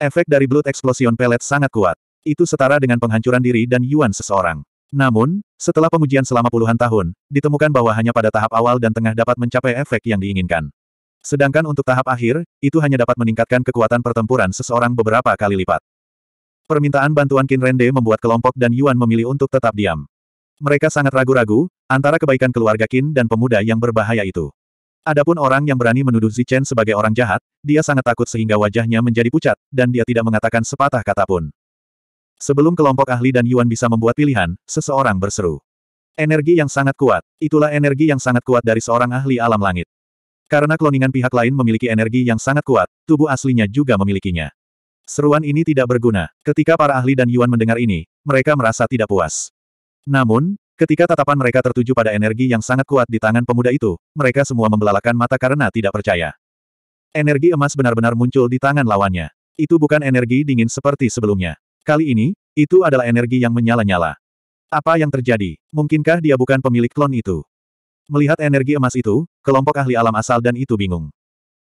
Efek dari Blood Explosion Pellet sangat kuat. Itu setara dengan penghancuran diri dan Yuan seseorang. Namun, setelah pengujian selama puluhan tahun, ditemukan bahwa hanya pada tahap awal dan tengah dapat mencapai efek yang diinginkan. Sedangkan untuk tahap akhir, itu hanya dapat meningkatkan kekuatan pertempuran seseorang beberapa kali lipat. Permintaan bantuan Kinrende membuat kelompok dan Yuan memilih untuk tetap diam. Mereka sangat ragu-ragu, antara kebaikan keluarga Kin dan pemuda yang berbahaya itu. Adapun orang yang berani menuduh Zichen sebagai orang jahat, dia sangat takut sehingga wajahnya menjadi pucat, dan dia tidak mengatakan sepatah kata pun. Sebelum kelompok ahli dan Yuan bisa membuat pilihan, seseorang berseru. Energi yang sangat kuat, itulah energi yang sangat kuat dari seorang ahli alam langit. Karena kloningan pihak lain memiliki energi yang sangat kuat, tubuh aslinya juga memilikinya. Seruan ini tidak berguna. Ketika para ahli dan Yuan mendengar ini, mereka merasa tidak puas. Namun, Ketika tatapan mereka tertuju pada energi yang sangat kuat di tangan pemuda itu, mereka semua membelalakan mata karena tidak percaya. Energi emas benar-benar muncul di tangan lawannya. Itu bukan energi dingin seperti sebelumnya. Kali ini, itu adalah energi yang menyala-nyala. Apa yang terjadi? Mungkinkah dia bukan pemilik klon itu? Melihat energi emas itu, kelompok ahli alam asal dan itu bingung.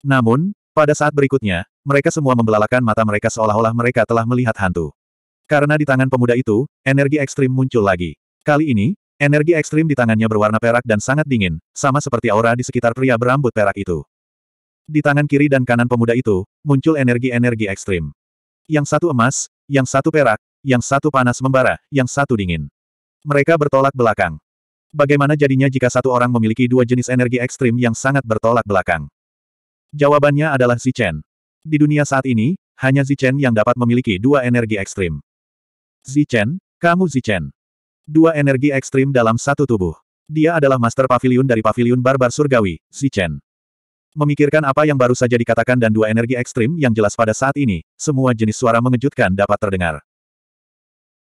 Namun, pada saat berikutnya, mereka semua membelalakan mata mereka seolah-olah mereka telah melihat hantu. Karena di tangan pemuda itu, energi ekstrim muncul lagi. Kali ini, Energi ekstrim di tangannya berwarna perak dan sangat dingin, sama seperti aura di sekitar pria berambut perak itu. Di tangan kiri dan kanan pemuda itu, muncul energi-energi ekstrim. Yang satu emas, yang satu perak, yang satu panas membara, yang satu dingin. Mereka bertolak belakang. Bagaimana jadinya jika satu orang memiliki dua jenis energi ekstrim yang sangat bertolak belakang? Jawabannya adalah Zichen. Di dunia saat ini, hanya Zichen yang dapat memiliki dua energi ekstrim. Zichen, kamu Zichen. Dua energi ekstrim dalam satu tubuh. Dia adalah Master Pavilion dari Pavilion Barbar Surgawi, Zichen. Memikirkan apa yang baru saja dikatakan dan dua energi ekstrim yang jelas pada saat ini, semua jenis suara mengejutkan dapat terdengar.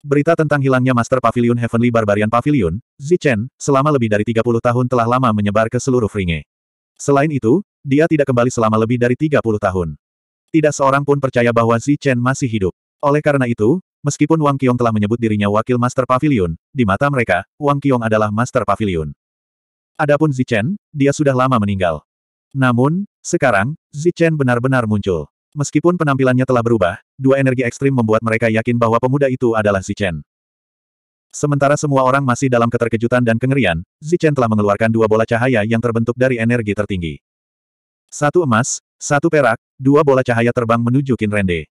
Berita tentang hilangnya Master Pavilion Heavenly Barbarian Pavilion, Zichen, selama lebih dari 30 tahun telah lama menyebar ke seluruh Fringe. Selain itu, dia tidak kembali selama lebih dari 30 tahun. Tidak seorang pun percaya bahwa Zichen masih hidup. Oleh karena itu, Meskipun Wang Qiong telah menyebut dirinya wakil Master Pavilion, di mata mereka, Wang Qiong adalah Master Pavilion. Adapun Zichen, dia sudah lama meninggal. Namun, sekarang, Zichen benar-benar muncul. Meskipun penampilannya telah berubah, dua energi ekstrim membuat mereka yakin bahwa pemuda itu adalah Zichen. Sementara semua orang masih dalam keterkejutan dan kengerian, Zichen telah mengeluarkan dua bola cahaya yang terbentuk dari energi tertinggi. Satu emas, satu perak, dua bola cahaya terbang menuju Kinrende.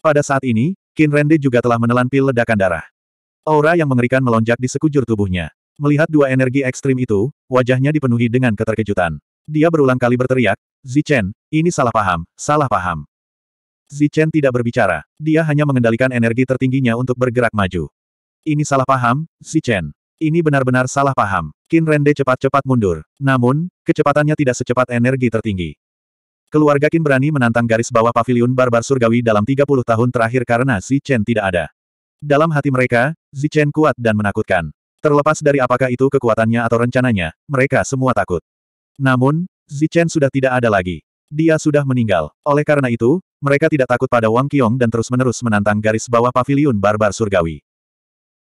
Pada saat ini, Qin Rende juga telah menelan pil ledakan darah. Aura yang mengerikan melonjak di sekujur tubuhnya. Melihat dua energi ekstrim itu, wajahnya dipenuhi dengan keterkejutan. Dia berulang kali berteriak, Zichen, ini salah paham, salah paham. Zichen tidak berbicara, dia hanya mengendalikan energi tertingginya untuk bergerak maju. Ini salah paham, Zichen. Ini benar-benar salah paham. Qin Rende cepat-cepat mundur. Namun, kecepatannya tidak secepat energi tertinggi. Keluarga Qin berani menantang garis bawah pavilion barbar surgawi dalam 30 tahun terakhir karena Chen tidak ada. Dalam hati mereka, Chen kuat dan menakutkan. Terlepas dari apakah itu kekuatannya atau rencananya, mereka semua takut. Namun, Chen sudah tidak ada lagi. Dia sudah meninggal. Oleh karena itu, mereka tidak takut pada Wang Qiong dan terus-menerus menantang garis bawah pavilion barbar surgawi.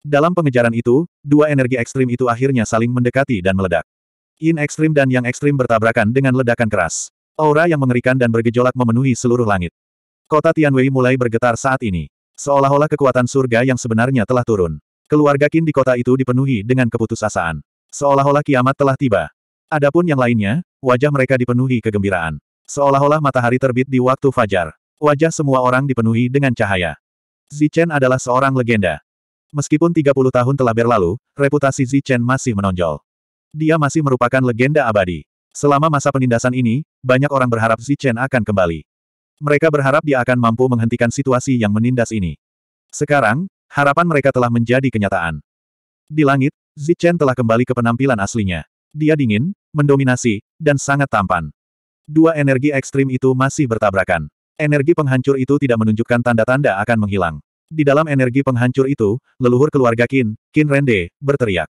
Dalam pengejaran itu, dua energi ekstrim itu akhirnya saling mendekati dan meledak. In ekstrim dan yang ekstrim bertabrakan dengan ledakan keras. Aura yang mengerikan dan bergejolak memenuhi seluruh langit. Kota Tianwei mulai bergetar saat ini. Seolah-olah kekuatan surga yang sebenarnya telah turun. Keluarga Qin di kota itu dipenuhi dengan keputusasaan. Seolah-olah kiamat telah tiba. Adapun yang lainnya, wajah mereka dipenuhi kegembiraan. Seolah-olah matahari terbit di waktu fajar. Wajah semua orang dipenuhi dengan cahaya. Zichen adalah seorang legenda. Meskipun 30 tahun telah berlalu, reputasi Zichen masih menonjol. Dia masih merupakan legenda abadi. Selama masa penindasan ini, banyak orang berharap Zichen akan kembali. Mereka berharap dia akan mampu menghentikan situasi yang menindas ini. Sekarang, harapan mereka telah menjadi kenyataan. Di langit, Zichen telah kembali ke penampilan aslinya. Dia dingin, mendominasi, dan sangat tampan. Dua energi ekstrim itu masih bertabrakan. Energi penghancur itu tidak menunjukkan tanda-tanda akan menghilang. Di dalam energi penghancur itu, leluhur keluarga Qin, Qin Rende, berteriak.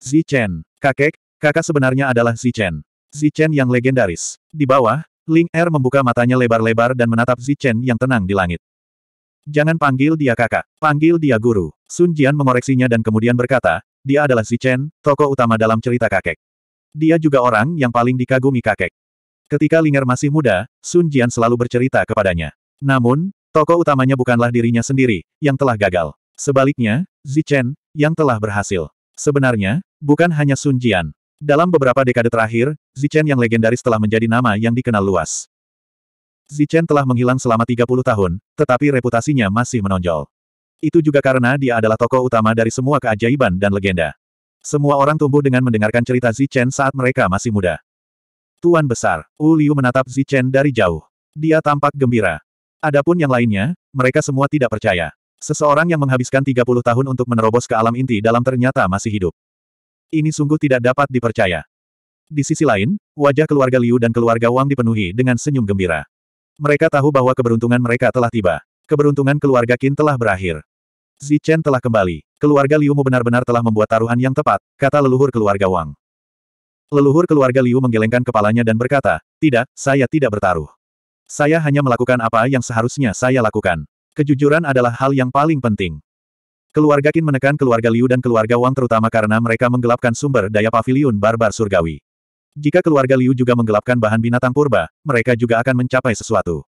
Zichen, kakek, kakak sebenarnya adalah Zichen. Zichen yang legendaris. Di bawah, Ling Er membuka matanya lebar-lebar dan menatap Zichen yang tenang di langit. Jangan panggil dia kakak, panggil dia guru. Sun Jian mengoreksinya dan kemudian berkata, dia adalah Zichen, tokoh utama dalam cerita kakek. Dia juga orang yang paling dikagumi kakek. Ketika Linger masih muda, Sun Jian selalu bercerita kepadanya. Namun, tokoh utamanya bukanlah dirinya sendiri, yang telah gagal. Sebaliknya, Zichen, yang telah berhasil. Sebenarnya, bukan hanya Sun Jian. Dalam beberapa dekade terakhir, Zichen yang legendaris telah menjadi nama yang dikenal luas. Zichen telah menghilang selama 30 tahun, tetapi reputasinya masih menonjol. Itu juga karena dia adalah tokoh utama dari semua keajaiban dan legenda. Semua orang tumbuh dengan mendengarkan cerita Zichen saat mereka masih muda. Tuan Besar, Wu Liu menatap Zichen dari jauh. Dia tampak gembira. Adapun yang lainnya, mereka semua tidak percaya. Seseorang yang menghabiskan 30 tahun untuk menerobos ke alam inti dalam ternyata masih hidup. Ini sungguh tidak dapat dipercaya. Di sisi lain, wajah keluarga Liu dan keluarga Wang dipenuhi dengan senyum gembira. Mereka tahu bahwa keberuntungan mereka telah tiba. Keberuntungan keluarga Qin telah berakhir. Zi Chen telah kembali. Keluarga Liu benar-benar telah membuat taruhan yang tepat, kata leluhur keluarga Wang. Leluhur keluarga Liu menggelengkan kepalanya dan berkata, tidak, saya tidak bertaruh. Saya hanya melakukan apa yang seharusnya saya lakukan. Kejujuran adalah hal yang paling penting. Keluarga Qin menekan keluarga Liu dan keluarga Wang terutama karena mereka menggelapkan sumber daya pavilion barbar surgawi. Jika keluarga Liu juga menggelapkan bahan binatang purba, mereka juga akan mencapai sesuatu.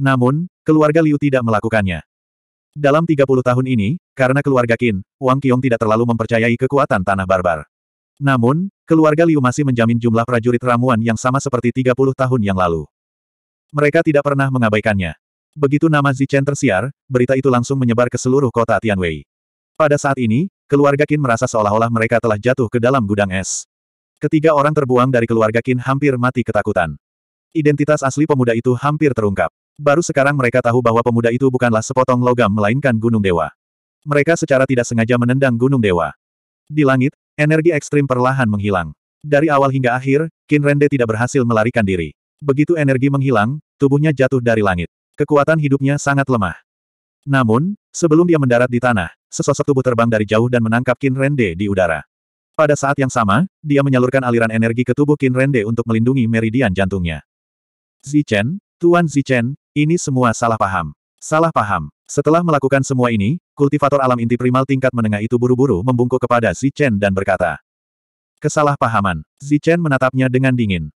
Namun, keluarga Liu tidak melakukannya. Dalam 30 tahun ini, karena keluarga Qin, Wang Qiong tidak terlalu mempercayai kekuatan tanah barbar. Namun, keluarga Liu masih menjamin jumlah prajurit ramuan yang sama seperti 30 tahun yang lalu. Mereka tidak pernah mengabaikannya. Begitu nama Zichen tersiar, berita itu langsung menyebar ke seluruh kota Tianwei. Pada saat ini, keluarga Qin merasa seolah-olah mereka telah jatuh ke dalam gudang es. Ketiga orang terbuang dari keluarga Qin hampir mati ketakutan. Identitas asli pemuda itu hampir terungkap. Baru sekarang mereka tahu bahwa pemuda itu bukanlah sepotong logam melainkan gunung dewa. Mereka secara tidak sengaja menendang gunung dewa. Di langit, energi ekstrim perlahan menghilang. Dari awal hingga akhir, Qin Rende tidak berhasil melarikan diri. Begitu energi menghilang, tubuhnya jatuh dari langit. Kekuatan hidupnya sangat lemah. Namun, sebelum dia mendarat di tanah, sesosok tubuh terbang dari jauh dan menangkap Qin Rende di udara. Pada saat yang sama, dia menyalurkan aliran energi ke tubuh Qin Rende untuk melindungi meridian jantungnya. Zichen, Tuan Zichen, ini semua salah paham. Salah paham. Setelah melakukan semua ini, kultivator alam inti primal tingkat menengah itu buru-buru membungkuk kepada Zichen dan berkata. Kesalahpahaman. Zichen menatapnya dengan dingin.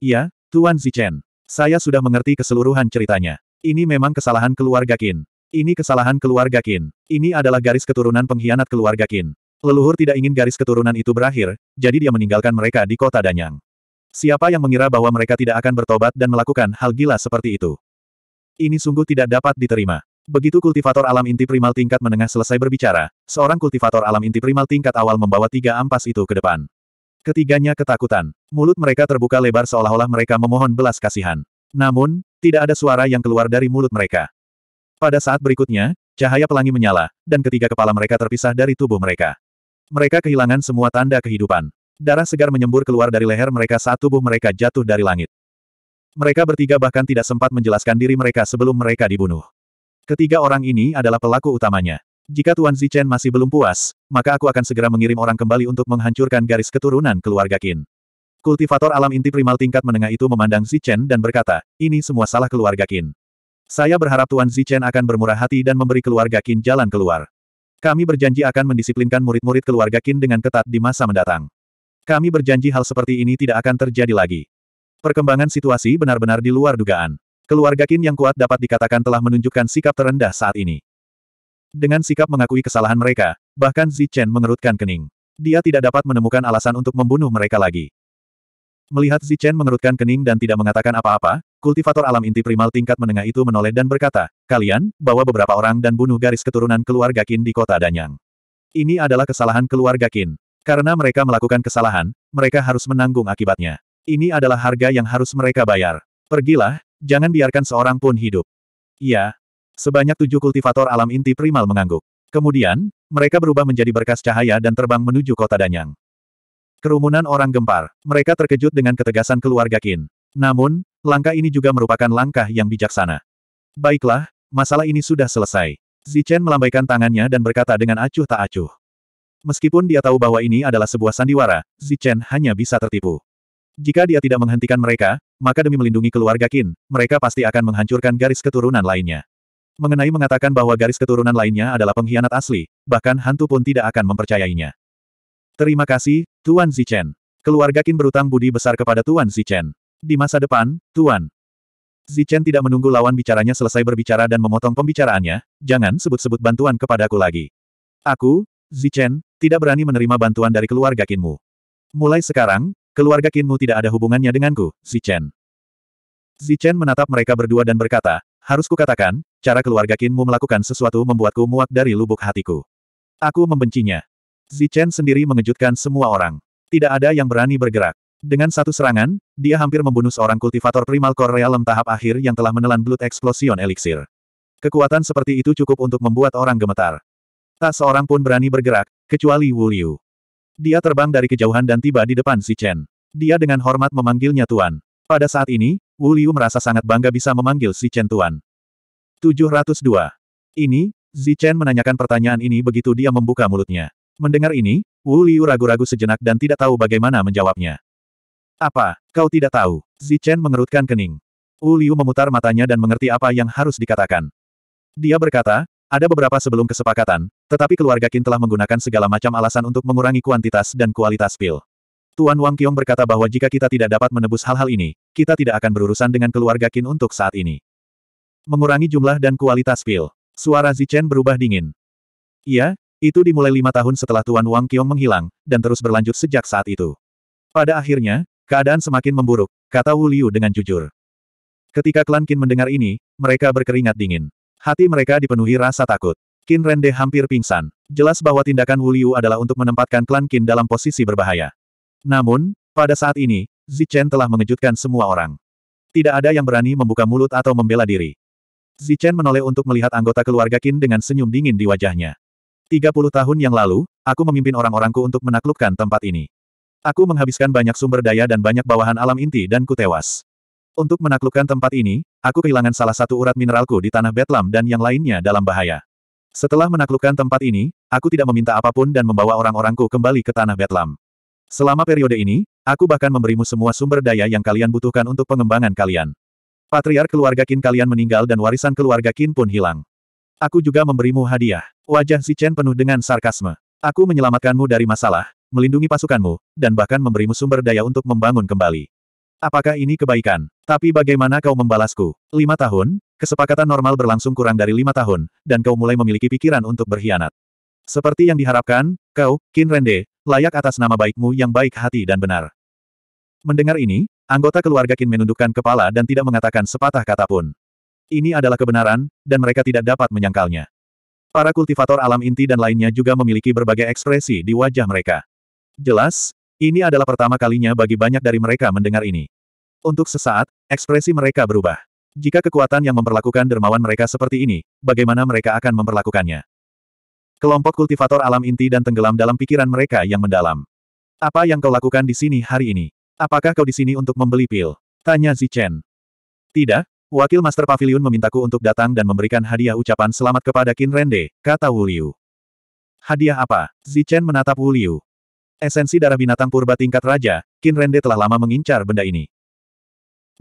Iya, Tuan Zichen. Saya sudah mengerti keseluruhan ceritanya. Ini memang kesalahan keluarga Qin. Ini kesalahan keluarga Qin. Ini adalah garis keturunan pengkhianat keluarga Qin. Leluhur tidak ingin garis keturunan itu berakhir, jadi dia meninggalkan mereka di kota Danyang. Siapa yang mengira bahwa mereka tidak akan bertobat dan melakukan hal gila seperti itu? Ini sungguh tidak dapat diterima. Begitu kultivator alam inti primal tingkat menengah selesai berbicara, seorang kultivator alam inti primal tingkat awal membawa tiga ampas itu ke depan. Ketiganya ketakutan. Mulut mereka terbuka lebar seolah-olah mereka memohon belas kasihan. Namun, tidak ada suara yang keluar dari mulut mereka. Pada saat berikutnya, cahaya pelangi menyala, dan ketiga kepala mereka terpisah dari tubuh mereka. Mereka kehilangan semua tanda kehidupan. Darah segar menyembur keluar dari leher mereka saat tubuh mereka jatuh dari langit. Mereka bertiga bahkan tidak sempat menjelaskan diri mereka sebelum mereka dibunuh. Ketiga orang ini adalah pelaku utamanya. Jika Tuan Zichen masih belum puas, maka aku akan segera mengirim orang kembali untuk menghancurkan garis keturunan keluarga Qin. Kultivator alam inti primal tingkat menengah itu memandang Zichen dan berkata, ini semua salah keluarga Qin. Saya berharap Tuan Zichen akan bermurah hati dan memberi keluarga Qin jalan keluar. Kami berjanji akan mendisiplinkan murid-murid keluarga Qin dengan ketat di masa mendatang. Kami berjanji hal seperti ini tidak akan terjadi lagi. Perkembangan situasi benar-benar di luar dugaan. Keluarga Qin yang kuat dapat dikatakan telah menunjukkan sikap terendah saat ini. Dengan sikap mengakui kesalahan mereka, bahkan Zichen mengerutkan kening. Dia tidak dapat menemukan alasan untuk membunuh mereka lagi. Melihat Zichen mengerutkan kening dan tidak mengatakan apa-apa, kultivator alam inti primal tingkat menengah itu menoleh dan berkata, kalian, bawa beberapa orang dan bunuh garis keturunan keluarga Qin di kota Danyang. Ini adalah kesalahan keluarga Qin. Karena mereka melakukan kesalahan, mereka harus menanggung akibatnya. Ini adalah harga yang harus mereka bayar. Pergilah, jangan biarkan seorang pun hidup. "Ya." Sebanyak tujuh kultivator alam inti primal mengangguk. Kemudian, mereka berubah menjadi berkas cahaya dan terbang menuju kota Danyang. Kerumunan orang gempar. Mereka terkejut dengan ketegasan keluarga Qin. Namun, langkah ini juga merupakan langkah yang bijaksana. Baiklah, masalah ini sudah selesai. Zichen melambaikan tangannya dan berkata dengan acuh tak acuh. Meskipun dia tahu bahwa ini adalah sebuah sandiwara, Zichen hanya bisa tertipu. Jika dia tidak menghentikan mereka, maka demi melindungi keluarga Qin, mereka pasti akan menghancurkan garis keturunan lainnya. Mengenai mengatakan bahwa garis keturunan lainnya adalah pengkhianat asli, bahkan hantu pun tidak akan mempercayainya. Terima kasih, Tuan Zichen. Keluarga Qin berutang budi besar kepada Tuan Zichen. Di masa depan, Tuan. Zichen tidak menunggu lawan bicaranya selesai berbicara dan memotong pembicaraannya, jangan sebut-sebut bantuan kepadaku lagi. Aku, Zichen, tidak berani menerima bantuan dari keluarga Qinmu. Mulai sekarang, keluarga Qinmu tidak ada hubungannya denganku, Zichen. Zichen menatap mereka berdua dan berkata, harus kukatakan, cara keluarga Qinmu melakukan sesuatu membuatku muak dari lubuk hatiku. Aku membencinya. Zichen sendiri mengejutkan semua orang. Tidak ada yang berani bergerak. Dengan satu serangan, dia hampir membunuh seorang kultivator primal core realm tahap akhir yang telah menelan blood explosion elixir. Kekuatan seperti itu cukup untuk membuat orang gemetar. Tak seorang pun berani bergerak, kecuali Wu Liu. Dia terbang dari kejauhan dan tiba di depan Zichen. Dia dengan hormat memanggilnya Tuan. Pada saat ini, Wu Liu merasa sangat bangga bisa memanggil Zichen Tuan. 702. Ini, Zichen menanyakan pertanyaan ini begitu dia membuka mulutnya. Mendengar ini, Wu Liu ragu-ragu sejenak dan tidak tahu bagaimana menjawabnya. Apa, kau tidak tahu? Zichen mengerutkan kening. Wu Liu memutar matanya dan mengerti apa yang harus dikatakan. Dia berkata, ada beberapa sebelum kesepakatan, tetapi keluarga Qin telah menggunakan segala macam alasan untuk mengurangi kuantitas dan kualitas pil. Tuan Wang Qiong berkata bahwa jika kita tidak dapat menebus hal-hal ini, kita tidak akan berurusan dengan keluarga Qin untuk saat ini. Mengurangi jumlah dan kualitas pil. Suara Zichen berubah dingin. Iya, itu dimulai lima tahun setelah Tuan Wang Qiong menghilang, dan terus berlanjut sejak saat itu. Pada akhirnya, keadaan semakin memburuk, kata Wu Liu dengan jujur. Ketika klan Qin mendengar ini, mereka berkeringat dingin. Hati mereka dipenuhi rasa takut. Qin Rende hampir pingsan. Jelas bahwa tindakan Wu Liu adalah untuk menempatkan klan Qin dalam posisi berbahaya. Namun, pada saat ini, Zichen telah mengejutkan semua orang. Tidak ada yang berani membuka mulut atau membela diri. Zichen menoleh untuk melihat anggota keluarga Qin dengan senyum dingin di wajahnya. 30 tahun yang lalu, aku memimpin orang-orangku untuk menaklukkan tempat ini. Aku menghabiskan banyak sumber daya dan banyak bawahan alam inti dan ku tewas. Untuk menaklukkan tempat ini, aku kehilangan salah satu urat mineralku di tanah Betlam dan yang lainnya dalam bahaya. Setelah menaklukkan tempat ini, aku tidak meminta apapun dan membawa orang-orangku kembali ke tanah Betlam. Selama periode ini, aku bahkan memberimu semua sumber daya yang kalian butuhkan untuk pengembangan kalian. Patriark keluarga Kin kalian meninggal dan warisan keluarga Kin pun hilang. Aku juga memberimu hadiah. Wajah Si Chen penuh dengan sarkasme. Aku menyelamatkanmu dari masalah, melindungi pasukanmu, dan bahkan memberimu sumber daya untuk membangun kembali. Apakah ini kebaikan? Tapi bagaimana kau membalasku? Lima tahun, kesepakatan normal berlangsung kurang dari lima tahun, dan kau mulai memiliki pikiran untuk berkhianat. Seperti yang diharapkan, kau, Kin Rende, layak atas nama baikmu yang baik hati dan benar. Mendengar ini, anggota keluarga Kin menundukkan kepala dan tidak mengatakan sepatah kata pun. Ini adalah kebenaran, dan mereka tidak dapat menyangkalnya. Para kultivator alam inti dan lainnya juga memiliki berbagai ekspresi di wajah mereka. Jelas, ini adalah pertama kalinya bagi banyak dari mereka mendengar ini. Untuk sesaat, ekspresi mereka berubah. Jika kekuatan yang memperlakukan dermawan mereka seperti ini, bagaimana mereka akan memperlakukannya? Kelompok kultivator alam inti dan tenggelam dalam pikiran mereka yang mendalam. Apa yang kau lakukan di sini hari ini? Apakah kau di sini untuk membeli pil? Tanya Zichen. Tidak, Wakil Master Pavilion memintaku untuk datang dan memberikan hadiah ucapan selamat kepada Qin Rende, kata Wu Liu. Hadiah apa? Zichen menatap Wu Liu. Esensi darah binatang purba tingkat raja, Qin Rende telah lama mengincar benda ini.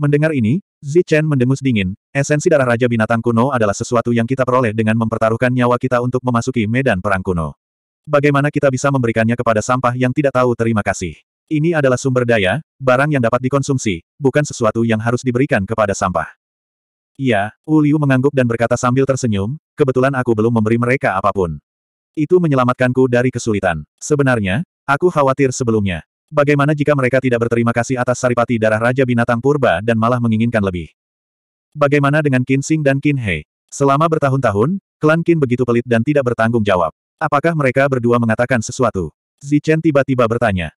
Mendengar ini, Zichen mendengus dingin, esensi darah raja binatang kuno adalah sesuatu yang kita peroleh dengan mempertaruhkan nyawa kita untuk memasuki medan perang kuno. Bagaimana kita bisa memberikannya kepada sampah yang tidak tahu terima kasih? Ini adalah sumber daya, barang yang dapat dikonsumsi, bukan sesuatu yang harus diberikan kepada sampah. Iya, Uliu mengangguk dan berkata sambil tersenyum, kebetulan aku belum memberi mereka apapun. Itu menyelamatkanku dari kesulitan. Sebenarnya, aku khawatir sebelumnya. Bagaimana jika mereka tidak berterima kasih atas saripati darah Raja Binatang Purba dan malah menginginkan lebih? Bagaimana dengan Qin Xing dan Qin Hei? Selama bertahun-tahun, klan Qin begitu pelit dan tidak bertanggung jawab. Apakah mereka berdua mengatakan sesuatu? Zichen tiba-tiba bertanya.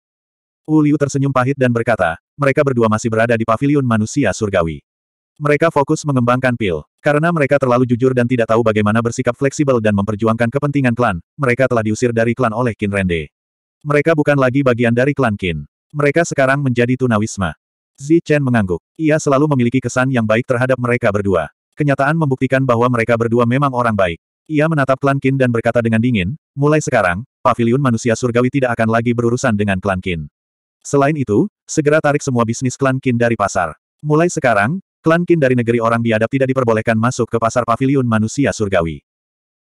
Uliu tersenyum pahit dan berkata, mereka berdua masih berada di pavilion manusia surgawi. Mereka fokus mengembangkan pil. Karena mereka terlalu jujur dan tidak tahu bagaimana bersikap fleksibel dan memperjuangkan kepentingan klan, mereka telah diusir dari klan oleh Kin Rende. Mereka bukan lagi bagian dari klan Kin. Mereka sekarang menjadi tunawisma. Zi Chen mengangguk. Ia selalu memiliki kesan yang baik terhadap mereka berdua. Kenyataan membuktikan bahwa mereka berdua memang orang baik. Ia menatap klan Kin dan berkata dengan dingin, mulai sekarang, Pavilion manusia surgawi tidak akan lagi berurusan dengan klan Kin. Selain itu, segera tarik semua bisnis klan Kin dari pasar. Mulai sekarang, Klan Qin dari negeri orang biadab tidak diperbolehkan masuk ke pasar paviliun manusia surgawi.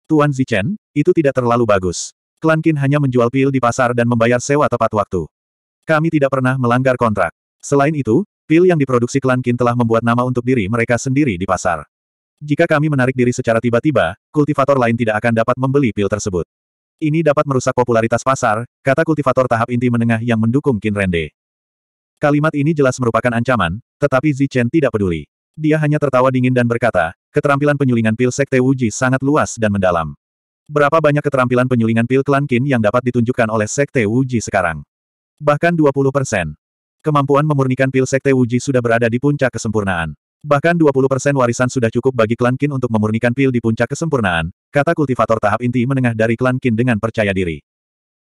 Tuan Zichen, itu tidak terlalu bagus. Klan Qin hanya menjual pil di pasar dan membayar sewa tepat waktu. Kami tidak pernah melanggar kontrak. Selain itu, pil yang diproduksi Klan Qin telah membuat nama untuk diri mereka sendiri di pasar. Jika kami menarik diri secara tiba-tiba, kultivator lain tidak akan dapat membeli pil tersebut. Ini dapat merusak popularitas pasar, kata kultivator tahap inti menengah yang mendukung Qin Rende. Kalimat ini jelas merupakan ancaman, tetapi Zichen tidak peduli. Dia hanya tertawa dingin dan berkata, keterampilan penyulingan pil Sekte Wuji sangat luas dan mendalam. Berapa banyak keterampilan penyulingan pil klan Qin yang dapat ditunjukkan oleh Sekte Wuji sekarang? Bahkan 20 persen. Kemampuan memurnikan pil Sekte Wuji sudah berada di puncak kesempurnaan. Bahkan 20% warisan sudah cukup bagi klan Qin untuk memurnikan pil di puncak kesempurnaan, kata kultivator tahap inti menengah dari klan Qin dengan percaya diri.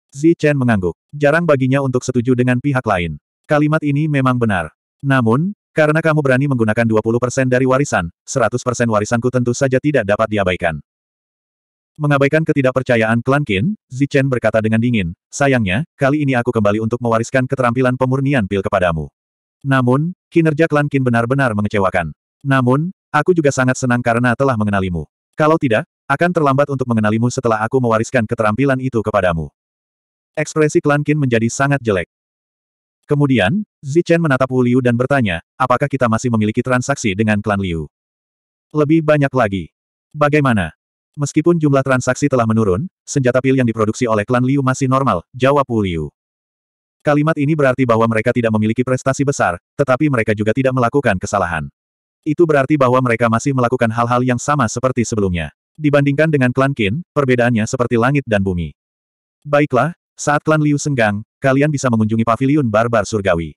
Zichen mengangguk. Jarang baginya untuk setuju dengan pihak lain. Kalimat ini memang benar. Namun, karena kamu berani menggunakan 20% dari warisan, 100% warisanku tentu saja tidak dapat diabaikan. Mengabaikan ketidakpercayaan klan Qin, Zichen berkata dengan dingin, sayangnya, kali ini aku kembali untuk mewariskan keterampilan pemurnian pil kepadamu. Namun, kinerja klan Qin benar-benar mengecewakan. Namun, aku juga sangat senang karena telah mengenalimu. Kalau tidak, akan terlambat untuk mengenalimu setelah aku mewariskan keterampilan itu kepadamu. Ekspresi klan Qin menjadi sangat jelek. Kemudian, Zichen menatap Wu Liu dan bertanya, apakah kita masih memiliki transaksi dengan klan Liu? Lebih banyak lagi. Bagaimana? Meskipun jumlah transaksi telah menurun, senjata pil yang diproduksi oleh klan Liu masih normal, jawab Wu Liu. Kalimat ini berarti bahwa mereka tidak memiliki prestasi besar, tetapi mereka juga tidak melakukan kesalahan. Itu berarti bahwa mereka masih melakukan hal-hal yang sama seperti sebelumnya. Dibandingkan dengan klan Qin, perbedaannya seperti langit dan bumi. Baiklah, saat klan Liu senggang, kalian bisa mengunjungi paviliun barbar surgawi.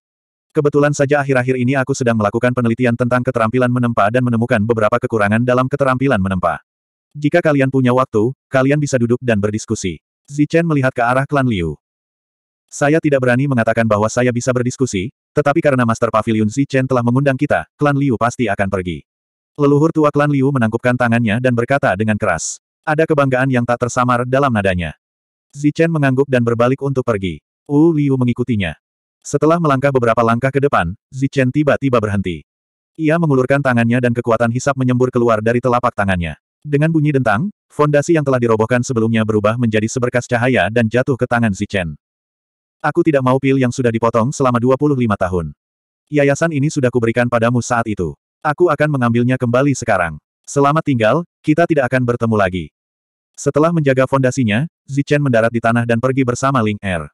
Kebetulan saja akhir-akhir ini aku sedang melakukan penelitian tentang keterampilan menempa dan menemukan beberapa kekurangan dalam keterampilan menempa. Jika kalian punya waktu, kalian bisa duduk dan berdiskusi. Zichen melihat ke arah klan Liu. Saya tidak berani mengatakan bahwa saya bisa berdiskusi, tetapi karena Master Pavilion Zichen telah mengundang kita, klan Liu pasti akan pergi. Leluhur tua klan Liu menangkupkan tangannya dan berkata dengan keras. Ada kebanggaan yang tak tersamar dalam nadanya. Zichen mengangguk dan berbalik untuk pergi. Wu Liu mengikutinya. Setelah melangkah beberapa langkah ke depan, Zichen tiba-tiba berhenti. Ia mengulurkan tangannya dan kekuatan hisap menyembur keluar dari telapak tangannya. Dengan bunyi dentang, fondasi yang telah dirobohkan sebelumnya berubah menjadi seberkas cahaya dan jatuh ke tangan Zichen. Aku tidak mau pil yang sudah dipotong selama 25 tahun. Yayasan ini sudah kuberikan padamu saat itu. Aku akan mengambilnya kembali sekarang. Selamat tinggal, kita tidak akan bertemu lagi. Setelah menjaga fondasinya, Zichen mendarat di tanah dan pergi bersama Ling Er.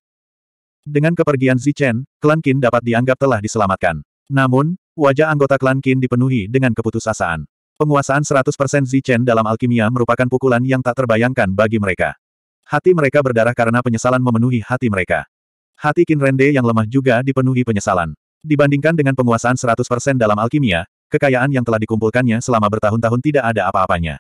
Dengan kepergian Zichen, klan Qin dapat dianggap telah diselamatkan. Namun, wajah anggota klan Qin dipenuhi dengan keputusasaan. Penguasaan 100% Zichen dalam alkimia merupakan pukulan yang tak terbayangkan bagi mereka. Hati mereka berdarah karena penyesalan memenuhi hati mereka. Hati Qin Rende yang lemah juga dipenuhi penyesalan. Dibandingkan dengan penguasaan 100% dalam alkimia, kekayaan yang telah dikumpulkannya selama bertahun-tahun tidak ada apa-apanya.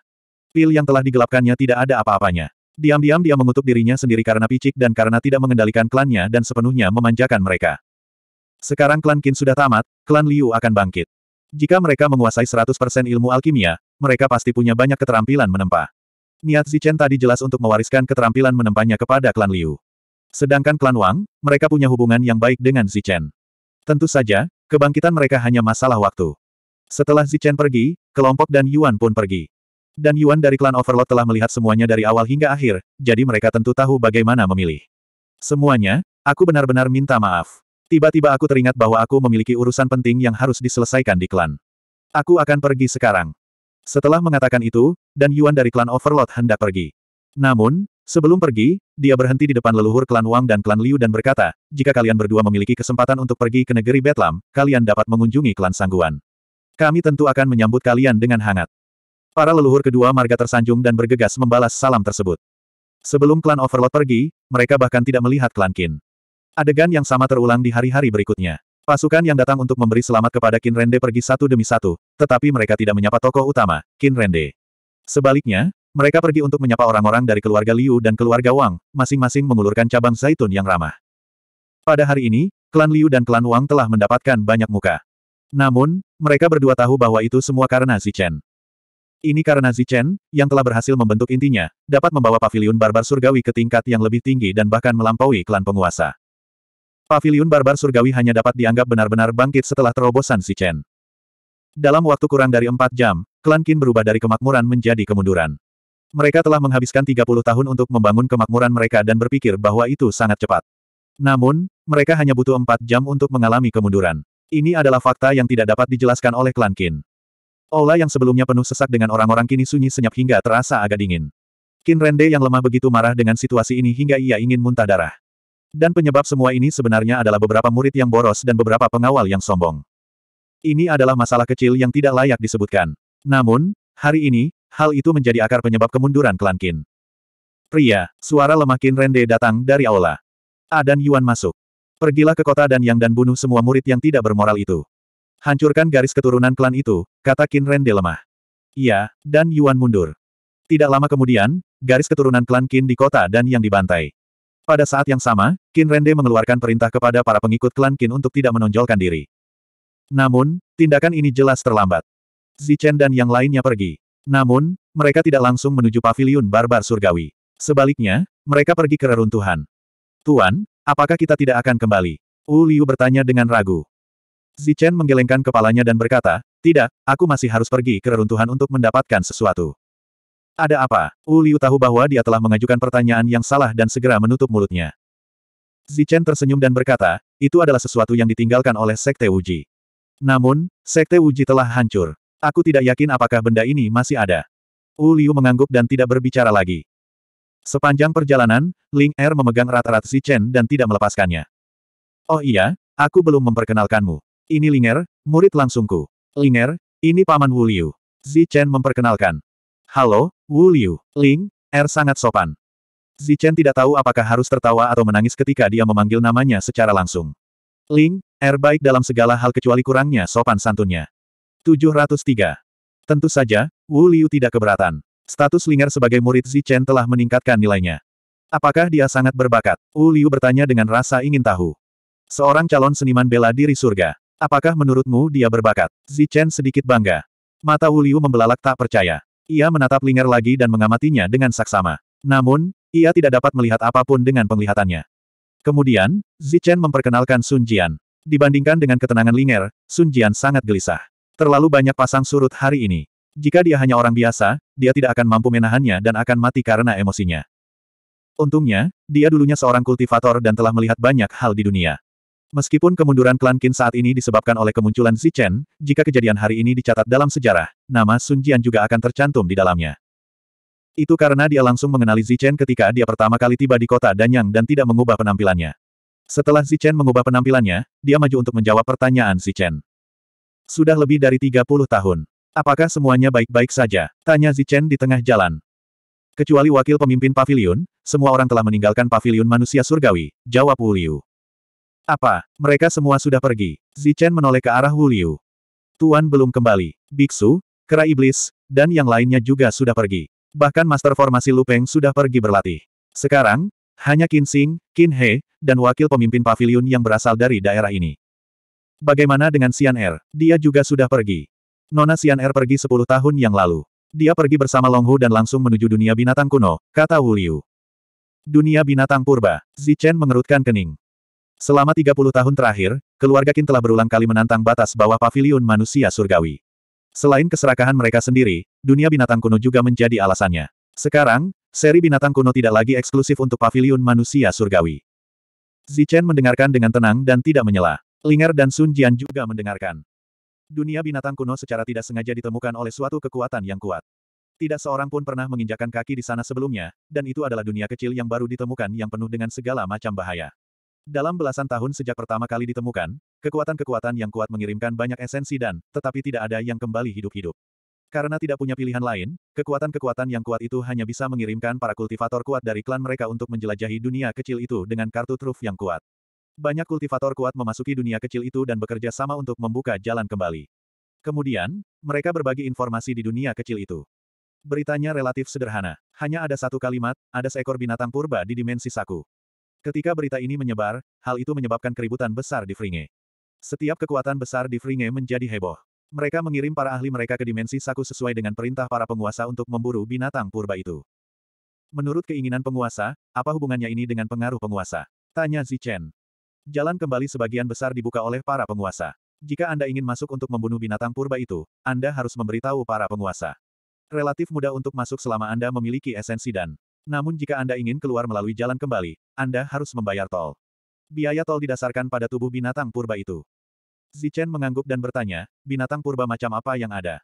Pil yang telah digelapkannya tidak ada apa-apanya. Diam-diam dia mengutuk dirinya sendiri karena picik dan karena tidak mengendalikan klannya dan sepenuhnya memanjakan mereka. Sekarang klan Qin sudah tamat, klan Liu akan bangkit. Jika mereka menguasai 100% ilmu alkimia, mereka pasti punya banyak keterampilan menempa. Niat Zichen tadi jelas untuk mewariskan keterampilan menempanya kepada klan Liu. Sedangkan klan Wang, mereka punya hubungan yang baik dengan Zichen. Tentu saja, kebangkitan mereka hanya masalah waktu. Setelah Zichen pergi, kelompok dan Yuan pun pergi. Dan Yuan dari klan Overlord telah melihat semuanya dari awal hingga akhir, jadi mereka tentu tahu bagaimana memilih. Semuanya, aku benar-benar minta maaf. Tiba-tiba aku teringat bahwa aku memiliki urusan penting yang harus diselesaikan di klan. Aku akan pergi sekarang. Setelah mengatakan itu, dan Yuan dari klan Overlord hendak pergi. Namun, Sebelum pergi, dia berhenti di depan leluhur klan Wang dan klan Liu dan berkata, jika kalian berdua memiliki kesempatan untuk pergi ke negeri Betlam, kalian dapat mengunjungi klan Sangguan. Kami tentu akan menyambut kalian dengan hangat. Para leluhur kedua marga tersanjung dan bergegas membalas salam tersebut. Sebelum klan Overlord pergi, mereka bahkan tidak melihat klan Qin. Adegan yang sama terulang di hari-hari berikutnya. Pasukan yang datang untuk memberi selamat kepada Qin Rende pergi satu demi satu, tetapi mereka tidak menyapa tokoh utama, Qin Rende. Sebaliknya, mereka pergi untuk menyapa orang-orang dari keluarga Liu dan keluarga Wang, masing-masing mengulurkan cabang zaitun yang ramah. Pada hari ini, klan Liu dan klan Wang telah mendapatkan banyak muka. Namun, mereka berdua tahu bahwa itu semua karena Zichen. Ini karena Zichen, yang telah berhasil membentuk intinya, dapat membawa pavilion barbar surgawi ke tingkat yang lebih tinggi dan bahkan melampaui klan penguasa. Pavilion barbar surgawi hanya dapat dianggap benar-benar bangkit setelah terobosan Zichen. Dalam waktu kurang dari empat jam, klan Qin berubah dari kemakmuran menjadi kemunduran. Mereka telah menghabiskan 30 tahun untuk membangun kemakmuran mereka dan berpikir bahwa itu sangat cepat. Namun, mereka hanya butuh empat jam untuk mengalami kemunduran. Ini adalah fakta yang tidak dapat dijelaskan oleh klan Qin. Aula yang sebelumnya penuh sesak dengan orang-orang kini sunyi senyap hingga terasa agak dingin. Qin Rende yang lemah begitu marah dengan situasi ini hingga ia ingin muntah darah. Dan penyebab semua ini sebenarnya adalah beberapa murid yang boros dan beberapa pengawal yang sombong. Ini adalah masalah kecil yang tidak layak disebutkan. Namun, hari ini, hal itu menjadi akar penyebab kemunduran klan Qin. Pria, suara lemah Qin Rende datang dari aula. Adan Yuan masuk. Pergilah ke kota dan Yang dan bunuh semua murid yang tidak bermoral itu. Hancurkan garis keturunan klan itu, kata Ren lemah. Iya, dan Yuan mundur. Tidak lama kemudian, garis keturunan klan Qin di kota dan yang dibantai. Pada saat yang sama, Qin Rende mengeluarkan perintah kepada para pengikut klan Qin untuk tidak menonjolkan diri. Namun, tindakan ini jelas terlambat. Zichen dan yang lainnya pergi. Namun, mereka tidak langsung menuju paviliun barbar surgawi. Sebaliknya, mereka pergi ke reruntuhan. Tuan, apakah kita tidak akan kembali? Wu Liu bertanya dengan ragu. Zichen menggelengkan kepalanya dan berkata, tidak, aku masih harus pergi ke reruntuhan untuk mendapatkan sesuatu. Ada apa? Wu Liu tahu bahwa dia telah mengajukan pertanyaan yang salah dan segera menutup mulutnya. Zichen tersenyum dan berkata, itu adalah sesuatu yang ditinggalkan oleh Sekte Wuji. Namun, Sekte Wuji telah hancur. Aku tidak yakin apakah benda ini masih ada. Wu Liu mengangguk dan tidak berbicara lagi. Sepanjang perjalanan, Ling Er memegang rata-rata Zichen dan tidak melepaskannya. Oh iya, aku belum memperkenalkanmu. Ini Linger, murid langsungku. Linger, ini paman Wu Liu. Zi memperkenalkan. Halo, Wu Liu. Ling, Er sangat sopan. Zichen tidak tahu apakah harus tertawa atau menangis ketika dia memanggil namanya secara langsung. Ling, Er baik dalam segala hal kecuali kurangnya sopan santunnya. 703. Tentu saja, Wu Liu tidak keberatan. Status Linger sebagai murid Zichen telah meningkatkan nilainya. Apakah dia sangat berbakat? Wu Liu bertanya dengan rasa ingin tahu. Seorang calon seniman bela diri surga. Apakah menurutmu dia berbakat? Zichen sedikit bangga. Mata Wuliu membelalak tak percaya. Ia menatap Ling'er lagi dan mengamatinya dengan saksama. Namun, ia tidak dapat melihat apapun dengan penglihatannya. Kemudian, Zichen memperkenalkan Sun Jian. Dibandingkan dengan ketenangan Linger, Sun Jian sangat gelisah. Terlalu banyak pasang surut hari ini. Jika dia hanya orang biasa, dia tidak akan mampu menahannya dan akan mati karena emosinya. Untungnya, dia dulunya seorang kultivator dan telah melihat banyak hal di dunia. Meskipun kemunduran klan Qin saat ini disebabkan oleh kemunculan Zichen, jika kejadian hari ini dicatat dalam sejarah, nama Sun Jian juga akan tercantum di dalamnya. Itu karena dia langsung mengenali Zichen ketika dia pertama kali tiba di kota Danyang dan tidak mengubah penampilannya. Setelah Zichen mengubah penampilannya, dia maju untuk menjawab pertanyaan Zichen. Sudah lebih dari 30 tahun. Apakah semuanya baik-baik saja? Tanya Zichen di tengah jalan. Kecuali wakil pemimpin pavilion, semua orang telah meninggalkan pavilion manusia surgawi, jawab Wu Liu. Apa? Mereka semua sudah pergi. Zichen menoleh ke arah Wu Liu. Tuan belum kembali. Biksu, Kera Iblis, dan yang lainnya juga sudah pergi. Bahkan Master Formasi Lupeng sudah pergi berlatih. Sekarang, hanya Qin Xing, Qin He, dan wakil pemimpin pavilion yang berasal dari daerah ini. Bagaimana dengan Xian Er? Dia juga sudah pergi. Nona Xian Er pergi 10 tahun yang lalu. Dia pergi bersama Longhu dan langsung menuju dunia binatang kuno, kata Wu Liu. Dunia binatang purba, Zichen mengerutkan kening. Selama 30 tahun terakhir, keluarga Qin telah berulang kali menantang batas bawah paviliun manusia surgawi. Selain keserakahan mereka sendiri, dunia binatang kuno juga menjadi alasannya. Sekarang, seri binatang kuno tidak lagi eksklusif untuk paviliun manusia surgawi. Zichen mendengarkan dengan tenang dan tidak menyela. Linger dan Sun Jian juga mendengarkan. Dunia binatang kuno secara tidak sengaja ditemukan oleh suatu kekuatan yang kuat. Tidak seorang pun pernah menginjakan kaki di sana sebelumnya, dan itu adalah dunia kecil yang baru ditemukan yang penuh dengan segala macam bahaya. Dalam belasan tahun sejak pertama kali ditemukan, kekuatan-kekuatan yang kuat mengirimkan banyak esensi dan, tetapi tidak ada yang kembali hidup-hidup. Karena tidak punya pilihan lain, kekuatan-kekuatan yang kuat itu hanya bisa mengirimkan para kultivator kuat dari klan mereka untuk menjelajahi dunia kecil itu dengan kartu truf yang kuat. Banyak kultivator kuat memasuki dunia kecil itu dan bekerja sama untuk membuka jalan kembali. Kemudian, mereka berbagi informasi di dunia kecil itu. Beritanya relatif sederhana. Hanya ada satu kalimat, ada seekor binatang purba di dimensi saku. Ketika berita ini menyebar, hal itu menyebabkan keributan besar di Fringe. Setiap kekuatan besar di Fringe menjadi heboh. Mereka mengirim para ahli mereka ke dimensi saku sesuai dengan perintah para penguasa untuk memburu binatang purba itu. Menurut keinginan penguasa, apa hubungannya ini dengan pengaruh penguasa? Tanya Zichen. Jalan kembali sebagian besar dibuka oleh para penguasa. Jika Anda ingin masuk untuk membunuh binatang purba itu, Anda harus memberitahu para penguasa. Relatif mudah untuk masuk selama Anda memiliki esensi dan namun jika Anda ingin keluar melalui jalan kembali, Anda harus membayar tol. Biaya tol didasarkan pada tubuh binatang purba itu. Zichen mengangguk dan bertanya, binatang purba macam apa yang ada?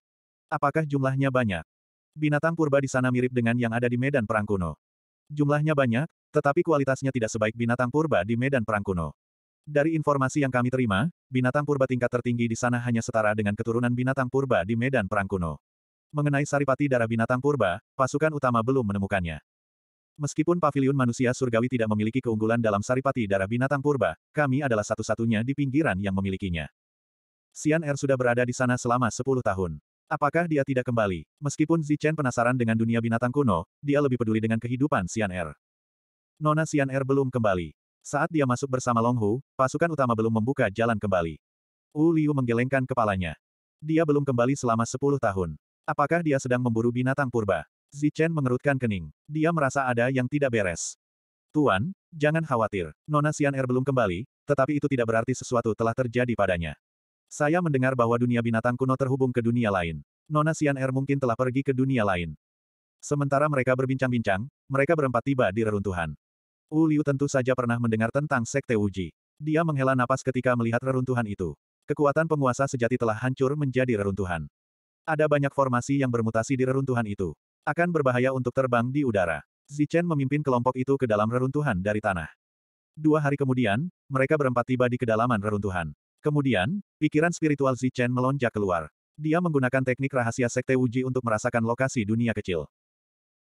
Apakah jumlahnya banyak? Binatang purba di sana mirip dengan yang ada di medan perang kuno. Jumlahnya banyak, tetapi kualitasnya tidak sebaik binatang purba di medan perang kuno. Dari informasi yang kami terima, binatang purba tingkat tertinggi di sana hanya setara dengan keturunan binatang purba di medan perang kuno. Mengenai saripati darah binatang purba, pasukan utama belum menemukannya. Meskipun paviliun manusia surgawi tidak memiliki keunggulan dalam saripati darah binatang purba, kami adalah satu-satunya di pinggiran yang memilikinya. Sian Er sudah berada di sana selama 10 tahun. Apakah dia tidak kembali? Meskipun Zichen penasaran dengan dunia binatang kuno, dia lebih peduli dengan kehidupan Sian Er. Nona Sian Er belum kembali. Saat dia masuk bersama Longhu, pasukan utama belum membuka jalan kembali. Wu Liu menggelengkan kepalanya. Dia belum kembali selama 10 tahun. Apakah dia sedang memburu binatang purba? Zichen mengerutkan kening. Dia merasa ada yang tidak beres. Tuan, jangan khawatir. Nona Sian Er belum kembali, tetapi itu tidak berarti sesuatu telah terjadi padanya. Saya mendengar bahwa dunia binatang kuno terhubung ke dunia lain. Nona Sian Er mungkin telah pergi ke dunia lain. Sementara mereka berbincang-bincang, mereka berempat tiba di reruntuhan. Wu Liu tentu saja pernah mendengar tentang Sekte Wuji. Dia menghela napas ketika melihat reruntuhan itu. Kekuatan penguasa sejati telah hancur menjadi reruntuhan. Ada banyak formasi yang bermutasi di reruntuhan itu. Akan berbahaya untuk terbang di udara. Zichen memimpin kelompok itu ke dalam reruntuhan dari tanah. Dua hari kemudian, mereka berempat tiba di kedalaman reruntuhan. Kemudian, pikiran spiritual Zichen melonjak keluar. Dia menggunakan teknik rahasia Sekte Wuji untuk merasakan lokasi dunia kecil.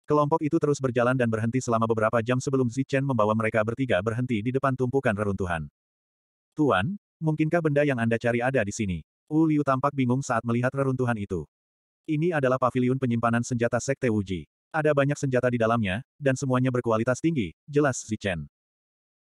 Kelompok itu terus berjalan dan berhenti selama beberapa jam sebelum Zichen membawa mereka bertiga berhenti di depan tumpukan reruntuhan. Tuan, mungkinkah benda yang Anda cari ada di sini? Wu Liu tampak bingung saat melihat reruntuhan itu. Ini adalah paviliun penyimpanan senjata Sekte Wuji. Ada banyak senjata di dalamnya, dan semuanya berkualitas tinggi, jelas Zichen.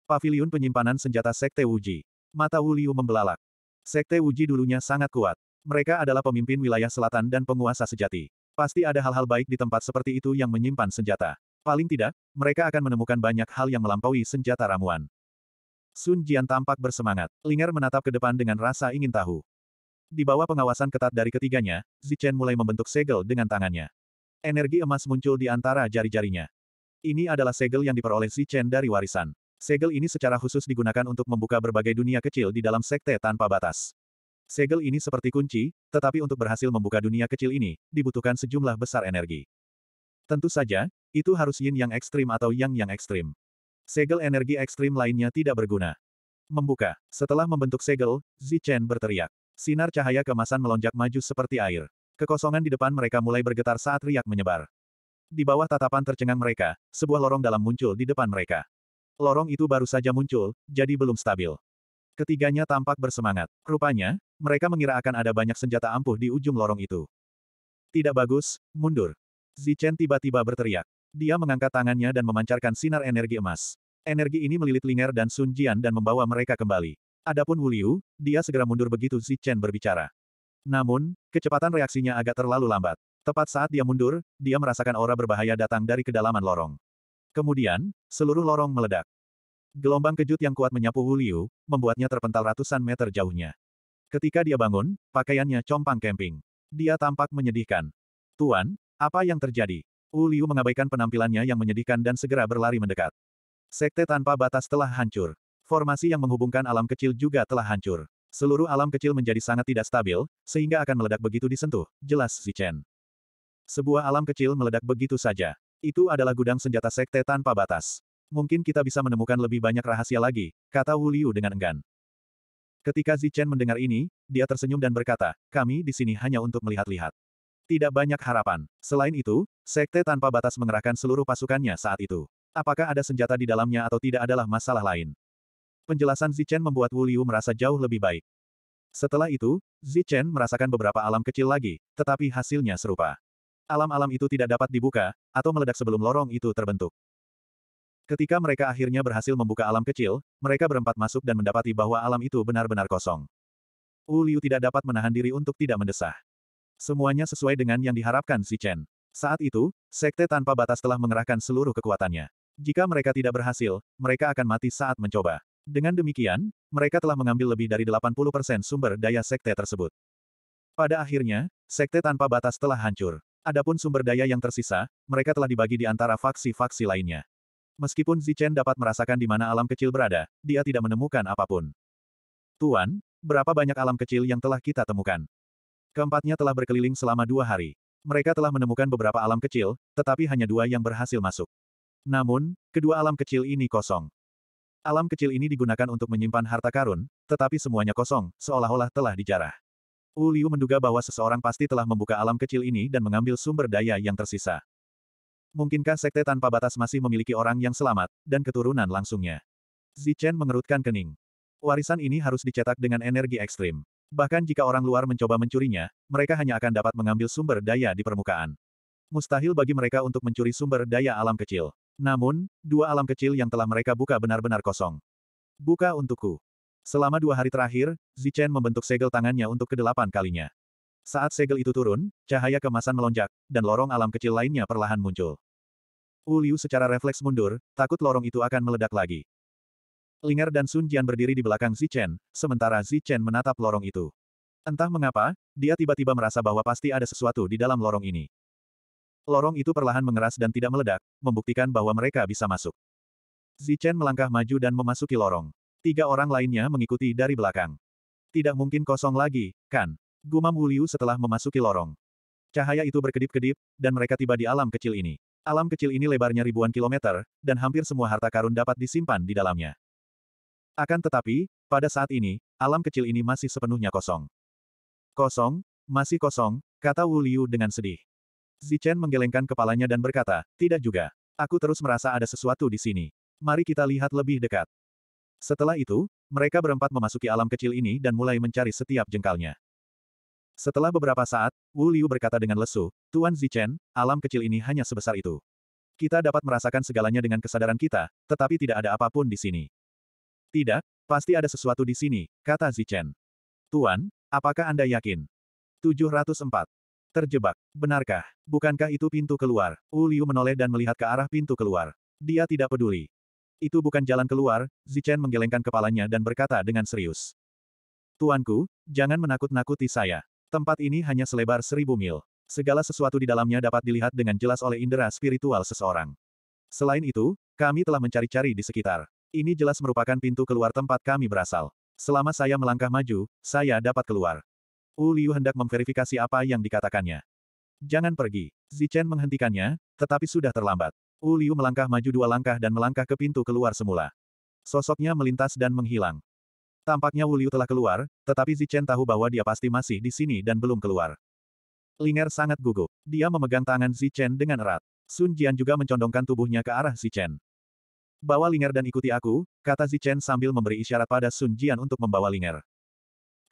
Paviliun penyimpanan senjata Sekte Wuji. Mata Wu membelalak. Sekte Wuji dulunya sangat kuat. Mereka adalah pemimpin wilayah selatan dan penguasa sejati. Pasti ada hal-hal baik di tempat seperti itu yang menyimpan senjata. Paling tidak, mereka akan menemukan banyak hal yang melampaui senjata ramuan. Sun Jian tampak bersemangat. Linger menatap ke depan dengan rasa ingin tahu. Di bawah pengawasan ketat dari ketiganya, Zichen mulai membentuk segel dengan tangannya. Energi emas muncul di antara jari-jarinya. Ini adalah segel yang diperoleh Zichen dari warisan. Segel ini secara khusus digunakan untuk membuka berbagai dunia kecil di dalam sekte tanpa batas. Segel ini seperti kunci, tetapi untuk berhasil membuka dunia kecil ini, dibutuhkan sejumlah besar energi. Tentu saja, itu harus yin yang ekstrim atau yang yang ekstrim. Segel energi ekstrim lainnya tidak berguna. Membuka. Setelah membentuk segel, Zichen berteriak. Sinar cahaya kemasan melonjak maju seperti air. Kekosongan di depan mereka mulai bergetar saat riak menyebar. Di bawah tatapan tercengang mereka, sebuah lorong dalam muncul di depan mereka. Lorong itu baru saja muncul, jadi belum stabil. Ketiganya tampak bersemangat. Rupanya, mereka mengira akan ada banyak senjata ampuh di ujung lorong itu. Tidak bagus, mundur. Zichen tiba-tiba berteriak. Dia mengangkat tangannya dan memancarkan sinar energi emas. Energi ini melilit Linger dan Sun Jian dan membawa mereka kembali. Adapun Wu Liu, dia segera mundur begitu Chen berbicara. Namun, kecepatan reaksinya agak terlalu lambat. Tepat saat dia mundur, dia merasakan aura berbahaya datang dari kedalaman lorong. Kemudian, seluruh lorong meledak. Gelombang kejut yang kuat menyapu Wu Liu, membuatnya terpental ratusan meter jauhnya. Ketika dia bangun, pakaiannya compang camping. Dia tampak menyedihkan. Tuan, apa yang terjadi? Wu Liu mengabaikan penampilannya yang menyedihkan dan segera berlari mendekat. Sekte tanpa batas telah hancur. Formasi yang menghubungkan alam kecil juga telah hancur. Seluruh alam kecil menjadi sangat tidak stabil, sehingga akan meledak begitu disentuh, jelas si Chen. Sebuah alam kecil meledak begitu saja. Itu adalah gudang senjata sekte tanpa batas. Mungkin kita bisa menemukan lebih banyak rahasia lagi, kata Wu Liu dengan enggan. Ketika Zi Chen mendengar ini, dia tersenyum dan berkata, kami di sini hanya untuk melihat-lihat. Tidak banyak harapan. Selain itu, sekte tanpa batas mengerahkan seluruh pasukannya saat itu. Apakah ada senjata di dalamnya atau tidak adalah masalah lain. Penjelasan Zichen membuat Wu Liu merasa jauh lebih baik. Setelah itu, Zichen merasakan beberapa alam kecil lagi, tetapi hasilnya serupa. Alam-alam itu tidak dapat dibuka, atau meledak sebelum lorong itu terbentuk. Ketika mereka akhirnya berhasil membuka alam kecil, mereka berempat masuk dan mendapati bahwa alam itu benar-benar kosong. Wu Liu tidak dapat menahan diri untuk tidak mendesah. Semuanya sesuai dengan yang diharapkan Zichen. Saat itu, Sekte Tanpa Batas telah mengerahkan seluruh kekuatannya. Jika mereka tidak berhasil, mereka akan mati saat mencoba. Dengan demikian, mereka telah mengambil lebih dari 80% sumber daya sekte tersebut. Pada akhirnya, sekte tanpa batas telah hancur. Adapun sumber daya yang tersisa, mereka telah dibagi di antara faksi-faksi lainnya. Meskipun Zichen dapat merasakan di mana alam kecil berada, dia tidak menemukan apapun. Tuan, berapa banyak alam kecil yang telah kita temukan? Keempatnya telah berkeliling selama dua hari. Mereka telah menemukan beberapa alam kecil, tetapi hanya dua yang berhasil masuk. Namun, kedua alam kecil ini kosong. Alam kecil ini digunakan untuk menyimpan harta karun, tetapi semuanya kosong, seolah-olah telah dijarah. Wu Liu menduga bahwa seseorang pasti telah membuka alam kecil ini dan mengambil sumber daya yang tersisa. Mungkinkah sekte tanpa batas masih memiliki orang yang selamat, dan keturunan langsungnya? Zichen mengerutkan kening. Warisan ini harus dicetak dengan energi ekstrim. Bahkan jika orang luar mencoba mencurinya, mereka hanya akan dapat mengambil sumber daya di permukaan. Mustahil bagi mereka untuk mencuri sumber daya alam kecil. Namun, dua alam kecil yang telah mereka buka benar-benar kosong. Buka untukku. Selama dua hari terakhir, Zichen membentuk segel tangannya untuk kedelapan kalinya. Saat segel itu turun, cahaya kemasan melonjak, dan lorong alam kecil lainnya perlahan muncul. Uliu secara refleks mundur, takut lorong itu akan meledak lagi. Lingar dan Sun Jian berdiri di belakang Zichen, sementara Zichen menatap lorong itu. Entah mengapa, dia tiba-tiba merasa bahwa pasti ada sesuatu di dalam lorong ini. Lorong itu perlahan mengeras dan tidak meledak, membuktikan bahwa mereka bisa masuk. Zichen melangkah maju dan memasuki lorong. Tiga orang lainnya mengikuti dari belakang. Tidak mungkin kosong lagi, kan? Gumam Wuliu setelah memasuki lorong. Cahaya itu berkedip-kedip, dan mereka tiba di alam kecil ini. Alam kecil ini lebarnya ribuan kilometer, dan hampir semua harta karun dapat disimpan di dalamnya. Akan tetapi, pada saat ini, alam kecil ini masih sepenuhnya kosong. Kosong, masih kosong, kata Wuliu dengan sedih. Zichen menggelengkan kepalanya dan berkata, tidak juga. Aku terus merasa ada sesuatu di sini. Mari kita lihat lebih dekat. Setelah itu, mereka berempat memasuki alam kecil ini dan mulai mencari setiap jengkalnya. Setelah beberapa saat, Wu Liu berkata dengan lesu, Tuan Zichen, alam kecil ini hanya sebesar itu. Kita dapat merasakan segalanya dengan kesadaran kita, tetapi tidak ada apapun di sini. Tidak, pasti ada sesuatu di sini, kata Zichen. Tuan, apakah Anda yakin? 704. Terjebak. Benarkah? Bukankah itu pintu keluar? Wu Liu menoleh dan melihat ke arah pintu keluar. Dia tidak peduli. Itu bukan jalan keluar, Zichen menggelengkan kepalanya dan berkata dengan serius. Tuanku, jangan menakut-nakuti saya. Tempat ini hanya selebar seribu mil. Segala sesuatu di dalamnya dapat dilihat dengan jelas oleh indera spiritual seseorang. Selain itu, kami telah mencari-cari di sekitar. Ini jelas merupakan pintu keluar tempat kami berasal. Selama saya melangkah maju, saya dapat keluar. Wu Liu hendak memverifikasi apa yang dikatakannya. Jangan pergi. Zichen menghentikannya, tetapi sudah terlambat. Wu Liu melangkah maju dua langkah dan melangkah ke pintu keluar semula. Sosoknya melintas dan menghilang. Tampaknya Wu Liu telah keluar, tetapi Zichen tahu bahwa dia pasti masih di sini dan belum keluar. Linger sangat gugup. Dia memegang tangan Zichen dengan erat. Sun Jian juga mencondongkan tubuhnya ke arah Zichen. Bawa Linger dan ikuti aku, kata Zichen sambil memberi isyarat pada Sun Jian untuk membawa Linger.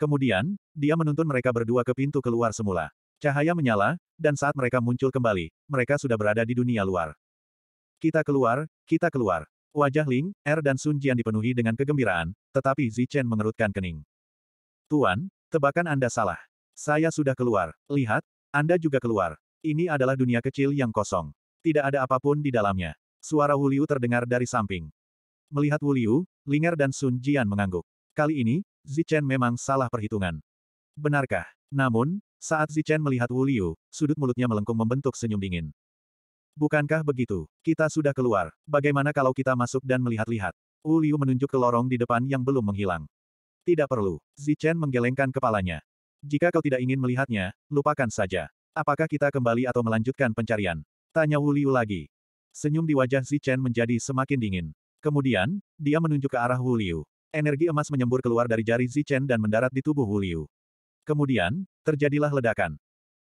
Kemudian, dia menuntun mereka berdua ke pintu keluar semula. Cahaya menyala, dan saat mereka muncul kembali, mereka sudah berada di dunia luar. Kita keluar, kita keluar. Wajah Ling, Er dan Sun Jian dipenuhi dengan kegembiraan, tetapi Zi Chen mengerutkan kening. Tuan, tebakan Anda salah. Saya sudah keluar. Lihat, Anda juga keluar. Ini adalah dunia kecil yang kosong. Tidak ada apapun di dalamnya. Suara Wuliu terdengar dari samping. Melihat Wuliu, Linger dan Sun Jian mengangguk. Kali ini, Zichen memang salah perhitungan. Benarkah? Namun, saat Zichen melihat Wu Liu, sudut mulutnya melengkung membentuk senyum dingin. Bukankah begitu? Kita sudah keluar. Bagaimana kalau kita masuk dan melihat-lihat? Wu Liu menunjuk ke lorong di depan yang belum menghilang. Tidak perlu. Zichen menggelengkan kepalanya. Jika kau tidak ingin melihatnya, lupakan saja. Apakah kita kembali atau melanjutkan pencarian? Tanya Wu Liu lagi. Senyum di wajah Zichen menjadi semakin dingin. Kemudian, dia menunjuk ke arah Wu Liu. Energi emas menyembur keluar dari jari Zichen dan mendarat di tubuh Wu Liu. Kemudian, terjadilah ledakan.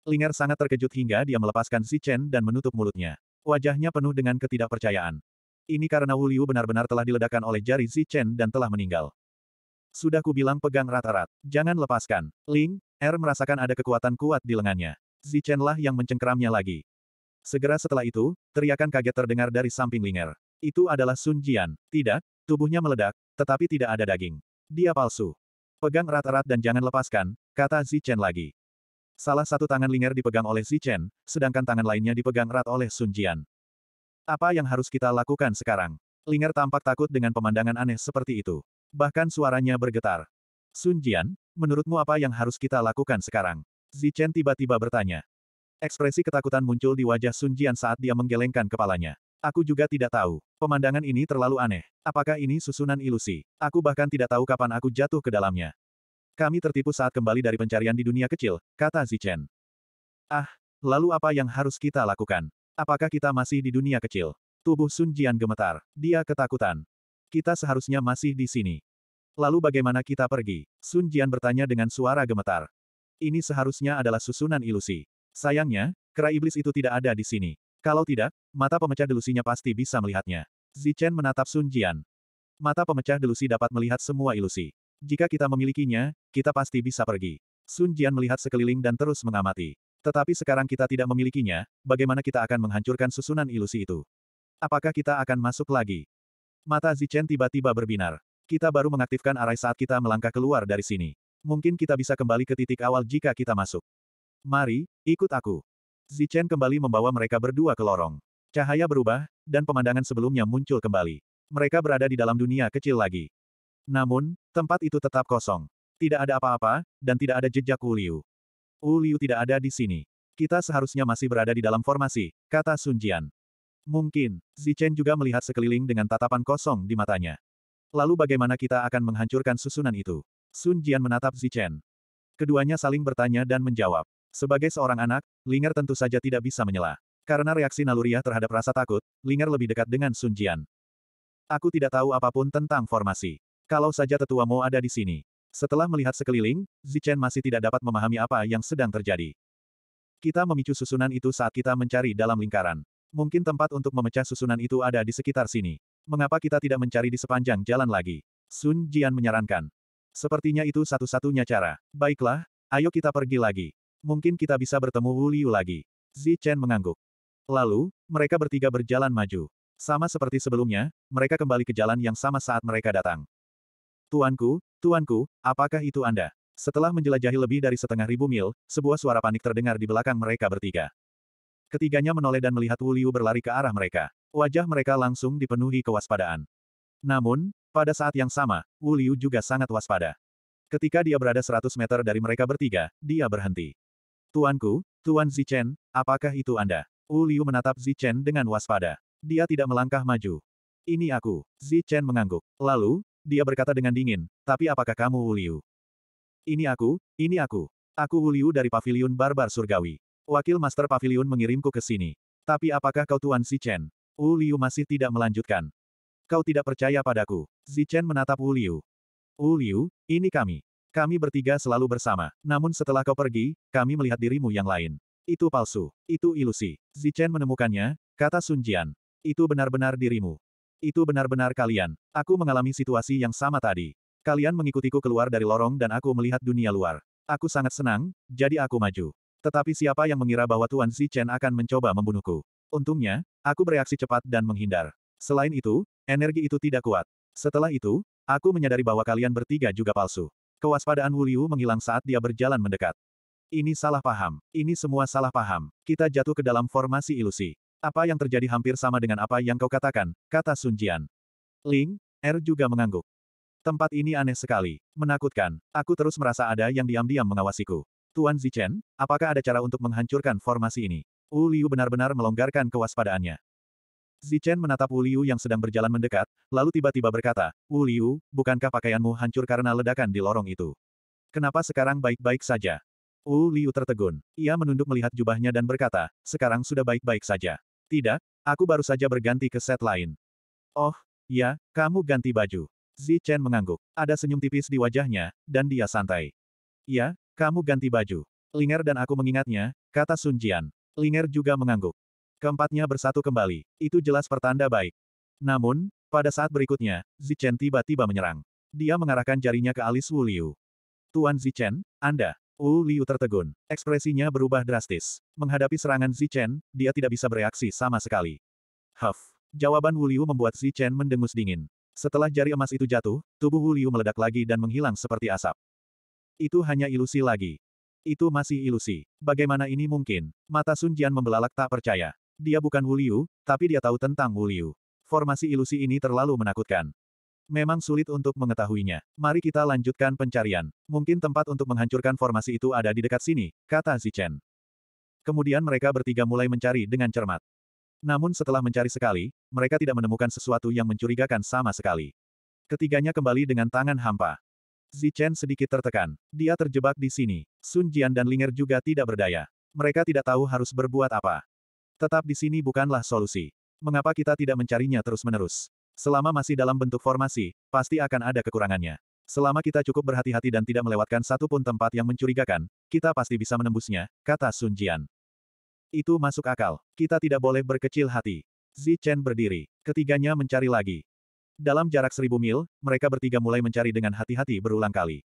Linger sangat terkejut hingga dia melepaskan Zichen dan menutup mulutnya. Wajahnya penuh dengan ketidakpercayaan. Ini karena Wu Liu benar-benar telah diledakkan oleh jari Zichen dan telah meninggal. Sudah kubilang pegang rata-rat. Jangan lepaskan. Ling, Er merasakan ada kekuatan kuat di lengannya. Zichen lah yang mencengkeramnya lagi. Segera setelah itu, teriakan kaget terdengar dari samping Linger. Itu adalah Sun Jian. Tidak, tubuhnya meledak, tetapi tidak ada daging. Dia palsu. Pegang erat-erat dan jangan lepaskan, kata Zichen lagi. Salah satu tangan Linger dipegang oleh Zichen, sedangkan tangan lainnya dipegang erat oleh Sun Jian. Apa yang harus kita lakukan sekarang? Linger tampak takut dengan pemandangan aneh seperti itu. Bahkan suaranya bergetar. Sun Jian, menurutmu apa yang harus kita lakukan sekarang? Zichen tiba-tiba bertanya. Ekspresi ketakutan muncul di wajah Sun Jian saat dia menggelengkan kepalanya. Aku juga tidak tahu. Pemandangan ini terlalu aneh. Apakah ini susunan ilusi? Aku bahkan tidak tahu kapan aku jatuh ke dalamnya. Kami tertipu saat kembali dari pencarian di dunia kecil, kata Zichen. Ah, lalu apa yang harus kita lakukan? Apakah kita masih di dunia kecil? Tubuh Sun Jian gemetar. Dia ketakutan. Kita seharusnya masih di sini. Lalu bagaimana kita pergi? Sun Jian bertanya dengan suara gemetar. Ini seharusnya adalah susunan ilusi. Sayangnya, kera iblis itu tidak ada di sini. Kalau tidak, mata pemecah delusinya pasti bisa melihatnya. Zichen menatap Sun Jian. Mata pemecah delusi dapat melihat semua ilusi. Jika kita memilikinya, kita pasti bisa pergi. Sun Jian melihat sekeliling dan terus mengamati. Tetapi sekarang kita tidak memilikinya, bagaimana kita akan menghancurkan susunan ilusi itu? Apakah kita akan masuk lagi? Mata Zichen tiba-tiba berbinar. Kita baru mengaktifkan arai saat kita melangkah keluar dari sini. Mungkin kita bisa kembali ke titik awal jika kita masuk. Mari, ikut aku. Zichen kembali membawa mereka berdua ke lorong. Cahaya berubah, dan pemandangan sebelumnya muncul kembali. Mereka berada di dalam dunia kecil lagi. Namun, tempat itu tetap kosong. Tidak ada apa-apa, dan tidak ada jejak Uliu. Uliu tidak ada di sini. Kita seharusnya masih berada di dalam formasi, kata Sun Jian. Mungkin, Zichen juga melihat sekeliling dengan tatapan kosong di matanya. Lalu bagaimana kita akan menghancurkan susunan itu? Sun Jian menatap Zichen. Keduanya saling bertanya dan menjawab. Sebagai seorang anak, Linger tentu saja tidak bisa menyela. Karena reaksi naluriah terhadap rasa takut, Linger lebih dekat dengan Sun Jian. Aku tidak tahu apapun tentang formasi. Kalau saja tetua Mo ada di sini. Setelah melihat sekeliling, Zichen masih tidak dapat memahami apa yang sedang terjadi. Kita memicu susunan itu saat kita mencari dalam lingkaran. Mungkin tempat untuk memecah susunan itu ada di sekitar sini. Mengapa kita tidak mencari di sepanjang jalan lagi? Sun Jian menyarankan. Sepertinya itu satu-satunya cara. Baiklah, ayo kita pergi lagi. Mungkin kita bisa bertemu Wu Liu lagi. Zi Chen mengangguk. Lalu, mereka bertiga berjalan maju. Sama seperti sebelumnya, mereka kembali ke jalan yang sama saat mereka datang. Tuanku, tuanku, apakah itu Anda? Setelah menjelajahi lebih dari setengah ribu mil, sebuah suara panik terdengar di belakang mereka bertiga. Ketiganya menoleh dan melihat Wu Liu berlari ke arah mereka. Wajah mereka langsung dipenuhi kewaspadaan. Namun, pada saat yang sama, Wu Liu juga sangat waspada. Ketika dia berada 100 meter dari mereka bertiga, dia berhenti. Tuanku, Tuan Zichen, apakah itu Anda? Wu Liu menatap Zichen dengan waspada. Dia tidak melangkah maju. Ini aku. Zichen mengangguk. Lalu, dia berkata dengan dingin, tapi apakah kamu Wu Liu? Ini aku, ini aku. Aku Wu Liu dari Paviliun Barbar Surgawi. Wakil Master Paviliun mengirimku ke sini. Tapi apakah kau Tuan Zichen? Wu Liu masih tidak melanjutkan. Kau tidak percaya padaku. Zichen menatap Wu Liu. Wu Liu, ini kami. Kami bertiga selalu bersama. Namun setelah kau pergi, kami melihat dirimu yang lain. Itu palsu. Itu ilusi. Zichen menemukannya, kata Sun Jian. Itu benar-benar dirimu. Itu benar-benar kalian. Aku mengalami situasi yang sama tadi. Kalian mengikutiku keluar dari lorong dan aku melihat dunia luar. Aku sangat senang, jadi aku maju. Tetapi siapa yang mengira bahwa Tuan Zichen akan mencoba membunuhku? Untungnya, aku bereaksi cepat dan menghindar. Selain itu, energi itu tidak kuat. Setelah itu, aku menyadari bahwa kalian bertiga juga palsu. Kewaspadaan Wuliu menghilang saat dia berjalan mendekat. Ini salah paham. Ini semua salah paham. Kita jatuh ke dalam formasi ilusi. Apa yang terjadi hampir sama dengan apa yang kau katakan, kata Sun Jian. Ling, Er juga mengangguk. Tempat ini aneh sekali. Menakutkan. Aku terus merasa ada yang diam-diam mengawasiku. Tuan Zichen, apakah ada cara untuk menghancurkan formasi ini? Wu Liu benar-benar melonggarkan kewaspadaannya. Zichen menatap Wu Liu yang sedang berjalan mendekat, lalu tiba-tiba berkata, Wu Liu, bukankah pakaianmu hancur karena ledakan di lorong itu? Kenapa sekarang baik-baik saja? Wu Liu tertegun. Ia menunduk melihat jubahnya dan berkata, sekarang sudah baik-baik saja. Tidak, aku baru saja berganti ke set lain. Oh, ya, kamu ganti baju. Zichen mengangguk. Ada senyum tipis di wajahnya, dan dia santai. Ya, kamu ganti baju. Linger dan aku mengingatnya, kata Sun Jian. Linger juga mengangguk. Keempatnya bersatu kembali. Itu jelas pertanda baik. Namun, pada saat berikutnya, Zichen tiba-tiba menyerang. Dia mengarahkan jarinya ke alis Wu Liu. Tuan Zichen, Anda. Wu Liu tertegun. Ekspresinya berubah drastis. Menghadapi serangan Zichen, dia tidak bisa bereaksi sama sekali. Huff. Jawaban Wu Liu membuat Zichen mendengus dingin. Setelah jari emas itu jatuh, tubuh Wu Liu meledak lagi dan menghilang seperti asap. Itu hanya ilusi lagi. Itu masih ilusi. Bagaimana ini mungkin? Mata Sun Jian membelalak tak percaya. Dia bukan Wuliu, tapi dia tahu tentang Wuliu. Formasi ilusi ini terlalu menakutkan. Memang sulit untuk mengetahuinya. Mari kita lanjutkan pencarian. Mungkin tempat untuk menghancurkan formasi itu ada di dekat sini, kata Zichen. Kemudian mereka bertiga mulai mencari dengan cermat. Namun setelah mencari sekali, mereka tidak menemukan sesuatu yang mencurigakan sama sekali. Ketiganya kembali dengan tangan hampa. Zichen sedikit tertekan. Dia terjebak di sini. Sun Jian dan Linger juga tidak berdaya. Mereka tidak tahu harus berbuat apa. Tetap di sini bukanlah solusi. Mengapa kita tidak mencarinya terus-menerus? Selama masih dalam bentuk formasi, pasti akan ada kekurangannya. Selama kita cukup berhati-hati dan tidak melewatkan satu pun tempat yang mencurigakan, kita pasti bisa menembusnya, kata Sun Jian. Itu masuk akal. Kita tidak boleh berkecil hati. Zi Chen berdiri. Ketiganya mencari lagi. Dalam jarak seribu mil, mereka bertiga mulai mencari dengan hati-hati berulang kali.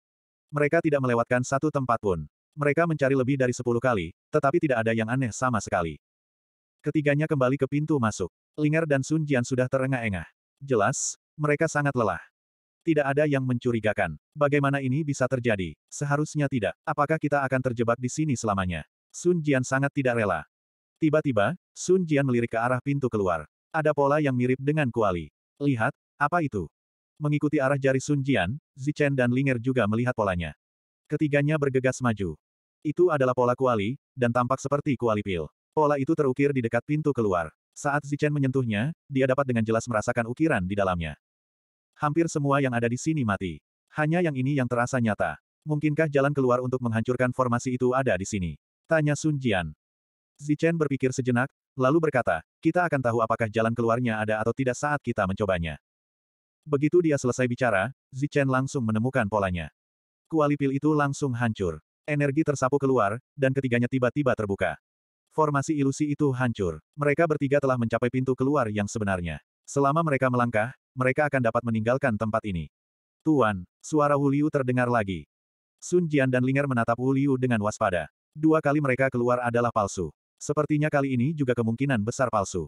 Mereka tidak melewatkan satu tempat pun. Mereka mencari lebih dari sepuluh kali, tetapi tidak ada yang aneh sama sekali. Ketiganya kembali ke pintu masuk. Linger dan Sun Jian sudah terengah-engah. Jelas, mereka sangat lelah. Tidak ada yang mencurigakan. Bagaimana ini bisa terjadi? Seharusnya tidak. Apakah kita akan terjebak di sini selamanya? Sun Jian sangat tidak rela. Tiba-tiba, Sun Jian melirik ke arah pintu keluar. Ada pola yang mirip dengan kuali. Lihat, apa itu? Mengikuti arah jari Sun Jian, Zichen dan Linger juga melihat polanya. Ketiganya bergegas maju. Itu adalah pola kuali, dan tampak seperti kuali pil. Pola itu terukir di dekat pintu keluar. Saat Zichen menyentuhnya, dia dapat dengan jelas merasakan ukiran di dalamnya. Hampir semua yang ada di sini mati. Hanya yang ini yang terasa nyata. Mungkinkah jalan keluar untuk menghancurkan formasi itu ada di sini? Tanya Sun Jian. Zichen berpikir sejenak, lalu berkata, kita akan tahu apakah jalan keluarnya ada atau tidak saat kita mencobanya. Begitu dia selesai bicara, Zichen langsung menemukan polanya. Kuali pil itu langsung hancur. Energi tersapu keluar, dan ketiganya tiba-tiba terbuka. Formasi ilusi itu hancur. Mereka bertiga telah mencapai pintu keluar yang sebenarnya. Selama mereka melangkah, mereka akan dapat meninggalkan tempat ini. Tuan, suara Wuliu terdengar lagi. Sun Jian dan Linger menatap Wuliu dengan waspada. Dua kali mereka keluar adalah palsu. Sepertinya kali ini juga kemungkinan besar palsu.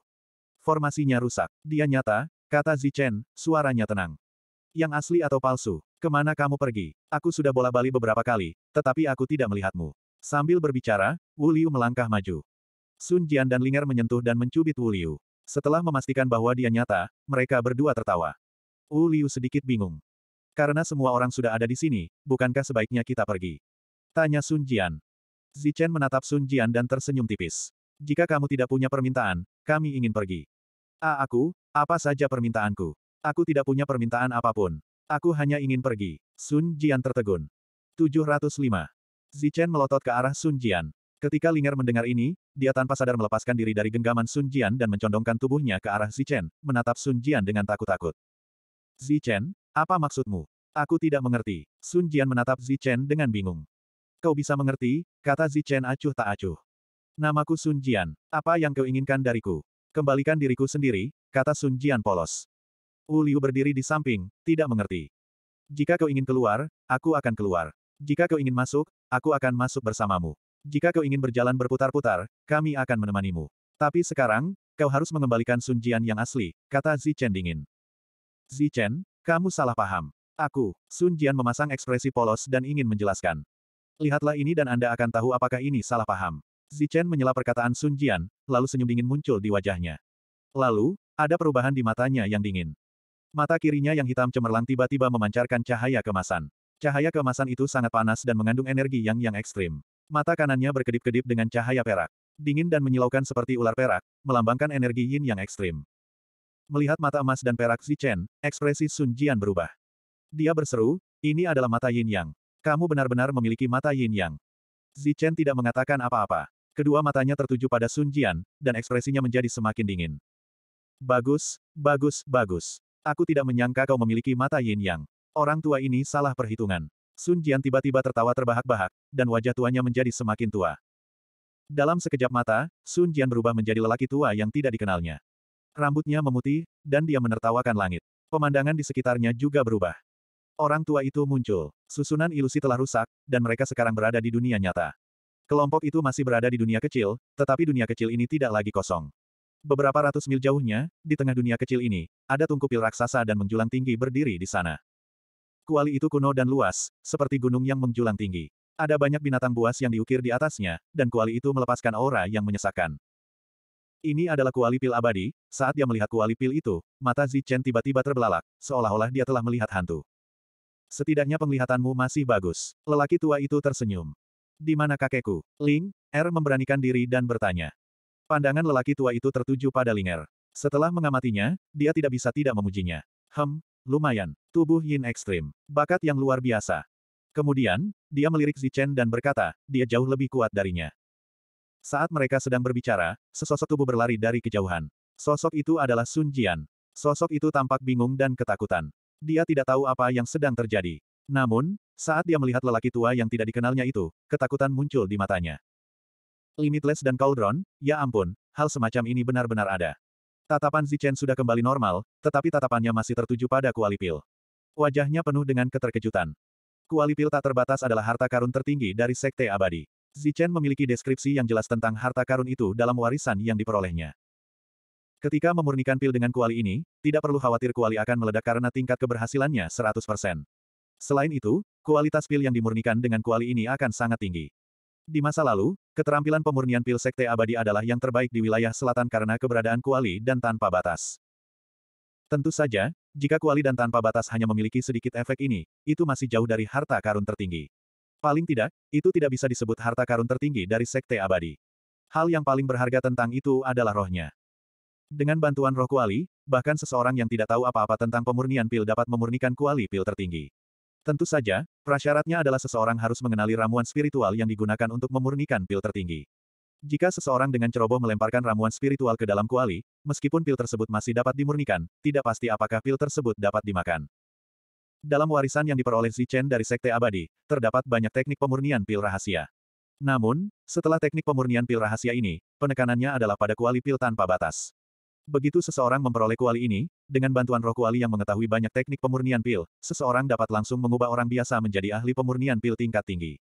Formasinya rusak. Dia nyata, kata Zichen, suaranya tenang. Yang asli atau palsu? Kemana kamu pergi? Aku sudah bola-bali beberapa kali, tetapi aku tidak melihatmu. Sambil berbicara, Wu melangkah maju. Sun Jian dan Linger menyentuh dan mencubit Wu Liu. Setelah memastikan bahwa dia nyata, mereka berdua tertawa. Wu Liu sedikit bingung. Karena semua orang sudah ada di sini, bukankah sebaiknya kita pergi? Tanya Sun Jian. Zichen menatap Sun Jian dan tersenyum tipis. Jika kamu tidak punya permintaan, kami ingin pergi. A aku, apa saja permintaanku. Aku tidak punya permintaan apapun. Aku hanya ingin pergi. Sun Jian tertegun. 705. Zichen melotot ke arah Sun Jian. Ketika Linger mendengar ini, dia tanpa sadar melepaskan diri dari genggaman Sun Jian dan mencondongkan tubuhnya ke arah Zichen, menatap Sun Jian dengan takut-takut. Zichen, apa maksudmu? Aku tidak mengerti. Sun Jian menatap Zichen dengan bingung. Kau bisa mengerti, kata Zichen acuh tak acuh. Namaku Sun Jian, apa yang kau inginkan dariku? Kembalikan diriku sendiri, kata Sun Jian polos. Wu Liu berdiri di samping, tidak mengerti. Jika kau ingin keluar, aku akan keluar. Jika kau ingin masuk, aku akan masuk bersamamu. Jika kau ingin berjalan berputar-putar, kami akan menemanimu. Tapi sekarang, kau harus mengembalikan Sun Jian yang asli, kata Zi Chen dingin. Zi Chen, kamu salah paham. Aku, Sun Jian memasang ekspresi polos dan ingin menjelaskan. Lihatlah ini dan Anda akan tahu apakah ini salah paham. Zi Chen menyela perkataan Sun Jian, lalu senyum dingin muncul di wajahnya. Lalu, ada perubahan di matanya yang dingin. Mata kirinya yang hitam cemerlang tiba-tiba memancarkan cahaya kemasan. Cahaya kemasan itu sangat panas dan mengandung energi yang yang ekstrim. Mata kanannya berkedip-kedip dengan cahaya perak. Dingin dan menyilaukan seperti ular perak, melambangkan energi yin yang ekstrim. Melihat mata emas dan perak Xi Chen, ekspresi Sun Jian berubah. Dia berseru, ini adalah mata yin yang. Kamu benar-benar memiliki mata yin yang. Xi Chen tidak mengatakan apa-apa. Kedua matanya tertuju pada Sun Jian, dan ekspresinya menjadi semakin dingin. Bagus, bagus, bagus. Aku tidak menyangka kau memiliki mata yin yang. Orang tua ini salah perhitungan. Sun Jian tiba-tiba tertawa terbahak-bahak, dan wajah tuanya menjadi semakin tua. Dalam sekejap mata, Sun Jian berubah menjadi lelaki tua yang tidak dikenalnya. Rambutnya memutih, dan dia menertawakan langit. Pemandangan di sekitarnya juga berubah. Orang tua itu muncul. Susunan ilusi telah rusak, dan mereka sekarang berada di dunia nyata. Kelompok itu masih berada di dunia kecil, tetapi dunia kecil ini tidak lagi kosong. Beberapa ratus mil jauhnya, di tengah dunia kecil ini, ada tungku pil raksasa dan menjulang tinggi berdiri di sana. Kuali itu kuno dan luas, seperti gunung yang menjulang tinggi. Ada banyak binatang buas yang diukir di atasnya, dan kuali itu melepaskan aura yang menyesakkan. Ini adalah kuali pil abadi, saat dia melihat kuali pil itu, mata Zichen tiba-tiba terbelalak, seolah-olah dia telah melihat hantu. Setidaknya penglihatanmu masih bagus. Lelaki tua itu tersenyum. Di mana kakekku? Ling, Er memberanikan diri dan bertanya. Pandangan lelaki tua itu tertuju pada Ling Er. Setelah mengamatinya, dia tidak bisa tidak memujinya. Hem, Lumayan. Tubuh Yin ekstrim. Bakat yang luar biasa. Kemudian, dia melirik Zichen dan berkata, dia jauh lebih kuat darinya. Saat mereka sedang berbicara, sesosok tubuh berlari dari kejauhan. Sosok itu adalah Sun Jian. Sosok itu tampak bingung dan ketakutan. Dia tidak tahu apa yang sedang terjadi. Namun, saat dia melihat lelaki tua yang tidak dikenalnya itu, ketakutan muncul di matanya. Limitless dan Cauldron, ya ampun, hal semacam ini benar-benar ada. Tatapan Zichen sudah kembali normal, tetapi tatapannya masih tertuju pada Pil. Wajahnya penuh dengan keterkejutan. Pil tak terbatas adalah harta karun tertinggi dari Sekte Abadi. Zichen memiliki deskripsi yang jelas tentang harta karun itu dalam warisan yang diperolehnya. Ketika memurnikan pil dengan kuali ini, tidak perlu khawatir kuali akan meledak karena tingkat keberhasilannya 100%. Selain itu, kualitas pil yang dimurnikan dengan kuali ini akan sangat tinggi. Di masa lalu, keterampilan pemurnian pil sekte abadi adalah yang terbaik di wilayah selatan karena keberadaan kuali dan tanpa batas. Tentu saja, jika kuali dan tanpa batas hanya memiliki sedikit efek ini, itu masih jauh dari harta karun tertinggi. Paling tidak, itu tidak bisa disebut harta karun tertinggi dari sekte abadi. Hal yang paling berharga tentang itu adalah rohnya. Dengan bantuan roh kuali, bahkan seseorang yang tidak tahu apa-apa tentang pemurnian pil dapat memurnikan kuali pil tertinggi. Tentu saja, prasyaratnya adalah seseorang harus mengenali ramuan spiritual yang digunakan untuk memurnikan pil tertinggi. Jika seseorang dengan ceroboh melemparkan ramuan spiritual ke dalam kuali, meskipun pil tersebut masih dapat dimurnikan, tidak pasti apakah pil tersebut dapat dimakan. Dalam warisan yang diperoleh Zichen dari Sekte Abadi, terdapat banyak teknik pemurnian pil rahasia. Namun, setelah teknik pemurnian pil rahasia ini, penekanannya adalah pada kuali pil tanpa batas. Begitu seseorang memperoleh kuali ini, dengan bantuan roh kuali yang mengetahui banyak teknik pemurnian pil, seseorang dapat langsung mengubah orang biasa menjadi ahli pemurnian pil tingkat tinggi.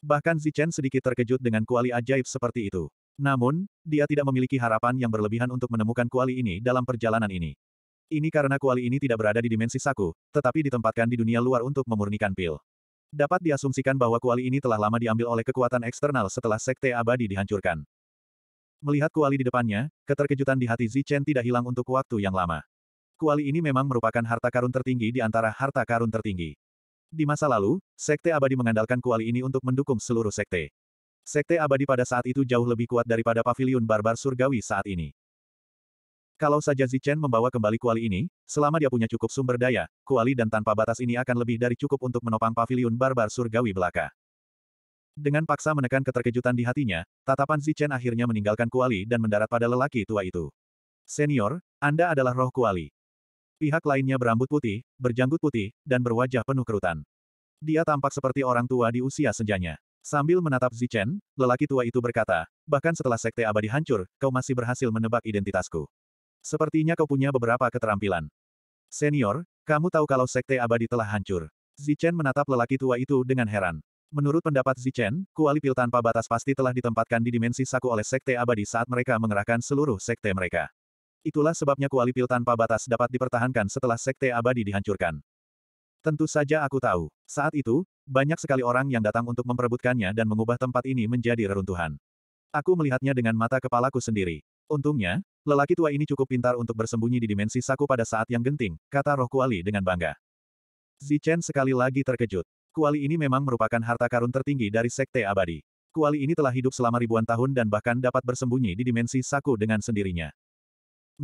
Bahkan Zichen sedikit terkejut dengan kuali ajaib seperti itu. Namun, dia tidak memiliki harapan yang berlebihan untuk menemukan kuali ini dalam perjalanan ini. Ini karena kuali ini tidak berada di dimensi saku, tetapi ditempatkan di dunia luar untuk memurnikan pil. Dapat diasumsikan bahwa kuali ini telah lama diambil oleh kekuatan eksternal setelah Sekte Abadi dihancurkan. Melihat kuali di depannya, keterkejutan di hati Zichen tidak hilang untuk waktu yang lama. Kuali ini memang merupakan harta karun tertinggi di antara harta karun tertinggi. Di masa lalu, Sekte Abadi mengandalkan kuali ini untuk mendukung seluruh sekte. Sekte Abadi pada saat itu jauh lebih kuat daripada Paviliun barbar surgawi saat ini. Kalau saja Zichen membawa kembali kuali ini, selama dia punya cukup sumber daya, kuali dan tanpa batas ini akan lebih dari cukup untuk menopang Paviliun barbar surgawi belaka. Dengan paksa menekan keterkejutan di hatinya, tatapan Zichen akhirnya meninggalkan Kuali dan mendarat pada lelaki tua itu. Senior, Anda adalah roh Kuali. Pihak lainnya berambut putih, berjanggut putih, dan berwajah penuh kerutan. Dia tampak seperti orang tua di usia senjanya. Sambil menatap Zichen, lelaki tua itu berkata, bahkan setelah sekte abadi hancur, kau masih berhasil menebak identitasku. Sepertinya kau punya beberapa keterampilan. Senior, kamu tahu kalau sekte abadi telah hancur. Zichen menatap lelaki tua itu dengan heran. Menurut pendapat Zichen, Kuali Pil tanpa batas pasti telah ditempatkan di dimensi saku oleh Sekte Abadi saat mereka mengerahkan seluruh Sekte mereka. Itulah sebabnya Kuali Pil tanpa batas dapat dipertahankan setelah Sekte Abadi dihancurkan. Tentu saja aku tahu. Saat itu, banyak sekali orang yang datang untuk memperebutkannya dan mengubah tempat ini menjadi reruntuhan. Aku melihatnya dengan mata kepalaku sendiri. Untungnya, lelaki tua ini cukup pintar untuk bersembunyi di dimensi saku pada saat yang genting, kata roh kuali dengan bangga. Zichen sekali lagi terkejut. Kuali ini memang merupakan harta karun tertinggi dari Sekte Abadi. Kuali ini telah hidup selama ribuan tahun dan bahkan dapat bersembunyi di dimensi saku dengan sendirinya.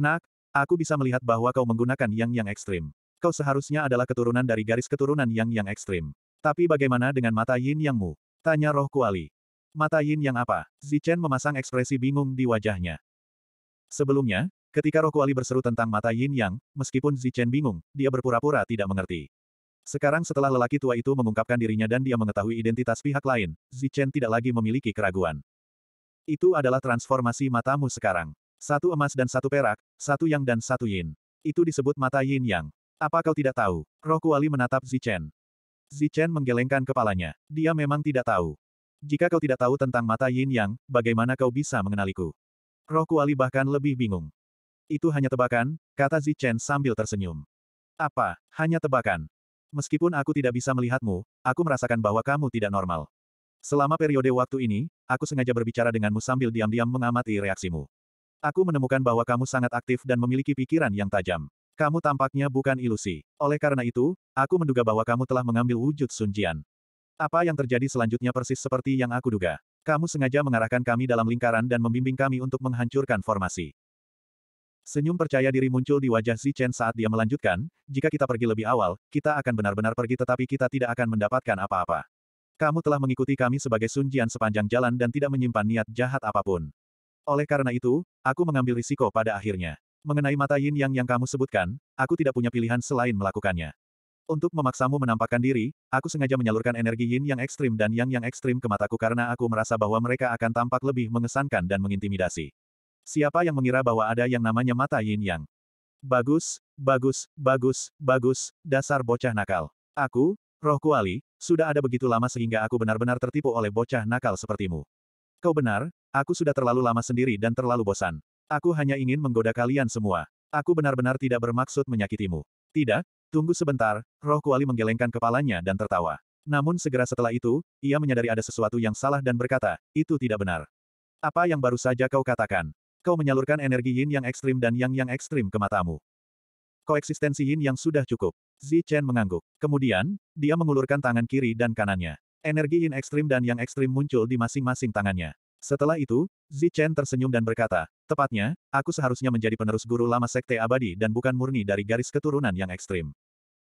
Nak, aku bisa melihat bahwa kau menggunakan yang-yang ekstrim. Kau seharusnya adalah keturunan dari garis keturunan yang-yang ekstrim. Tapi bagaimana dengan mata yin yangmu? Tanya roh kuali. Mata yin yang apa? Zichen memasang ekspresi bingung di wajahnya. Sebelumnya, ketika roh kuali berseru tentang mata yin yang, meskipun Zichen bingung, dia berpura-pura tidak mengerti. Sekarang setelah lelaki tua itu mengungkapkan dirinya dan dia mengetahui identitas pihak lain, Zichen tidak lagi memiliki keraguan. Itu adalah transformasi matamu sekarang. Satu emas dan satu perak, satu yang dan satu yin. Itu disebut mata yin yang. Apa kau tidak tahu? Roh Kuali menatap Zichen. Zichen menggelengkan kepalanya. Dia memang tidak tahu. Jika kau tidak tahu tentang mata yin yang, bagaimana kau bisa mengenaliku? Roh Kuali bahkan lebih bingung. Itu hanya tebakan, kata Zichen sambil tersenyum. Apa? Hanya tebakan. Meskipun aku tidak bisa melihatmu, aku merasakan bahwa kamu tidak normal. Selama periode waktu ini, aku sengaja berbicara denganmu sambil diam-diam mengamati reaksimu. Aku menemukan bahwa kamu sangat aktif dan memiliki pikiran yang tajam. Kamu tampaknya bukan ilusi. Oleh karena itu, aku menduga bahwa kamu telah mengambil wujud Sunjian. Apa yang terjadi selanjutnya persis seperti yang aku duga. Kamu sengaja mengarahkan kami dalam lingkaran dan membimbing kami untuk menghancurkan formasi. Senyum percaya diri muncul di wajah Zi Chen saat dia melanjutkan, jika kita pergi lebih awal, kita akan benar-benar pergi tetapi kita tidak akan mendapatkan apa-apa. Kamu telah mengikuti kami sebagai sunjian sepanjang jalan dan tidak menyimpan niat jahat apapun. Oleh karena itu, aku mengambil risiko pada akhirnya. Mengenai mata yin yang yang kamu sebutkan, aku tidak punya pilihan selain melakukannya. Untuk memaksamu menampakkan diri, aku sengaja menyalurkan energi yin yang ekstrim dan yang yang ekstrim ke mataku karena aku merasa bahwa mereka akan tampak lebih mengesankan dan mengintimidasi. Siapa yang mengira bahwa ada yang namanya mata yin yang? Bagus, bagus, bagus, bagus, dasar bocah nakal. Aku, roh kuali, sudah ada begitu lama sehingga aku benar-benar tertipu oleh bocah nakal sepertimu. Kau benar, aku sudah terlalu lama sendiri dan terlalu bosan. Aku hanya ingin menggoda kalian semua. Aku benar-benar tidak bermaksud menyakitimu. Tidak, tunggu sebentar, roh kuali menggelengkan kepalanya dan tertawa. Namun segera setelah itu, ia menyadari ada sesuatu yang salah dan berkata, itu tidak benar. Apa yang baru saja kau katakan? Kau menyalurkan energi yin yang ekstrim dan yang yang ekstrim ke matamu. Koeksistensi yin yang sudah cukup. Zi Chen mengangguk. Kemudian, dia mengulurkan tangan kiri dan kanannya. Energi yin ekstrim dan yang ekstrim muncul di masing-masing tangannya. Setelah itu, Zi Chen tersenyum dan berkata, Tepatnya, aku seharusnya menjadi penerus guru lama sekte abadi dan bukan murni dari garis keturunan yang ekstrim.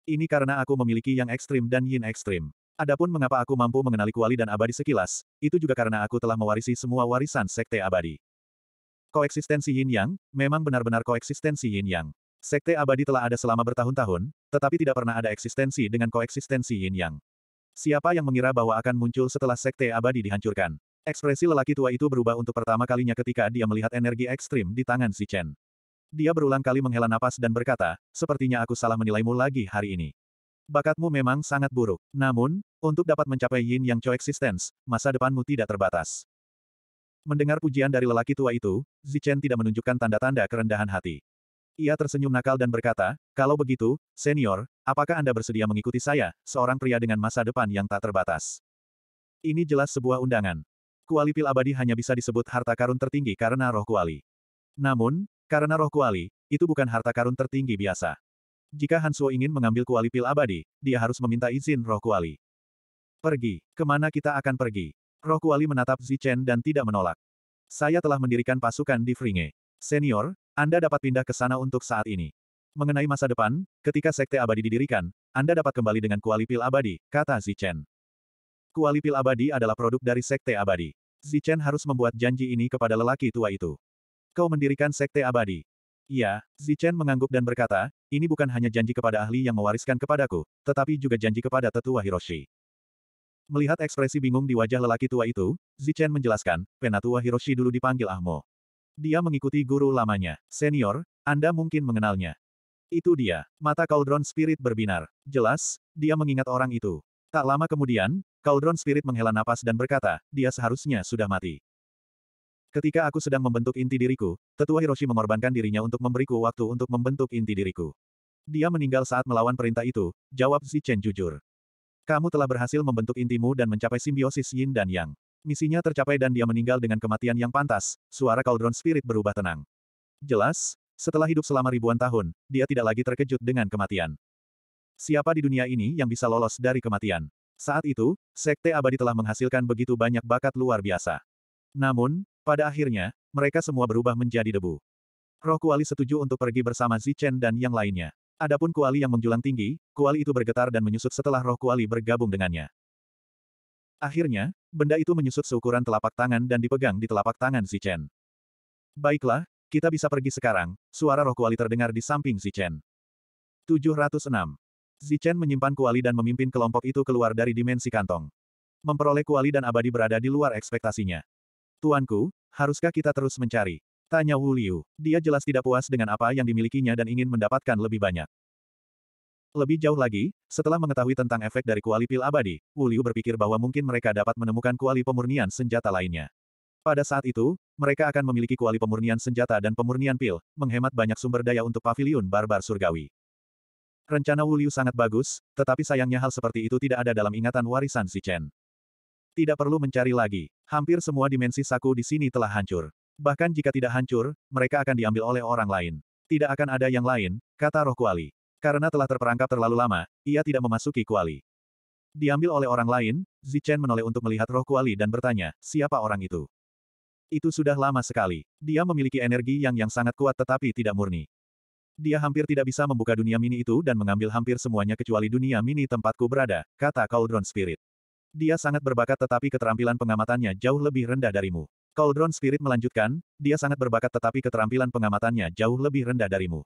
Ini karena aku memiliki yang ekstrim dan yin ekstrim. Adapun mengapa aku mampu mengenali kuali dan abadi sekilas, itu juga karena aku telah mewarisi semua warisan sekte abadi. Koeksistensi yin-yang, memang benar-benar koeksistensi yin-yang. Sekte abadi telah ada selama bertahun-tahun, tetapi tidak pernah ada eksistensi dengan koeksistensi yin-yang. Siapa yang mengira bahwa akan muncul setelah sekte abadi dihancurkan? Ekspresi lelaki tua itu berubah untuk pertama kalinya ketika dia melihat energi ekstrim di tangan si Chen. Dia berulang kali menghela napas dan berkata, sepertinya aku salah menilaimu lagi hari ini. Bakatmu memang sangat buruk. Namun, untuk dapat mencapai yin yang coexistence, masa depanmu tidak terbatas. Mendengar pujian dari lelaki tua itu, Zichen tidak menunjukkan tanda-tanda kerendahan hati. Ia tersenyum nakal dan berkata, kalau begitu, senior, apakah Anda bersedia mengikuti saya, seorang pria dengan masa depan yang tak terbatas? Ini jelas sebuah undangan. Kuali pil abadi hanya bisa disebut harta karun tertinggi karena roh kuali. Namun, karena roh kuali, itu bukan harta karun tertinggi biasa. Jika Hansuo ingin mengambil kuali pil abadi, dia harus meminta izin roh kuali. Pergi, kemana kita akan pergi? Roh Kuali menatap Zichen dan tidak menolak. Saya telah mendirikan pasukan di Fringe. Senior, Anda dapat pindah ke sana untuk saat ini. Mengenai masa depan, ketika Sekte Abadi didirikan, Anda dapat kembali dengan Kuali Pil Abadi, kata Zichen. Kuali Pil Abadi adalah produk dari Sekte Abadi. Zichen harus membuat janji ini kepada lelaki tua itu. Kau mendirikan Sekte Abadi. Iya, Zichen mengangguk dan berkata, ini bukan hanya janji kepada ahli yang mewariskan kepadaku, tetapi juga janji kepada tetua Hiroshi. Melihat ekspresi bingung di wajah lelaki tua itu, Zichen menjelaskan, penatua Hiroshi dulu dipanggil Ahmo. Dia mengikuti guru lamanya. Senior, Anda mungkin mengenalnya. Itu dia. Mata Cauldron Spirit berbinar. Jelas, dia mengingat orang itu. Tak lama kemudian, Cauldron Spirit menghela napas dan berkata, dia seharusnya sudah mati. Ketika aku sedang membentuk inti diriku, tetua Hiroshi mengorbankan dirinya untuk memberiku waktu untuk membentuk inti diriku. Dia meninggal saat melawan perintah itu, jawab Zichen jujur. Kamu telah berhasil membentuk intimu dan mencapai simbiosis yin dan yang. Misinya tercapai dan dia meninggal dengan kematian yang pantas, suara Cauldron Spirit berubah tenang. Jelas, setelah hidup selama ribuan tahun, dia tidak lagi terkejut dengan kematian. Siapa di dunia ini yang bisa lolos dari kematian? Saat itu, Sekte Abadi telah menghasilkan begitu banyak bakat luar biasa. Namun, pada akhirnya, mereka semua berubah menjadi debu. Roh Kuali setuju untuk pergi bersama Zichen dan yang lainnya. Adapun kuali yang menjulang tinggi, kuali itu bergetar dan menyusut setelah roh kuali bergabung dengannya. Akhirnya, benda itu menyusut seukuran telapak tangan dan dipegang di telapak tangan si Chen. Baiklah, kita bisa pergi sekarang, suara roh kuali terdengar di samping si Chen. 706. Zichen menyimpan kuali dan memimpin kelompok itu keluar dari dimensi kantong. Memperoleh kuali dan abadi berada di luar ekspektasinya. Tuanku, haruskah kita terus mencari? Tanya Wu Liu. Dia jelas tidak puas dengan apa yang dimilikinya dan ingin mendapatkan lebih banyak. Lebih jauh lagi, setelah mengetahui tentang efek dari kuali pil abadi, Wu Liu berpikir bahwa mungkin mereka dapat menemukan kuali pemurnian senjata lainnya. Pada saat itu, mereka akan memiliki kuali pemurnian senjata dan pemurnian pil, menghemat banyak sumber daya untuk Pavilion barbar surgawi. Rencana Wu Liu sangat bagus, tetapi sayangnya hal seperti itu tidak ada dalam ingatan warisan si Chen. Tidak perlu mencari lagi, hampir semua dimensi saku di sini telah hancur. Bahkan jika tidak hancur, mereka akan diambil oleh orang lain. Tidak akan ada yang lain, kata roh kuali. Karena telah terperangkap terlalu lama, ia tidak memasuki kuali. Diambil oleh orang lain, Zichen menoleh untuk melihat roh kuali dan bertanya, siapa orang itu? Itu sudah lama sekali. Dia memiliki energi yang yang sangat kuat tetapi tidak murni. Dia hampir tidak bisa membuka dunia mini itu dan mengambil hampir semuanya kecuali dunia mini tempatku berada, kata Cauldron Spirit. Dia sangat berbakat tetapi keterampilan pengamatannya jauh lebih rendah darimu. Cauldron Spirit melanjutkan, dia sangat berbakat tetapi keterampilan pengamatannya jauh lebih rendah darimu.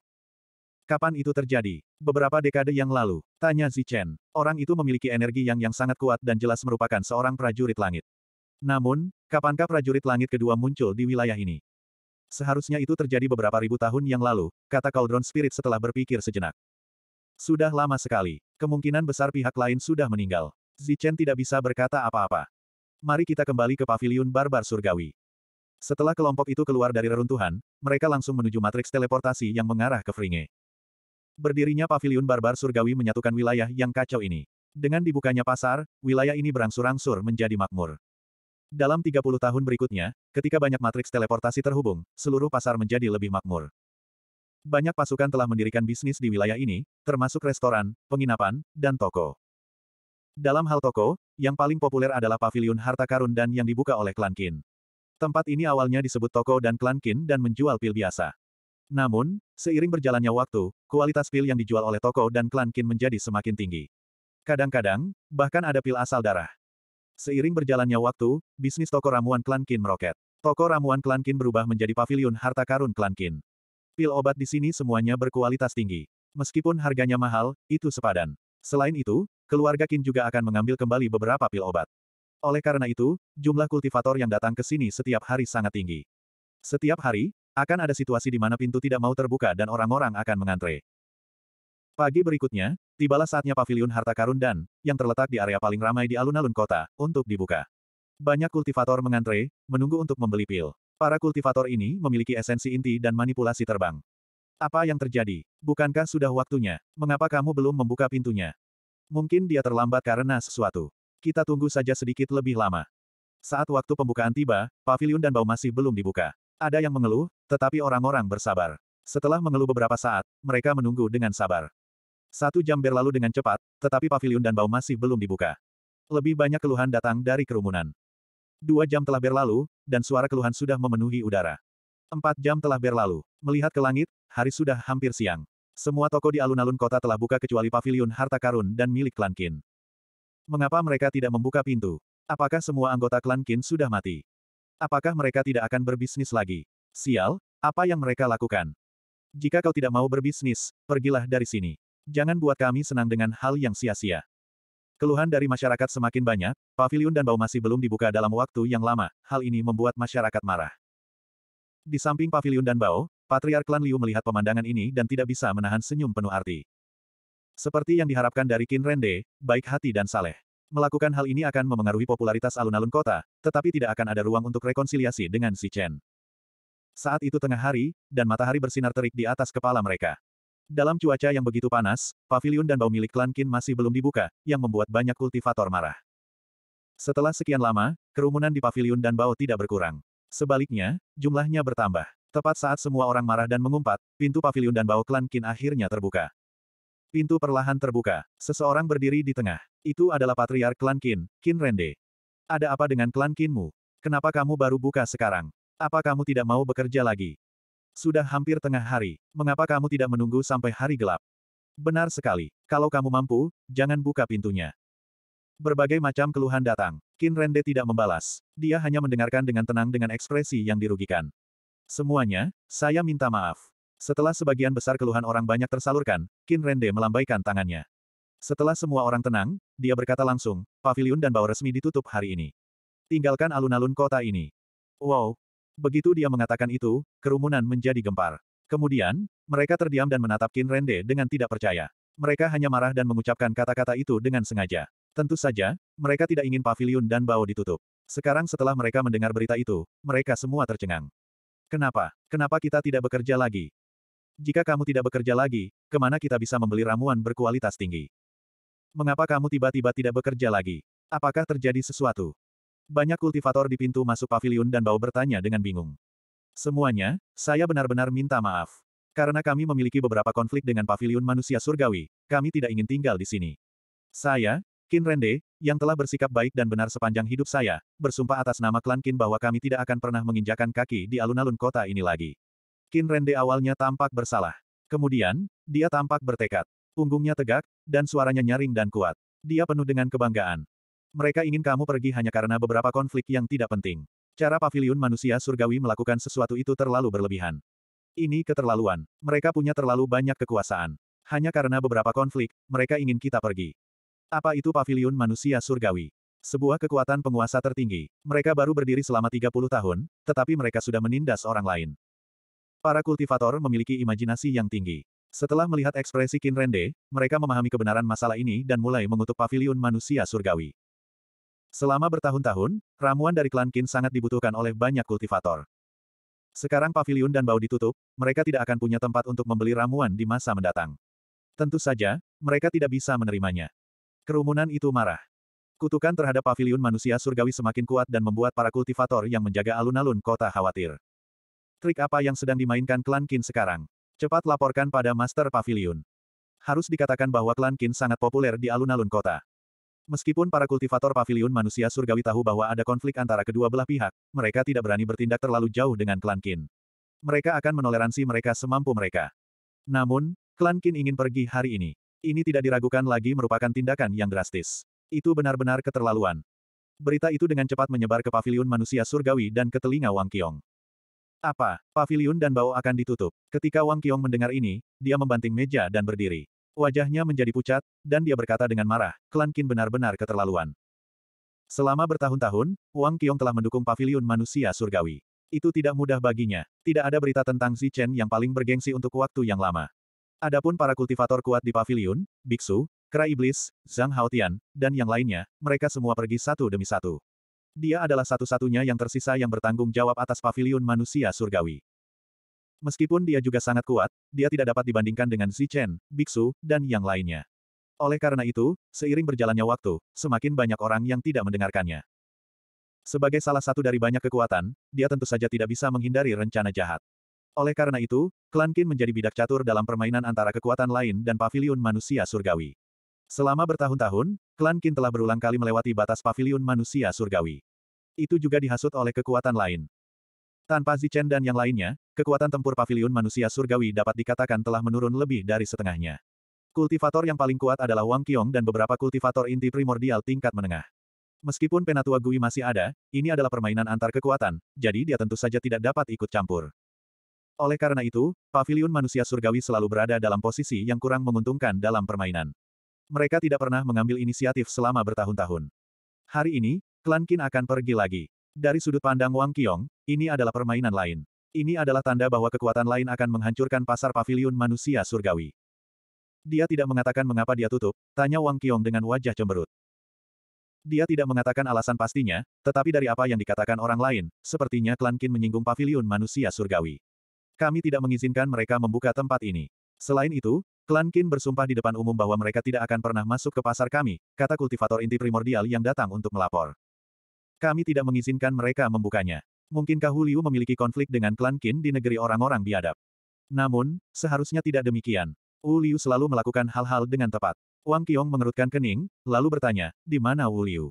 Kapan itu terjadi? Beberapa dekade yang lalu, tanya Zichen. Orang itu memiliki energi yang yang sangat kuat dan jelas merupakan seorang prajurit langit. Namun, kapankah prajurit langit kedua muncul di wilayah ini? Seharusnya itu terjadi beberapa ribu tahun yang lalu, kata Cauldron Spirit setelah berpikir sejenak. Sudah lama sekali. Kemungkinan besar pihak lain sudah meninggal. Zichen tidak bisa berkata apa-apa mari kita kembali ke paviliun barbar surgawi. Setelah kelompok itu keluar dari reruntuhan, mereka langsung menuju matriks teleportasi yang mengarah ke Fringe. Berdirinya paviliun barbar surgawi menyatukan wilayah yang kacau ini. Dengan dibukanya pasar, wilayah ini berangsur-angsur menjadi makmur. Dalam 30 tahun berikutnya, ketika banyak matriks teleportasi terhubung, seluruh pasar menjadi lebih makmur. Banyak pasukan telah mendirikan bisnis di wilayah ini, termasuk restoran, penginapan, dan toko. Dalam hal toko, yang paling populer adalah pavilion harta karun dan yang dibuka oleh klan Qin. Tempat ini awalnya disebut toko dan klan Qin dan menjual pil biasa. Namun, seiring berjalannya waktu, kualitas pil yang dijual oleh toko dan klan Qin menjadi semakin tinggi. Kadang-kadang, bahkan ada pil asal darah. Seiring berjalannya waktu, bisnis toko ramuan klan Qin meroket. Toko ramuan klan Qin berubah menjadi pavilion harta karun klan Qin. Pil obat di sini semuanya berkualitas tinggi. Meskipun harganya mahal, itu sepadan. Selain itu, keluarga Qin juga akan mengambil kembali beberapa pil obat. Oleh karena itu, jumlah kultivator yang datang ke sini setiap hari sangat tinggi. Setiap hari, akan ada situasi di mana pintu tidak mau terbuka dan orang-orang akan mengantre. Pagi berikutnya, tibalah saatnya pavilion harta karun dan, yang terletak di area paling ramai di alun-alun kota, untuk dibuka. Banyak kultivator mengantre, menunggu untuk membeli pil. Para kultivator ini memiliki esensi inti dan manipulasi terbang. Apa yang terjadi? Bukankah sudah waktunya? Mengapa kamu belum membuka pintunya? Mungkin dia terlambat karena sesuatu. Kita tunggu saja sedikit lebih lama. Saat waktu pembukaan tiba, pavilion dan bau masih belum dibuka. Ada yang mengeluh, tetapi orang-orang bersabar. Setelah mengeluh beberapa saat, mereka menunggu dengan sabar. Satu jam berlalu dengan cepat, tetapi pavilion dan bau masih belum dibuka. Lebih banyak keluhan datang dari kerumunan. Dua jam telah berlalu, dan suara keluhan sudah memenuhi udara. Empat jam telah berlalu. Melihat ke langit, hari sudah hampir siang. Semua toko di alun-alun kota telah buka kecuali pavilion harta karun dan milik klan Qin. Mengapa mereka tidak membuka pintu? Apakah semua anggota klan Qin sudah mati? Apakah mereka tidak akan berbisnis lagi? Sial, apa yang mereka lakukan? Jika kau tidak mau berbisnis, pergilah dari sini. Jangan buat kami senang dengan hal yang sia-sia. Keluhan dari masyarakat semakin banyak, pavilion dan bau masih belum dibuka dalam waktu yang lama, hal ini membuat masyarakat marah. Di samping pavilion dan bau, Patriark Klan Liu melihat pemandangan ini dan tidak bisa menahan senyum penuh arti. Seperti yang diharapkan dari Qin Rende, baik hati dan saleh. Melakukan hal ini akan memengaruhi popularitas alun-alun kota, tetapi tidak akan ada ruang untuk rekonsiliasi dengan si Chen. Saat itu tengah hari, dan matahari bersinar terik di atas kepala mereka. Dalam cuaca yang begitu panas, pavilion dan bau milik klan Qin masih belum dibuka, yang membuat banyak kultivator marah. Setelah sekian lama, kerumunan di pavilion dan bau tidak berkurang. Sebaliknya, jumlahnya bertambah. Tepat saat semua orang marah dan mengumpat, pintu pavilion dan bau klan kin akhirnya terbuka. Pintu perlahan terbuka. Seseorang berdiri di tengah. Itu adalah patriar klan kin, kin Rende. Ada apa dengan klan kinmu? Kenapa kamu baru buka sekarang? Apa kamu tidak mau bekerja lagi? Sudah hampir tengah hari. Mengapa kamu tidak menunggu sampai hari gelap? Benar sekali. Kalau kamu mampu, jangan buka pintunya. Berbagai macam keluhan datang. Kin Rende tidak membalas. Dia hanya mendengarkan dengan tenang dengan ekspresi yang dirugikan. Semuanya, saya minta maaf. Setelah sebagian besar keluhan orang banyak tersalurkan, Kin Rende melambaikan tangannya. Setelah semua orang tenang, dia berkata langsung, pavilion dan bau resmi ditutup hari ini. Tinggalkan alun-alun kota ini. Wow. Begitu dia mengatakan itu, kerumunan menjadi gempar. Kemudian, mereka terdiam dan menatap Kin Rende dengan tidak percaya. Mereka hanya marah dan mengucapkan kata-kata itu dengan sengaja. Tentu saja, mereka tidak ingin pavilion dan bau ditutup. Sekarang setelah mereka mendengar berita itu, mereka semua tercengang. Kenapa? Kenapa kita tidak bekerja lagi? Jika kamu tidak bekerja lagi, kemana kita bisa membeli ramuan berkualitas tinggi? Mengapa kamu tiba-tiba tidak bekerja lagi? Apakah terjadi sesuatu? Banyak kultivator di pintu masuk pavilion dan bau bertanya dengan bingung. Semuanya, saya benar-benar minta maaf. Karena kami memiliki beberapa konflik dengan pavilion manusia surgawi, kami tidak ingin tinggal di sini. Saya, Kin Rende, yang telah bersikap baik dan benar sepanjang hidup saya, bersumpah atas nama klan Kin bahwa kami tidak akan pernah menginjakan kaki di alun-alun kota ini lagi. Kin Rende awalnya tampak bersalah. Kemudian, dia tampak bertekad. Punggungnya tegak, dan suaranya nyaring dan kuat. Dia penuh dengan kebanggaan. Mereka ingin kamu pergi hanya karena beberapa konflik yang tidak penting. Cara Pavilion manusia surgawi melakukan sesuatu itu terlalu berlebihan. Ini keterlaluan. Mereka punya terlalu banyak kekuasaan. Hanya karena beberapa konflik, mereka ingin kita pergi. Apa itu pavilion manusia surgawi? Sebuah kekuatan penguasa tertinggi. Mereka baru berdiri selama 30 tahun, tetapi mereka sudah menindas orang lain. Para kultivator memiliki imajinasi yang tinggi. Setelah melihat ekspresi Kinrende, mereka memahami kebenaran masalah ini dan mulai mengutuk pavilion manusia surgawi. Selama bertahun-tahun, ramuan dari klan Kin sangat dibutuhkan oleh banyak kultivator. Sekarang pavilion dan bau ditutup, mereka tidak akan punya tempat untuk membeli ramuan di masa mendatang. Tentu saja, mereka tidak bisa menerimanya. Kerumunan itu marah. Kutukan terhadap paviliun manusia surgawi semakin kuat dan membuat para kultivator yang menjaga alun-alun kota khawatir. Trik apa yang sedang dimainkan klan Qin sekarang? Cepat laporkan pada Master Pavilion. Harus dikatakan bahwa klan Qin sangat populer di alun-alun kota. Meskipun para kultivator paviliun manusia surgawi tahu bahwa ada konflik antara kedua belah pihak, mereka tidak berani bertindak terlalu jauh dengan klan Qin. Mereka akan menoleransi mereka semampu mereka. Namun, klan Qin ingin pergi hari ini. Ini tidak diragukan lagi merupakan tindakan yang drastis. Itu benar-benar keterlaluan. Berita itu dengan cepat menyebar ke pavilion manusia surgawi dan ke telinga Wang Qiong. Apa? Pavilion dan bau akan ditutup. Ketika Wang Qiong mendengar ini, dia membanting meja dan berdiri. Wajahnya menjadi pucat, dan dia berkata dengan marah, klan Qin benar-benar keterlaluan. Selama bertahun-tahun, Wang Qiong telah mendukung pavilion manusia surgawi. Itu tidak mudah baginya. Tidak ada berita tentang Zi Chen yang paling bergengsi untuk waktu yang lama. Adapun para kultivator kuat di pavilion, Biksu, Kera Iblis, Zhang Haotian, dan yang lainnya, mereka semua pergi satu demi satu. Dia adalah satu-satunya yang tersisa yang bertanggung jawab atas pavilion manusia surgawi. Meskipun dia juga sangat kuat, dia tidak dapat dibandingkan dengan Chen, Biksu, dan yang lainnya. Oleh karena itu, seiring berjalannya waktu, semakin banyak orang yang tidak mendengarkannya. Sebagai salah satu dari banyak kekuatan, dia tentu saja tidak bisa menghindari rencana jahat. Oleh karena itu, klan Qin menjadi bidak catur dalam permainan antara kekuatan lain dan pavilion manusia surgawi. Selama bertahun-tahun, klan Qin telah berulang kali melewati batas pavilion manusia surgawi. Itu juga dihasut oleh kekuatan lain. Tanpa Zichen dan yang lainnya, kekuatan tempur pavilion manusia surgawi dapat dikatakan telah menurun lebih dari setengahnya. Kultivator yang paling kuat adalah Wang Qiong dan beberapa kultivator inti primordial tingkat menengah. Meskipun Penatua Gui masih ada, ini adalah permainan antar kekuatan, jadi dia tentu saja tidak dapat ikut campur. Oleh karena itu, pavilion manusia surgawi selalu berada dalam posisi yang kurang menguntungkan dalam permainan. Mereka tidak pernah mengambil inisiatif selama bertahun-tahun. Hari ini, klan Qin akan pergi lagi. Dari sudut pandang Wang Qiong, ini adalah permainan lain. Ini adalah tanda bahwa kekuatan lain akan menghancurkan pasar pavilion manusia surgawi. Dia tidak mengatakan mengapa dia tutup, tanya Wang Qiong dengan wajah cemberut. Dia tidak mengatakan alasan pastinya, tetapi dari apa yang dikatakan orang lain, sepertinya klan Qin menyinggung pavilion manusia surgawi. Kami tidak mengizinkan mereka membuka tempat ini. Selain itu, klan Qin bersumpah di depan umum bahwa mereka tidak akan pernah masuk ke pasar kami, kata kultivator inti primordial yang datang untuk melapor. Kami tidak mengizinkan mereka membukanya. Mungkinkah Huliu memiliki konflik dengan klan Qin di negeri orang-orang biadab? Namun, seharusnya tidak demikian. Wu Liu selalu melakukan hal-hal dengan tepat. Wang Qiong mengerutkan kening, lalu bertanya, di mana Wu Liu?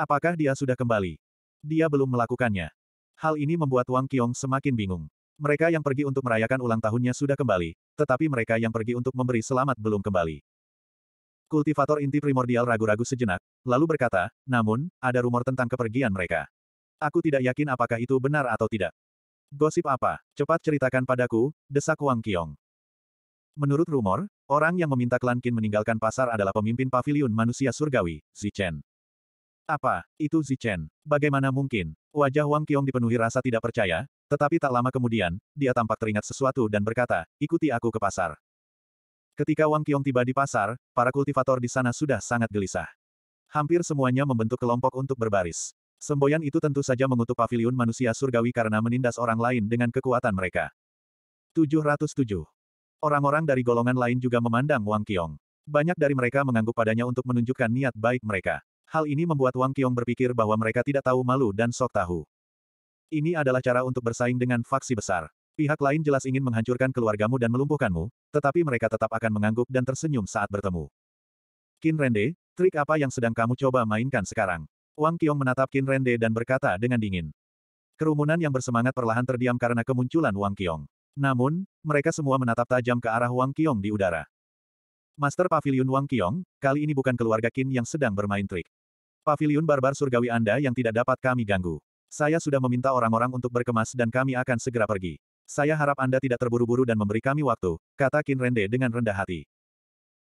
Apakah dia sudah kembali? Dia belum melakukannya. Hal ini membuat Wang Qiong semakin bingung. Mereka yang pergi untuk merayakan ulang tahunnya sudah kembali, tetapi mereka yang pergi untuk memberi selamat belum kembali. Kultivator inti primordial ragu-ragu sejenak, lalu berkata, namun, ada rumor tentang kepergian mereka. Aku tidak yakin apakah itu benar atau tidak. Gosip apa? Cepat ceritakan padaku, desak Wang Qiong. Menurut rumor, orang yang meminta klan Qin meninggalkan pasar adalah pemimpin pavilion manusia surgawi, Zichen. Apa? Itu Zichen. Bagaimana mungkin? Wajah Wang Qiong dipenuhi rasa tidak percaya, tetapi tak lama kemudian, dia tampak teringat sesuatu dan berkata, ikuti aku ke pasar. Ketika Wang Qiong tiba di pasar, para kultivator di sana sudah sangat gelisah. Hampir semuanya membentuk kelompok untuk berbaris. Semboyan itu tentu saja mengutuk pavilion manusia surgawi karena menindas orang lain dengan kekuatan mereka. 707. Orang-orang dari golongan lain juga memandang Wang Qiong. Banyak dari mereka mengangguk padanya untuk menunjukkan niat baik mereka. Hal ini membuat Wang Qiong berpikir bahwa mereka tidak tahu malu dan sok tahu. Ini adalah cara untuk bersaing dengan faksi besar. Pihak lain jelas ingin menghancurkan keluargamu dan melumpuhkanmu, tetapi mereka tetap akan mengangguk dan tersenyum saat bertemu. Kin Rende, trik apa yang sedang kamu coba mainkan sekarang? Wang Qiong menatap Kin Rende dan berkata dengan dingin. Kerumunan yang bersemangat perlahan terdiam karena kemunculan Wang Qiong. Namun, mereka semua menatap tajam ke arah Wang Qiong di udara. Master Pavilion Wang Qiong, kali ini bukan keluarga Kin yang sedang bermain trik. Pavilion barbar surgawi Anda yang tidak dapat kami ganggu. Saya sudah meminta orang-orang untuk berkemas dan kami akan segera pergi. Saya harap Anda tidak terburu-buru dan memberi kami waktu, kata Qin Rende dengan rendah hati.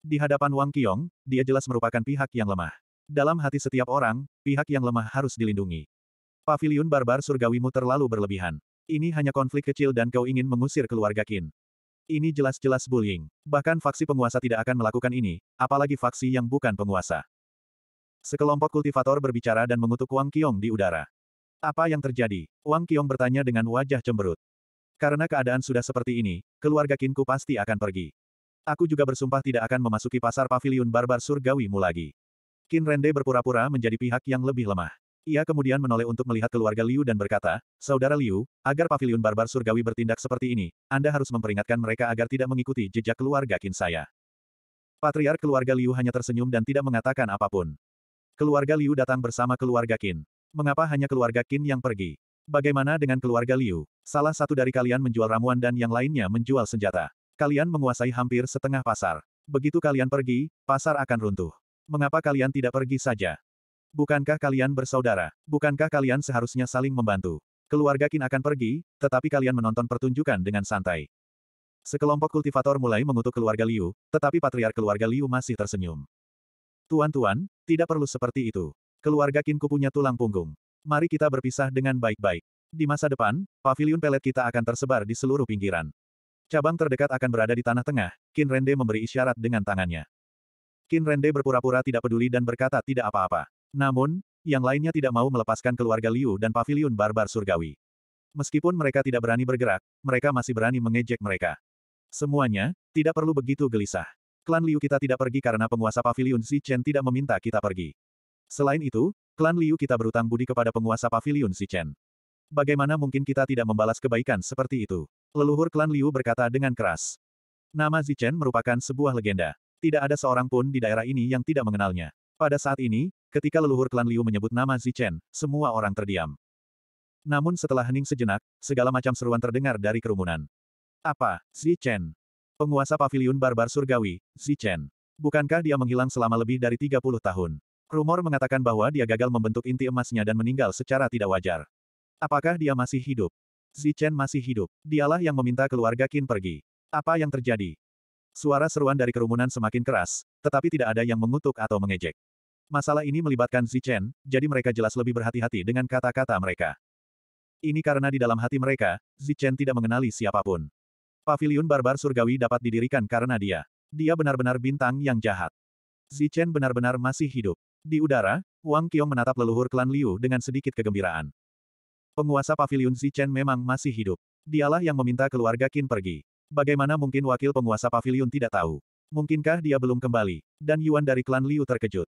Di hadapan Wang Qiong, dia jelas merupakan pihak yang lemah. Dalam hati setiap orang, pihak yang lemah harus dilindungi. Pavilion barbar surgawimu terlalu berlebihan. Ini hanya konflik kecil dan kau ingin mengusir keluarga Qin. Ini jelas-jelas bullying. Bahkan faksi penguasa tidak akan melakukan ini, apalagi faksi yang bukan penguasa. Sekelompok kultivator berbicara dan mengutuk Wang Qiong di udara. Apa yang terjadi? Wang Qiong bertanya dengan wajah cemberut. Karena keadaan sudah seperti ini, keluarga Kinku pasti akan pergi. Aku juga bersumpah tidak akan memasuki pasar pavilion barbar Surgawi mu lagi. Kin Rende berpura-pura menjadi pihak yang lebih lemah. Ia kemudian menoleh untuk melihat keluarga Liu dan berkata, Saudara Liu, agar pavilion barbar surgawi bertindak seperti ini, Anda harus memperingatkan mereka agar tidak mengikuti jejak keluarga kin saya. Patriark keluarga Liu hanya tersenyum dan tidak mengatakan apapun. Keluarga Liu datang bersama keluarga Qin. Mengapa hanya keluarga Qin yang pergi? Bagaimana dengan keluarga Liu? Salah satu dari kalian menjual ramuan dan yang lainnya menjual senjata. Kalian menguasai hampir setengah pasar. Begitu kalian pergi, pasar akan runtuh. Mengapa kalian tidak pergi saja? Bukankah kalian bersaudara? Bukankah kalian seharusnya saling membantu? Keluarga Qin akan pergi, tetapi kalian menonton pertunjukan dengan santai. Sekelompok kultivator mulai mengutuk keluarga Liu, tetapi patriar keluarga Liu masih tersenyum. Tuan-tuan, tidak perlu seperti itu. Keluarga Kinku punya tulang punggung. Mari kita berpisah dengan baik-baik. Di masa depan, pavilion pelet kita akan tersebar di seluruh pinggiran. Cabang terdekat akan berada di tanah tengah, Kin Rende memberi isyarat dengan tangannya. Kin Rende berpura-pura tidak peduli dan berkata tidak apa-apa. Namun, yang lainnya tidak mau melepaskan keluarga Liu dan pavilion barbar surgawi. Meskipun mereka tidak berani bergerak, mereka masih berani mengejek mereka. Semuanya, tidak perlu begitu gelisah klan Liu kita tidak pergi karena penguasa pavilion Si Chen tidak meminta kita pergi. Selain itu, klan Liu kita berutang budi kepada penguasa pavilion Si Chen. Bagaimana mungkin kita tidak membalas kebaikan seperti itu? Leluhur klan Liu berkata dengan keras. Nama Chen merupakan sebuah legenda. Tidak ada seorang pun di daerah ini yang tidak mengenalnya. Pada saat ini, ketika leluhur klan Liu menyebut nama Chen, semua orang terdiam. Namun setelah hening sejenak, segala macam seruan terdengar dari kerumunan. Apa, Chen? Penguasa Paviliun Barbar Surgawi, Zichen. Bukankah dia menghilang selama lebih dari 30 tahun? Rumor mengatakan bahwa dia gagal membentuk inti emasnya dan meninggal secara tidak wajar. Apakah dia masih hidup? Zichen masih hidup. Dialah yang meminta keluarga Qin pergi. Apa yang terjadi? Suara seruan dari kerumunan semakin keras, tetapi tidak ada yang mengutuk atau mengejek. Masalah ini melibatkan Zichen, jadi mereka jelas lebih berhati-hati dengan kata-kata mereka. Ini karena di dalam hati mereka, Zichen tidak mengenali siapapun. Pavilion barbar surgawi dapat didirikan karena dia. Dia benar-benar bintang yang jahat. Zichen benar-benar masih hidup. Di udara, Wang Qiong menatap leluhur klan Liu dengan sedikit kegembiraan. Penguasa Pavilion Zichen memang masih hidup. Dialah yang meminta keluarga Qin pergi. Bagaimana mungkin wakil penguasa Pavilion tidak tahu? Mungkinkah dia belum kembali? Dan Yuan dari klan Liu terkejut.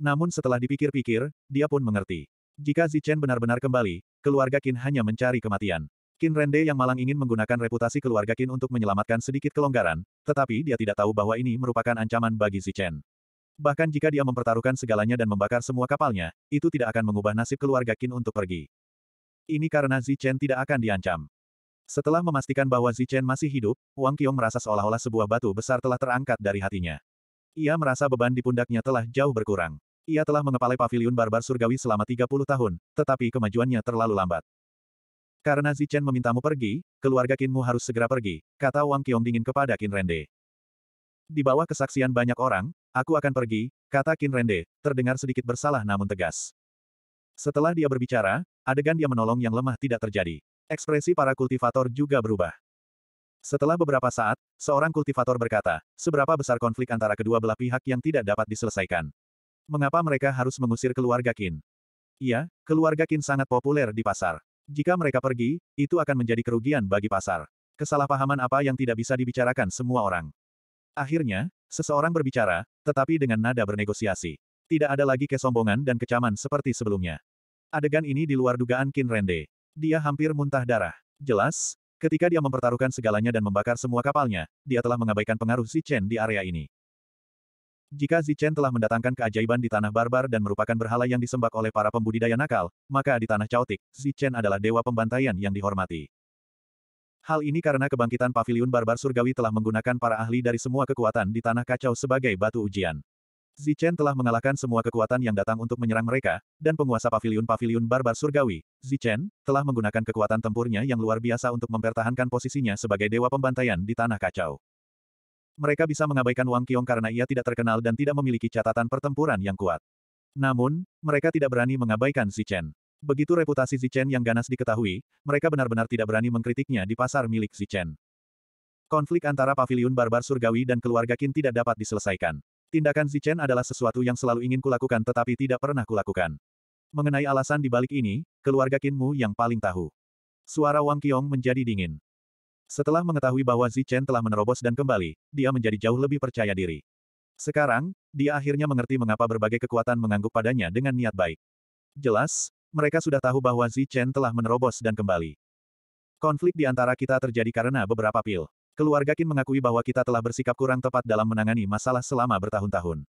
Namun setelah dipikir-pikir, dia pun mengerti. Jika Zichen benar-benar kembali, keluarga Qin hanya mencari kematian. Qin Rende yang malang ingin menggunakan reputasi keluarga Qin untuk menyelamatkan sedikit kelonggaran, tetapi dia tidak tahu bahwa ini merupakan ancaman bagi Zichen. Bahkan jika dia mempertaruhkan segalanya dan membakar semua kapalnya, itu tidak akan mengubah nasib keluarga Qin untuk pergi. Ini karena Zichen tidak akan diancam. Setelah memastikan bahwa Zichen masih hidup, Wang Qiong merasa seolah-olah sebuah batu besar telah terangkat dari hatinya. Ia merasa beban di pundaknya telah jauh berkurang. Ia telah mengepalai paviliun barbar surgawi selama 30 tahun, tetapi kemajuannya terlalu lambat. Karena Zichen memintamu pergi, keluarga Kinmu harus segera pergi, kata Wang Qiong dingin kepada Qin Rende. Di bawah kesaksian banyak orang, aku akan pergi, kata Qin Rende, terdengar sedikit bersalah namun tegas. Setelah dia berbicara, adegan dia menolong yang lemah tidak terjadi. Ekspresi para kultivator juga berubah. Setelah beberapa saat, seorang kultivator berkata, seberapa besar konflik antara kedua belah pihak yang tidak dapat diselesaikan. Mengapa mereka harus mengusir keluarga Kin? Iya, keluarga Kin sangat populer di pasar. Jika mereka pergi, itu akan menjadi kerugian bagi pasar. Kesalahpahaman apa yang tidak bisa dibicarakan semua orang. Akhirnya, seseorang berbicara, tetapi dengan nada bernegosiasi. Tidak ada lagi kesombongan dan kecaman seperti sebelumnya. Adegan ini di luar dugaan Kin Rende. Dia hampir muntah darah. Jelas, ketika dia mempertaruhkan segalanya dan membakar semua kapalnya, dia telah mengabaikan pengaruh Si Chen di area ini. Jika Zichen telah mendatangkan keajaiban di tanah barbar dan merupakan berhala yang disembah oleh para pembudidaya nakal, maka di tanah caotik, Zichen adalah dewa pembantaian yang dihormati. Hal ini karena kebangkitan pavilion barbar surgawi telah menggunakan para ahli dari semua kekuatan di tanah kacau sebagai batu ujian. Zichen telah mengalahkan semua kekuatan yang datang untuk menyerang mereka, dan penguasa pavilion-pavilion barbar surgawi, Zichen, telah menggunakan kekuatan tempurnya yang luar biasa untuk mempertahankan posisinya sebagai dewa pembantaian di tanah kacau. Mereka bisa mengabaikan Wang Qiong karena ia tidak terkenal dan tidak memiliki catatan pertempuran yang kuat. Namun, mereka tidak berani mengabaikan Zichen. Begitu reputasi Zichen yang ganas diketahui, mereka benar-benar tidak berani mengkritiknya di pasar milik Zichen. Konflik antara paviliun barbar surgawi dan keluarga Qin tidak dapat diselesaikan. Tindakan Zichen adalah sesuatu yang selalu ingin kulakukan tetapi tidak pernah kulakukan. Mengenai alasan di balik ini, keluarga Qinmu yang paling tahu. Suara Wang Qiong menjadi dingin. Setelah mengetahui bahwa Zichen telah menerobos dan kembali, dia menjadi jauh lebih percaya diri. Sekarang, dia akhirnya mengerti mengapa berbagai kekuatan mengangguk padanya dengan niat baik. Jelas, mereka sudah tahu bahwa Zichen telah menerobos dan kembali. Konflik di antara kita terjadi karena beberapa pil. Keluarga Qin mengakui bahwa kita telah bersikap kurang tepat dalam menangani masalah selama bertahun-tahun.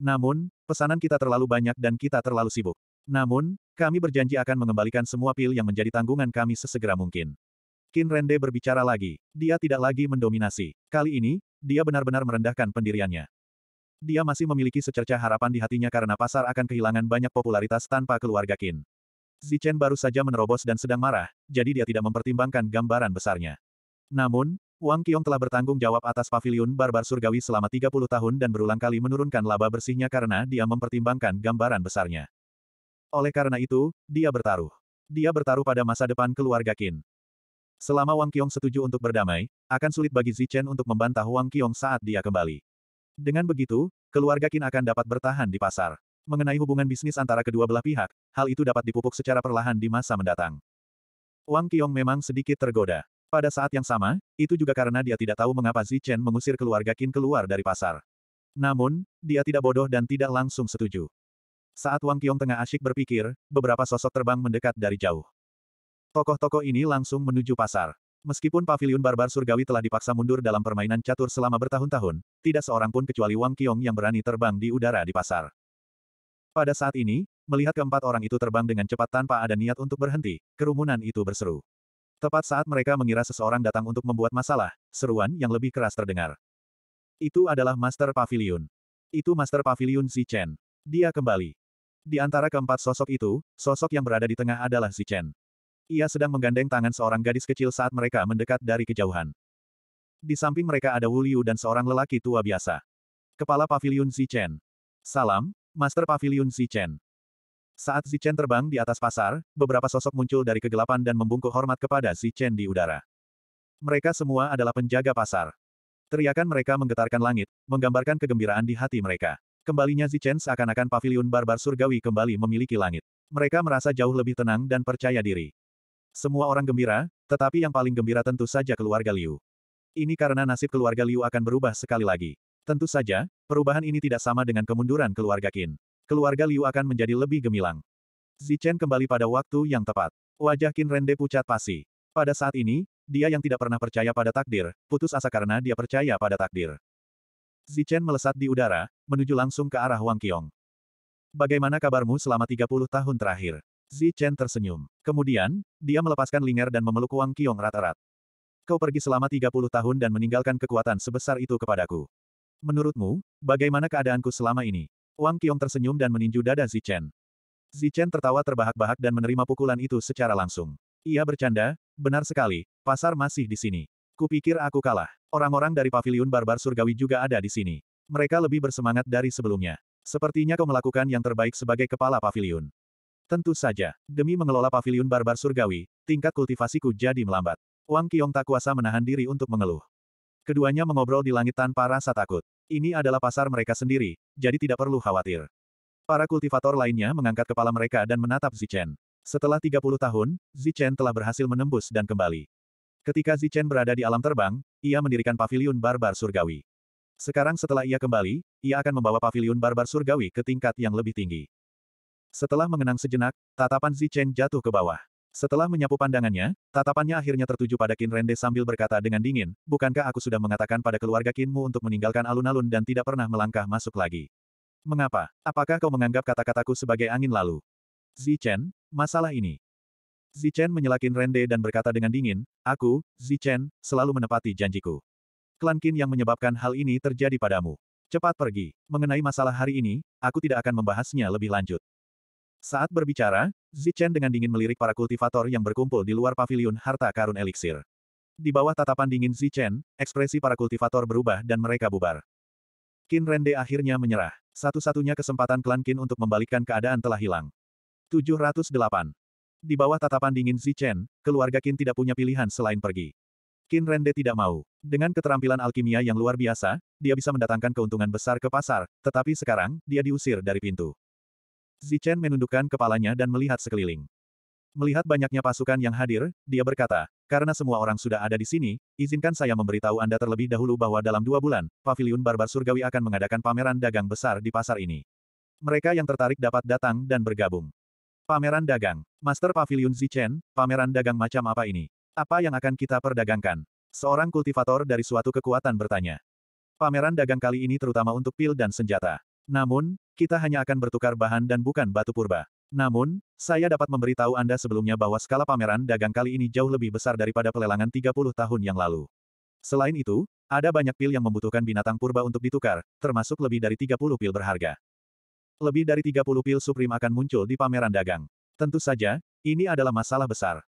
Namun, pesanan kita terlalu banyak dan kita terlalu sibuk. Namun, kami berjanji akan mengembalikan semua pil yang menjadi tanggungan kami sesegera mungkin. Qin Rende berbicara lagi. Dia tidak lagi mendominasi. Kali ini, dia benar-benar merendahkan pendiriannya. Dia masih memiliki secerca harapan di hatinya karena pasar akan kehilangan banyak popularitas tanpa keluarga Qin. Zichen baru saja menerobos dan sedang marah, jadi dia tidak mempertimbangkan gambaran besarnya. Namun, Wang Qiong telah bertanggung jawab atas Pavilion barbar surgawi selama 30 tahun dan berulang kali menurunkan laba bersihnya karena dia mempertimbangkan gambaran besarnya. Oleh karena itu, dia bertaruh. Dia bertaruh pada masa depan keluarga Qin. Selama Wang Qiong setuju untuk berdamai, akan sulit bagi Zichen untuk membantah Wang Qiong saat dia kembali. Dengan begitu, keluarga Qin akan dapat bertahan di pasar. Mengenai hubungan bisnis antara kedua belah pihak, hal itu dapat dipupuk secara perlahan di masa mendatang. Wang Qiong memang sedikit tergoda. Pada saat yang sama, itu juga karena dia tidak tahu mengapa Zichen mengusir keluarga Qin keluar dari pasar. Namun, dia tidak bodoh dan tidak langsung setuju. Saat Wang Qiong tengah asyik berpikir, beberapa sosok terbang mendekat dari jauh. Tokoh-tokoh ini langsung menuju pasar. Meskipun pavilion barbar surgawi telah dipaksa mundur dalam permainan catur selama bertahun-tahun, tidak seorang pun kecuali Wang Qiong yang berani terbang di udara di pasar. Pada saat ini, melihat keempat orang itu terbang dengan cepat tanpa ada niat untuk berhenti, kerumunan itu berseru. Tepat saat mereka mengira seseorang datang untuk membuat masalah, seruan yang lebih keras terdengar. Itu adalah Master Pavilion. Itu Master Pavilion Si Chen. Dia kembali. Di antara keempat sosok itu, sosok yang berada di tengah adalah Si Chen. Ia sedang menggandeng tangan seorang gadis kecil saat mereka mendekat dari kejauhan. Di samping mereka ada Wu Liu dan seorang lelaki tua biasa. Kepala Paviliun Zichen. Salam, Master Paviliun Zichen. Saat Zichen terbang di atas pasar, beberapa sosok muncul dari kegelapan dan membungkuk hormat kepada Zichen di udara. Mereka semua adalah penjaga pasar. Teriakan mereka menggetarkan langit, menggambarkan kegembiraan di hati mereka. Kembalinya Zichen seakan-akan pavilion barbar surgawi kembali memiliki langit. Mereka merasa jauh lebih tenang dan percaya diri. Semua orang gembira, tetapi yang paling gembira tentu saja keluarga Liu. Ini karena nasib keluarga Liu akan berubah sekali lagi. Tentu saja, perubahan ini tidak sama dengan kemunduran keluarga Qin. Keluarga Liu akan menjadi lebih gemilang. Zichen kembali pada waktu yang tepat. Wajah Qin Rende pucat pasi. Pada saat ini, dia yang tidak pernah percaya pada takdir, putus asa karena dia percaya pada takdir. Zichen melesat di udara, menuju langsung ke arah Wang Qiong. Bagaimana kabarmu selama 30 tahun terakhir? Zi Chen tersenyum. Kemudian, dia melepaskan Linger dan memeluk Wang Qiong ratarat. rat Kau pergi selama 30 tahun dan meninggalkan kekuatan sebesar itu kepadaku. Menurutmu, bagaimana keadaanku selama ini? Wang Qiong tersenyum dan meninju dada Zi Chen. Zi Chen tertawa terbahak-bahak dan menerima pukulan itu secara langsung. Ia bercanda, benar sekali, pasar masih di sini. Kupikir aku kalah. Orang-orang dari paviliun barbar surgawi juga ada di sini. Mereka lebih bersemangat dari sebelumnya. Sepertinya kau melakukan yang terbaik sebagai kepala paviliun. Tentu saja, demi mengelola pavilion barbar surgawi, tingkat kultivasiku jadi melambat. Wang Qiong tak kuasa menahan diri untuk mengeluh. Keduanya mengobrol di langit tanpa rasa takut. Ini adalah pasar mereka sendiri, jadi tidak perlu khawatir. Para kultivator lainnya mengangkat kepala mereka dan menatap Zichen. Setelah 30 tahun, Zichen telah berhasil menembus dan kembali. Ketika Zichen berada di alam terbang, ia mendirikan pavilion barbar surgawi. Sekarang setelah ia kembali, ia akan membawa pavilion barbar surgawi ke tingkat yang lebih tinggi. Setelah mengenang sejenak, tatapan Zichen jatuh ke bawah. Setelah menyapu pandangannya, tatapannya akhirnya tertuju pada Qin Rende sambil berkata dengan dingin, Bukankah aku sudah mengatakan pada keluarga Qinmu untuk meninggalkan alun-alun dan tidak pernah melangkah masuk lagi? Mengapa? Apakah kau menganggap kata-kataku sebagai angin lalu? Zichen, masalah ini. Zichen menyela Qin Rende dan berkata dengan dingin, Aku, Zichen, selalu menepati janjiku. Klan Qin yang menyebabkan hal ini terjadi padamu. Cepat pergi. Mengenai masalah hari ini, aku tidak akan membahasnya lebih lanjut. Saat berbicara, Zichen dengan dingin melirik para kultivator yang berkumpul di luar paviliun harta karun eliksir. Di bawah tatapan dingin Zichen, ekspresi para kultivator berubah dan mereka bubar. Qin Rende akhirnya menyerah. Satu-satunya kesempatan klan Qin untuk membalikkan keadaan telah hilang. 708. Di bawah tatapan dingin Zichen, keluarga Qin tidak punya pilihan selain pergi. Qin Rende tidak mau. Dengan keterampilan alkimia yang luar biasa, dia bisa mendatangkan keuntungan besar ke pasar, tetapi sekarang, dia diusir dari pintu. Zichen menundukkan kepalanya dan melihat sekeliling. Melihat banyaknya pasukan yang hadir, dia berkata, karena semua orang sudah ada di sini, izinkan saya memberitahu Anda terlebih dahulu bahwa dalam dua bulan, Paviliun Barbar Surgawi akan mengadakan pameran dagang besar di pasar ini. Mereka yang tertarik dapat datang dan bergabung. Pameran dagang. Master Paviliun Zichen, pameran dagang macam apa ini? Apa yang akan kita perdagangkan? Seorang kultivator dari suatu kekuatan bertanya. Pameran dagang kali ini terutama untuk pil dan senjata. Namun, kita hanya akan bertukar bahan dan bukan batu purba. Namun, saya dapat memberitahu Anda sebelumnya bahwa skala pameran dagang kali ini jauh lebih besar daripada pelelangan 30 tahun yang lalu. Selain itu, ada banyak pil yang membutuhkan binatang purba untuk ditukar, termasuk lebih dari 30 pil berharga. Lebih dari 30 pil Supreme akan muncul di pameran dagang. Tentu saja, ini adalah masalah besar.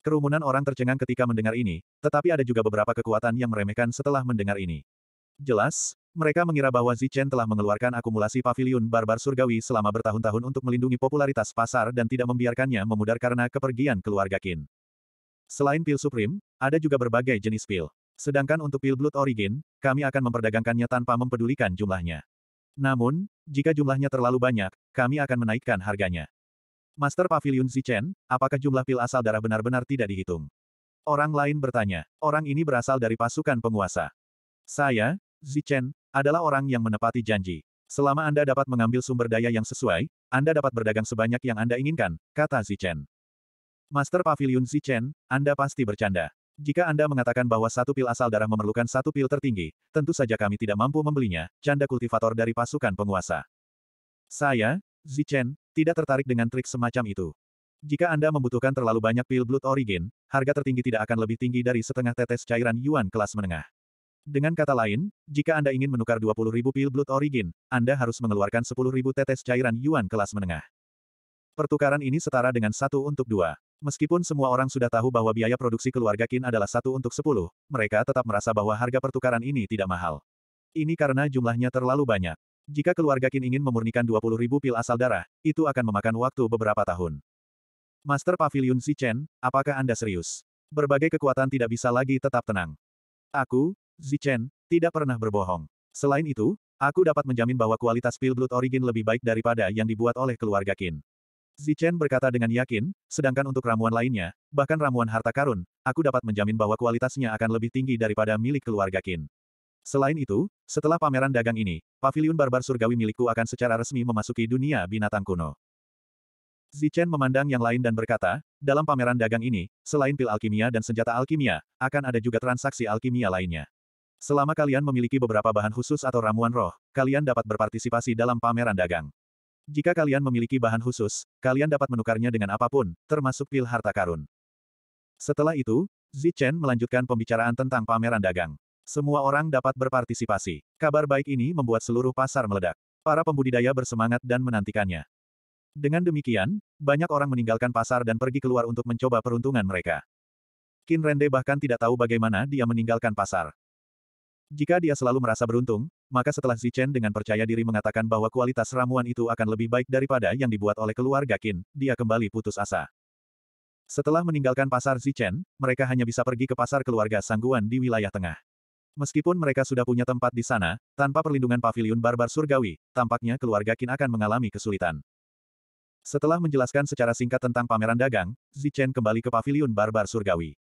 Kerumunan orang tercengang ketika mendengar ini, tetapi ada juga beberapa kekuatan yang meremehkan setelah mendengar ini. Jelas, mereka mengira bahwa Zichen telah mengeluarkan akumulasi pavilion barbar surgawi selama bertahun-tahun untuk melindungi popularitas pasar dan tidak membiarkannya memudar karena kepergian keluarga Qin. Selain pil Supreme, ada juga berbagai jenis pil. Sedangkan untuk pil Blood Origin, kami akan memperdagangkannya tanpa mempedulikan jumlahnya. Namun, jika jumlahnya terlalu banyak, kami akan menaikkan harganya. Master Pavilion Zichen, apakah jumlah pil asal darah benar-benar tidak dihitung? Orang lain bertanya. Orang ini berasal dari pasukan penguasa. Saya, Zichen, adalah orang yang menepati janji. Selama Anda dapat mengambil sumber daya yang sesuai, Anda dapat berdagang sebanyak yang Anda inginkan, kata Zichen. Master Pavilion Zichen, Anda pasti bercanda. Jika Anda mengatakan bahwa satu pil asal darah memerlukan satu pil tertinggi, tentu saja kami tidak mampu membelinya, canda kultivator dari pasukan penguasa. Saya, Zichen, tidak tertarik dengan trik semacam itu. Jika Anda membutuhkan terlalu banyak pil Blood Origin, harga tertinggi tidak akan lebih tinggi dari setengah tetes cairan Yuan kelas menengah. Dengan kata lain, jika Anda ingin menukar 20.000 pil Blood Origin, Anda harus mengeluarkan 10.000 tetes cairan yuan kelas menengah. Pertukaran ini setara dengan satu untuk dua. Meskipun semua orang sudah tahu bahwa biaya produksi keluarga Qin adalah satu untuk sepuluh, mereka tetap merasa bahwa harga pertukaran ini tidak mahal. Ini karena jumlahnya terlalu banyak. Jika keluarga Qin ingin memurnikan 20.000 pil asal darah, itu akan memakan waktu beberapa tahun. Master Pavilion Si Chen, apakah Anda serius? Berbagai kekuatan tidak bisa lagi tetap tenang. Aku, Zichen, tidak pernah berbohong. Selain itu, aku dapat menjamin bahwa kualitas pil Blood Origin lebih baik daripada yang dibuat oleh keluarga Qin. Zichen berkata dengan yakin, sedangkan untuk ramuan lainnya, bahkan ramuan harta karun, aku dapat menjamin bahwa kualitasnya akan lebih tinggi daripada milik keluarga Qin. Selain itu, setelah pameran dagang ini, paviliun barbar surgawi milikku akan secara resmi memasuki dunia binatang kuno. Zichen memandang yang lain dan berkata, dalam pameran dagang ini, selain pil alkimia dan senjata alkimia, akan ada juga transaksi alkimia lainnya. Selama kalian memiliki beberapa bahan khusus atau ramuan roh, kalian dapat berpartisipasi dalam pameran dagang. Jika kalian memiliki bahan khusus, kalian dapat menukarnya dengan apapun, termasuk pil harta karun. Setelah itu, Zichen melanjutkan pembicaraan tentang pameran dagang. Semua orang dapat berpartisipasi. Kabar baik ini membuat seluruh pasar meledak. Para pembudidaya bersemangat dan menantikannya. Dengan demikian, banyak orang meninggalkan pasar dan pergi keluar untuk mencoba peruntungan mereka. Kin Rende bahkan tidak tahu bagaimana dia meninggalkan pasar. Jika dia selalu merasa beruntung, maka setelah Zichen dengan percaya diri mengatakan bahwa kualitas ramuan itu akan lebih baik daripada yang dibuat oleh keluarga Qin, dia kembali putus asa. Setelah meninggalkan pasar Zichen, mereka hanya bisa pergi ke pasar keluarga Sangguan di wilayah tengah. Meskipun mereka sudah punya tempat di sana, tanpa perlindungan pavilion barbar surgawi, tampaknya keluarga Qin akan mengalami kesulitan. Setelah menjelaskan secara singkat tentang pameran dagang, Zichen kembali ke pavilion barbar surgawi.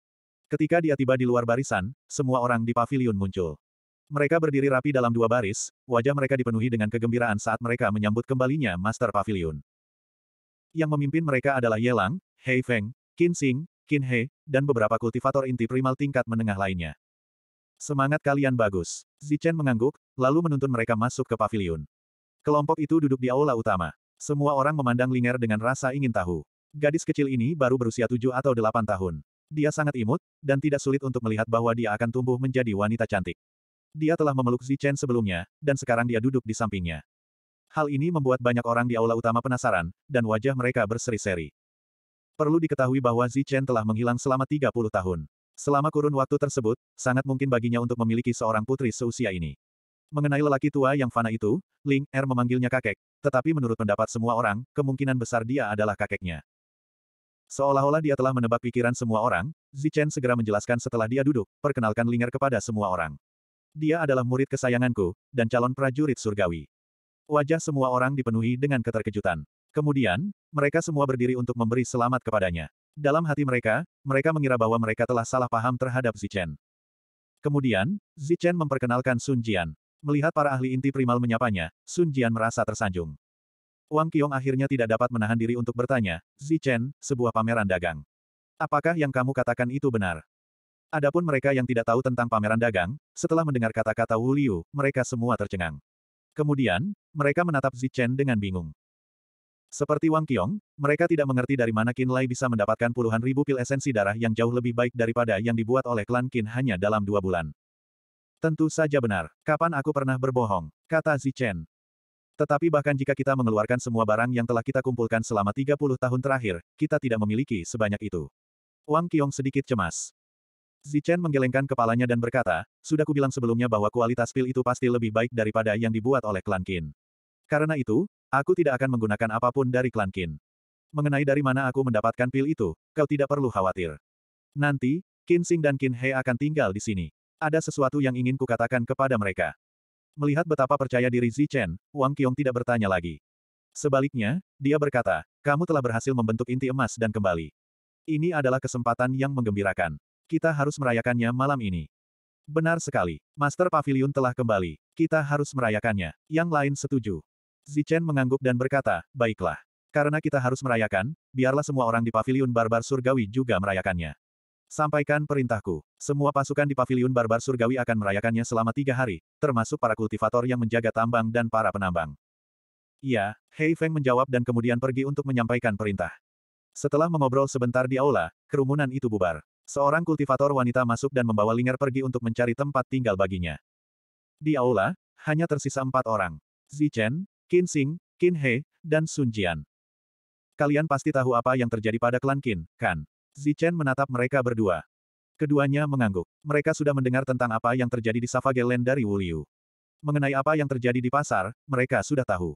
Ketika dia tiba di luar barisan, semua orang di pavilion muncul. Mereka berdiri rapi dalam dua baris, wajah mereka dipenuhi dengan kegembiraan saat mereka menyambut kembalinya Master Pavilion. Yang memimpin mereka adalah Yelang, Hei Feng, Qin Xing, Qin He, dan beberapa kultivator inti primal tingkat menengah lainnya. Semangat kalian bagus. Zichen mengangguk, lalu menuntun mereka masuk ke pavilion. Kelompok itu duduk di aula utama. Semua orang memandang Linger dengan rasa ingin tahu. Gadis kecil ini baru berusia tujuh atau delapan tahun. Dia sangat imut, dan tidak sulit untuk melihat bahwa dia akan tumbuh menjadi wanita cantik. Dia telah memeluk Zichen sebelumnya, dan sekarang dia duduk di sampingnya. Hal ini membuat banyak orang di aula utama penasaran, dan wajah mereka berseri-seri. Perlu diketahui bahwa Zichen telah menghilang selama 30 tahun. Selama kurun waktu tersebut, sangat mungkin baginya untuk memiliki seorang putri seusia ini. Mengenai lelaki tua yang fana itu, Ling Er memanggilnya kakek, tetapi menurut pendapat semua orang, kemungkinan besar dia adalah kakeknya. Seolah-olah dia telah menebak pikiran semua orang, Zichen segera menjelaskan setelah dia duduk, perkenalkan Linger kepada semua orang. Dia adalah murid kesayanganku, dan calon prajurit surgawi. Wajah semua orang dipenuhi dengan keterkejutan. Kemudian, mereka semua berdiri untuk memberi selamat kepadanya. Dalam hati mereka, mereka mengira bahwa mereka telah salah paham terhadap Zichen. Kemudian, Zichen memperkenalkan Sun Jian. Melihat para ahli inti primal menyapanya, Sun Jian merasa tersanjung. Wang Qiong akhirnya tidak dapat menahan diri untuk bertanya, Zichen, sebuah pameran dagang. Apakah yang kamu katakan itu benar? Adapun mereka yang tidak tahu tentang pameran dagang, setelah mendengar kata-kata Wu Liu, mereka semua tercengang. Kemudian, mereka menatap Zichen dengan bingung. Seperti Wang Qiong, mereka tidak mengerti dari mana Qin Lai bisa mendapatkan puluhan ribu pil esensi darah yang jauh lebih baik daripada yang dibuat oleh klan Qin hanya dalam dua bulan. Tentu saja benar. Kapan aku pernah berbohong? Kata Zichen. Tetapi bahkan jika kita mengeluarkan semua barang yang telah kita kumpulkan selama 30 tahun terakhir, kita tidak memiliki sebanyak itu. Wang Qiong sedikit cemas. Zichen menggelengkan kepalanya dan berkata, sudah kubilang sebelumnya bahwa kualitas pil itu pasti lebih baik daripada yang dibuat oleh klan Qin. Karena itu, aku tidak akan menggunakan apapun dari klan Qin. Mengenai dari mana aku mendapatkan pil itu, kau tidak perlu khawatir. Nanti, Qin Xing dan Qin He akan tinggal di sini. Ada sesuatu yang ingin kukatakan kepada mereka. Melihat betapa percaya diri Zichen, Wang Qiong tidak bertanya lagi. Sebaliknya, dia berkata, kamu telah berhasil membentuk inti emas dan kembali. Ini adalah kesempatan yang menggembirakan. Kita harus merayakannya malam ini. Benar sekali. Master Pavilion telah kembali. Kita harus merayakannya. Yang lain setuju. Zichen mengangguk dan berkata, baiklah. Karena kita harus merayakan, biarlah semua orang di Pavilion Barbar Surgawi juga merayakannya. Sampaikan perintahku. Semua pasukan di Pavilion Barbar Surgawi akan merayakannya selama tiga hari, termasuk para kultivator yang menjaga tambang dan para penambang. Iya, Hei Feng menjawab dan kemudian pergi untuk menyampaikan perintah. Setelah mengobrol sebentar di aula, kerumunan itu bubar. Seorang kultivator wanita masuk dan membawa Linger pergi untuk mencari tempat tinggal baginya. Di aula, hanya tersisa empat orang. Zichen, Qin Xing, Qin He, dan Sun Jian. Kalian pasti tahu apa yang terjadi pada klan Qin, kan? Zichen menatap mereka berdua. Keduanya mengangguk. Mereka sudah mendengar tentang apa yang terjadi di Savage Land dari Wuliu. Mengenai apa yang terjadi di pasar, mereka sudah tahu.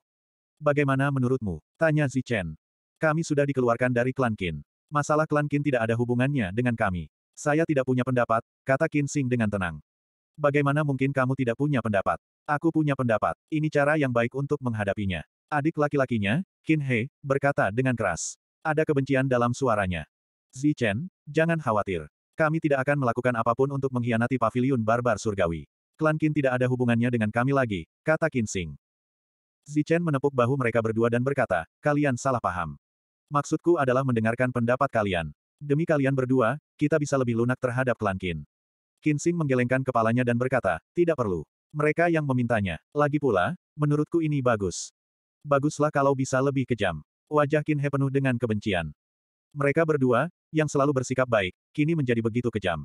Bagaimana menurutmu? Tanya Zichen. Kami sudah dikeluarkan dari klan Qin. Masalah klan Qin tidak ada hubungannya dengan kami. Saya tidak punya pendapat, kata Qin Xing dengan tenang. Bagaimana mungkin kamu tidak punya pendapat? Aku punya pendapat. Ini cara yang baik untuk menghadapinya. Adik laki-lakinya, Qin He, berkata dengan keras. Ada kebencian dalam suaranya. Zi Chen, jangan khawatir. Kami tidak akan melakukan apapun untuk mengkhianati pavilion barbar surgawi. Klan Qin tidak ada hubungannya dengan kami lagi, kata Qin Xing. Zichen menepuk bahu mereka berdua dan berkata, kalian salah paham. Maksudku adalah mendengarkan pendapat kalian. Demi kalian berdua, kita bisa lebih lunak terhadap klan Qin. Qin Xing menggelengkan kepalanya dan berkata, tidak perlu. Mereka yang memintanya. Lagi pula, menurutku ini bagus. Baguslah kalau bisa lebih kejam. Wajah Qin He penuh dengan kebencian. Mereka berdua, yang selalu bersikap baik, kini menjadi begitu kejam.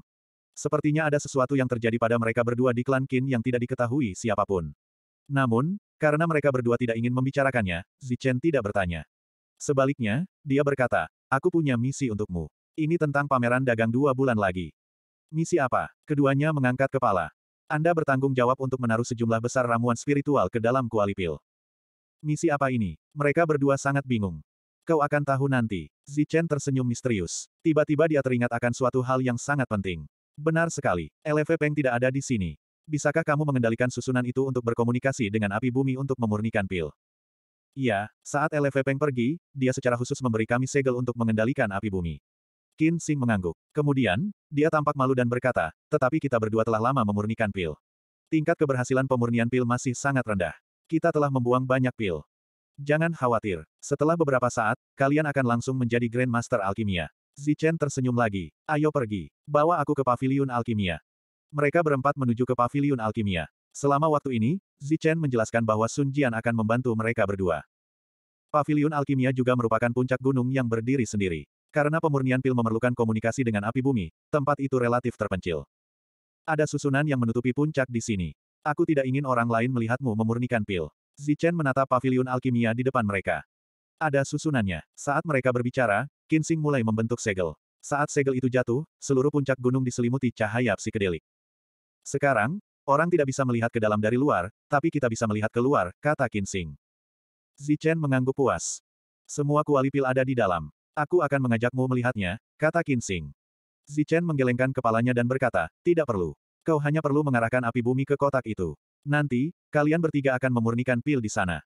Sepertinya ada sesuatu yang terjadi pada mereka berdua di klan Qin yang tidak diketahui siapapun. Namun, karena mereka berdua tidak ingin membicarakannya, Zichen tidak bertanya. Sebaliknya, dia berkata, aku punya misi untukmu. Ini tentang pameran dagang dua bulan lagi. Misi apa? Keduanya mengangkat kepala. Anda bertanggung jawab untuk menaruh sejumlah besar ramuan spiritual ke dalam kuali pil. Misi apa ini? Mereka berdua sangat bingung. Kau akan tahu nanti. Zichen tersenyum misterius. Tiba-tiba dia teringat akan suatu hal yang sangat penting. Benar sekali. LV Peng tidak ada di sini. Bisakah kamu mengendalikan susunan itu untuk berkomunikasi dengan api bumi untuk memurnikan pil? Iya, saat LV Peng pergi, dia secara khusus memberi kami segel untuk mengendalikan api bumi. Qin Xing mengangguk. Kemudian, dia tampak malu dan berkata, tetapi kita berdua telah lama memurnikan pil. Tingkat keberhasilan pemurnian pil masih sangat rendah. Kita telah membuang banyak pil. Jangan khawatir. Setelah beberapa saat, kalian akan langsung menjadi Grand Master Alkimia. Zichen tersenyum lagi. Ayo pergi. Bawa aku ke Paviliun Alkimia. Mereka berempat menuju ke Paviliun Alkimia. Selama waktu ini, Zichen menjelaskan bahwa Sun Jian akan membantu mereka berdua. Paviliun alkimia juga merupakan puncak gunung yang berdiri sendiri. Karena pemurnian pil memerlukan komunikasi dengan api bumi, tempat itu relatif terpencil. Ada susunan yang menutupi puncak di sini. Aku tidak ingin orang lain melihatmu memurnikan pil. Zichen menatap paviliun alkimia di depan mereka. Ada susunannya. Saat mereka berbicara, Kinsing mulai membentuk segel. Saat segel itu jatuh, seluruh puncak gunung diselimuti cahaya psikedelik. Sekarang, Orang tidak bisa melihat ke dalam dari luar, tapi kita bisa melihat keluar, kata Kinsing. Zichen mengangguk puas. Semua kualipil ada di dalam. Aku akan mengajakmu melihatnya, kata Kinsing. Zichen menggelengkan kepalanya dan berkata, tidak perlu. Kau hanya perlu mengarahkan api bumi ke kotak itu. Nanti, kalian bertiga akan memurnikan pil di sana.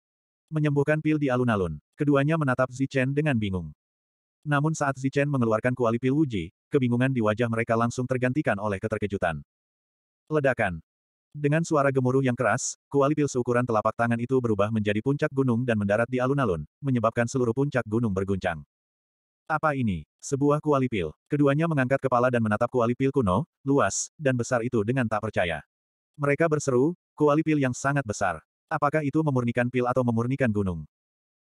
Menyembuhkan pil di alun-alun, keduanya menatap Zichen dengan bingung. Namun saat Zichen mengeluarkan kuali pil Wuji, kebingungan di wajah mereka langsung tergantikan oleh keterkejutan. Ledakan. Dengan suara gemuruh yang keras, kuali pil seukuran telapak tangan itu berubah menjadi puncak gunung dan mendarat di alun-alun, menyebabkan seluruh puncak gunung berguncang. Apa ini? Sebuah kuali pil. Keduanya mengangkat kepala dan menatap kuali pil kuno, luas, dan besar itu dengan tak percaya. Mereka berseru, kuali pil yang sangat besar. Apakah itu memurnikan pil atau memurnikan gunung?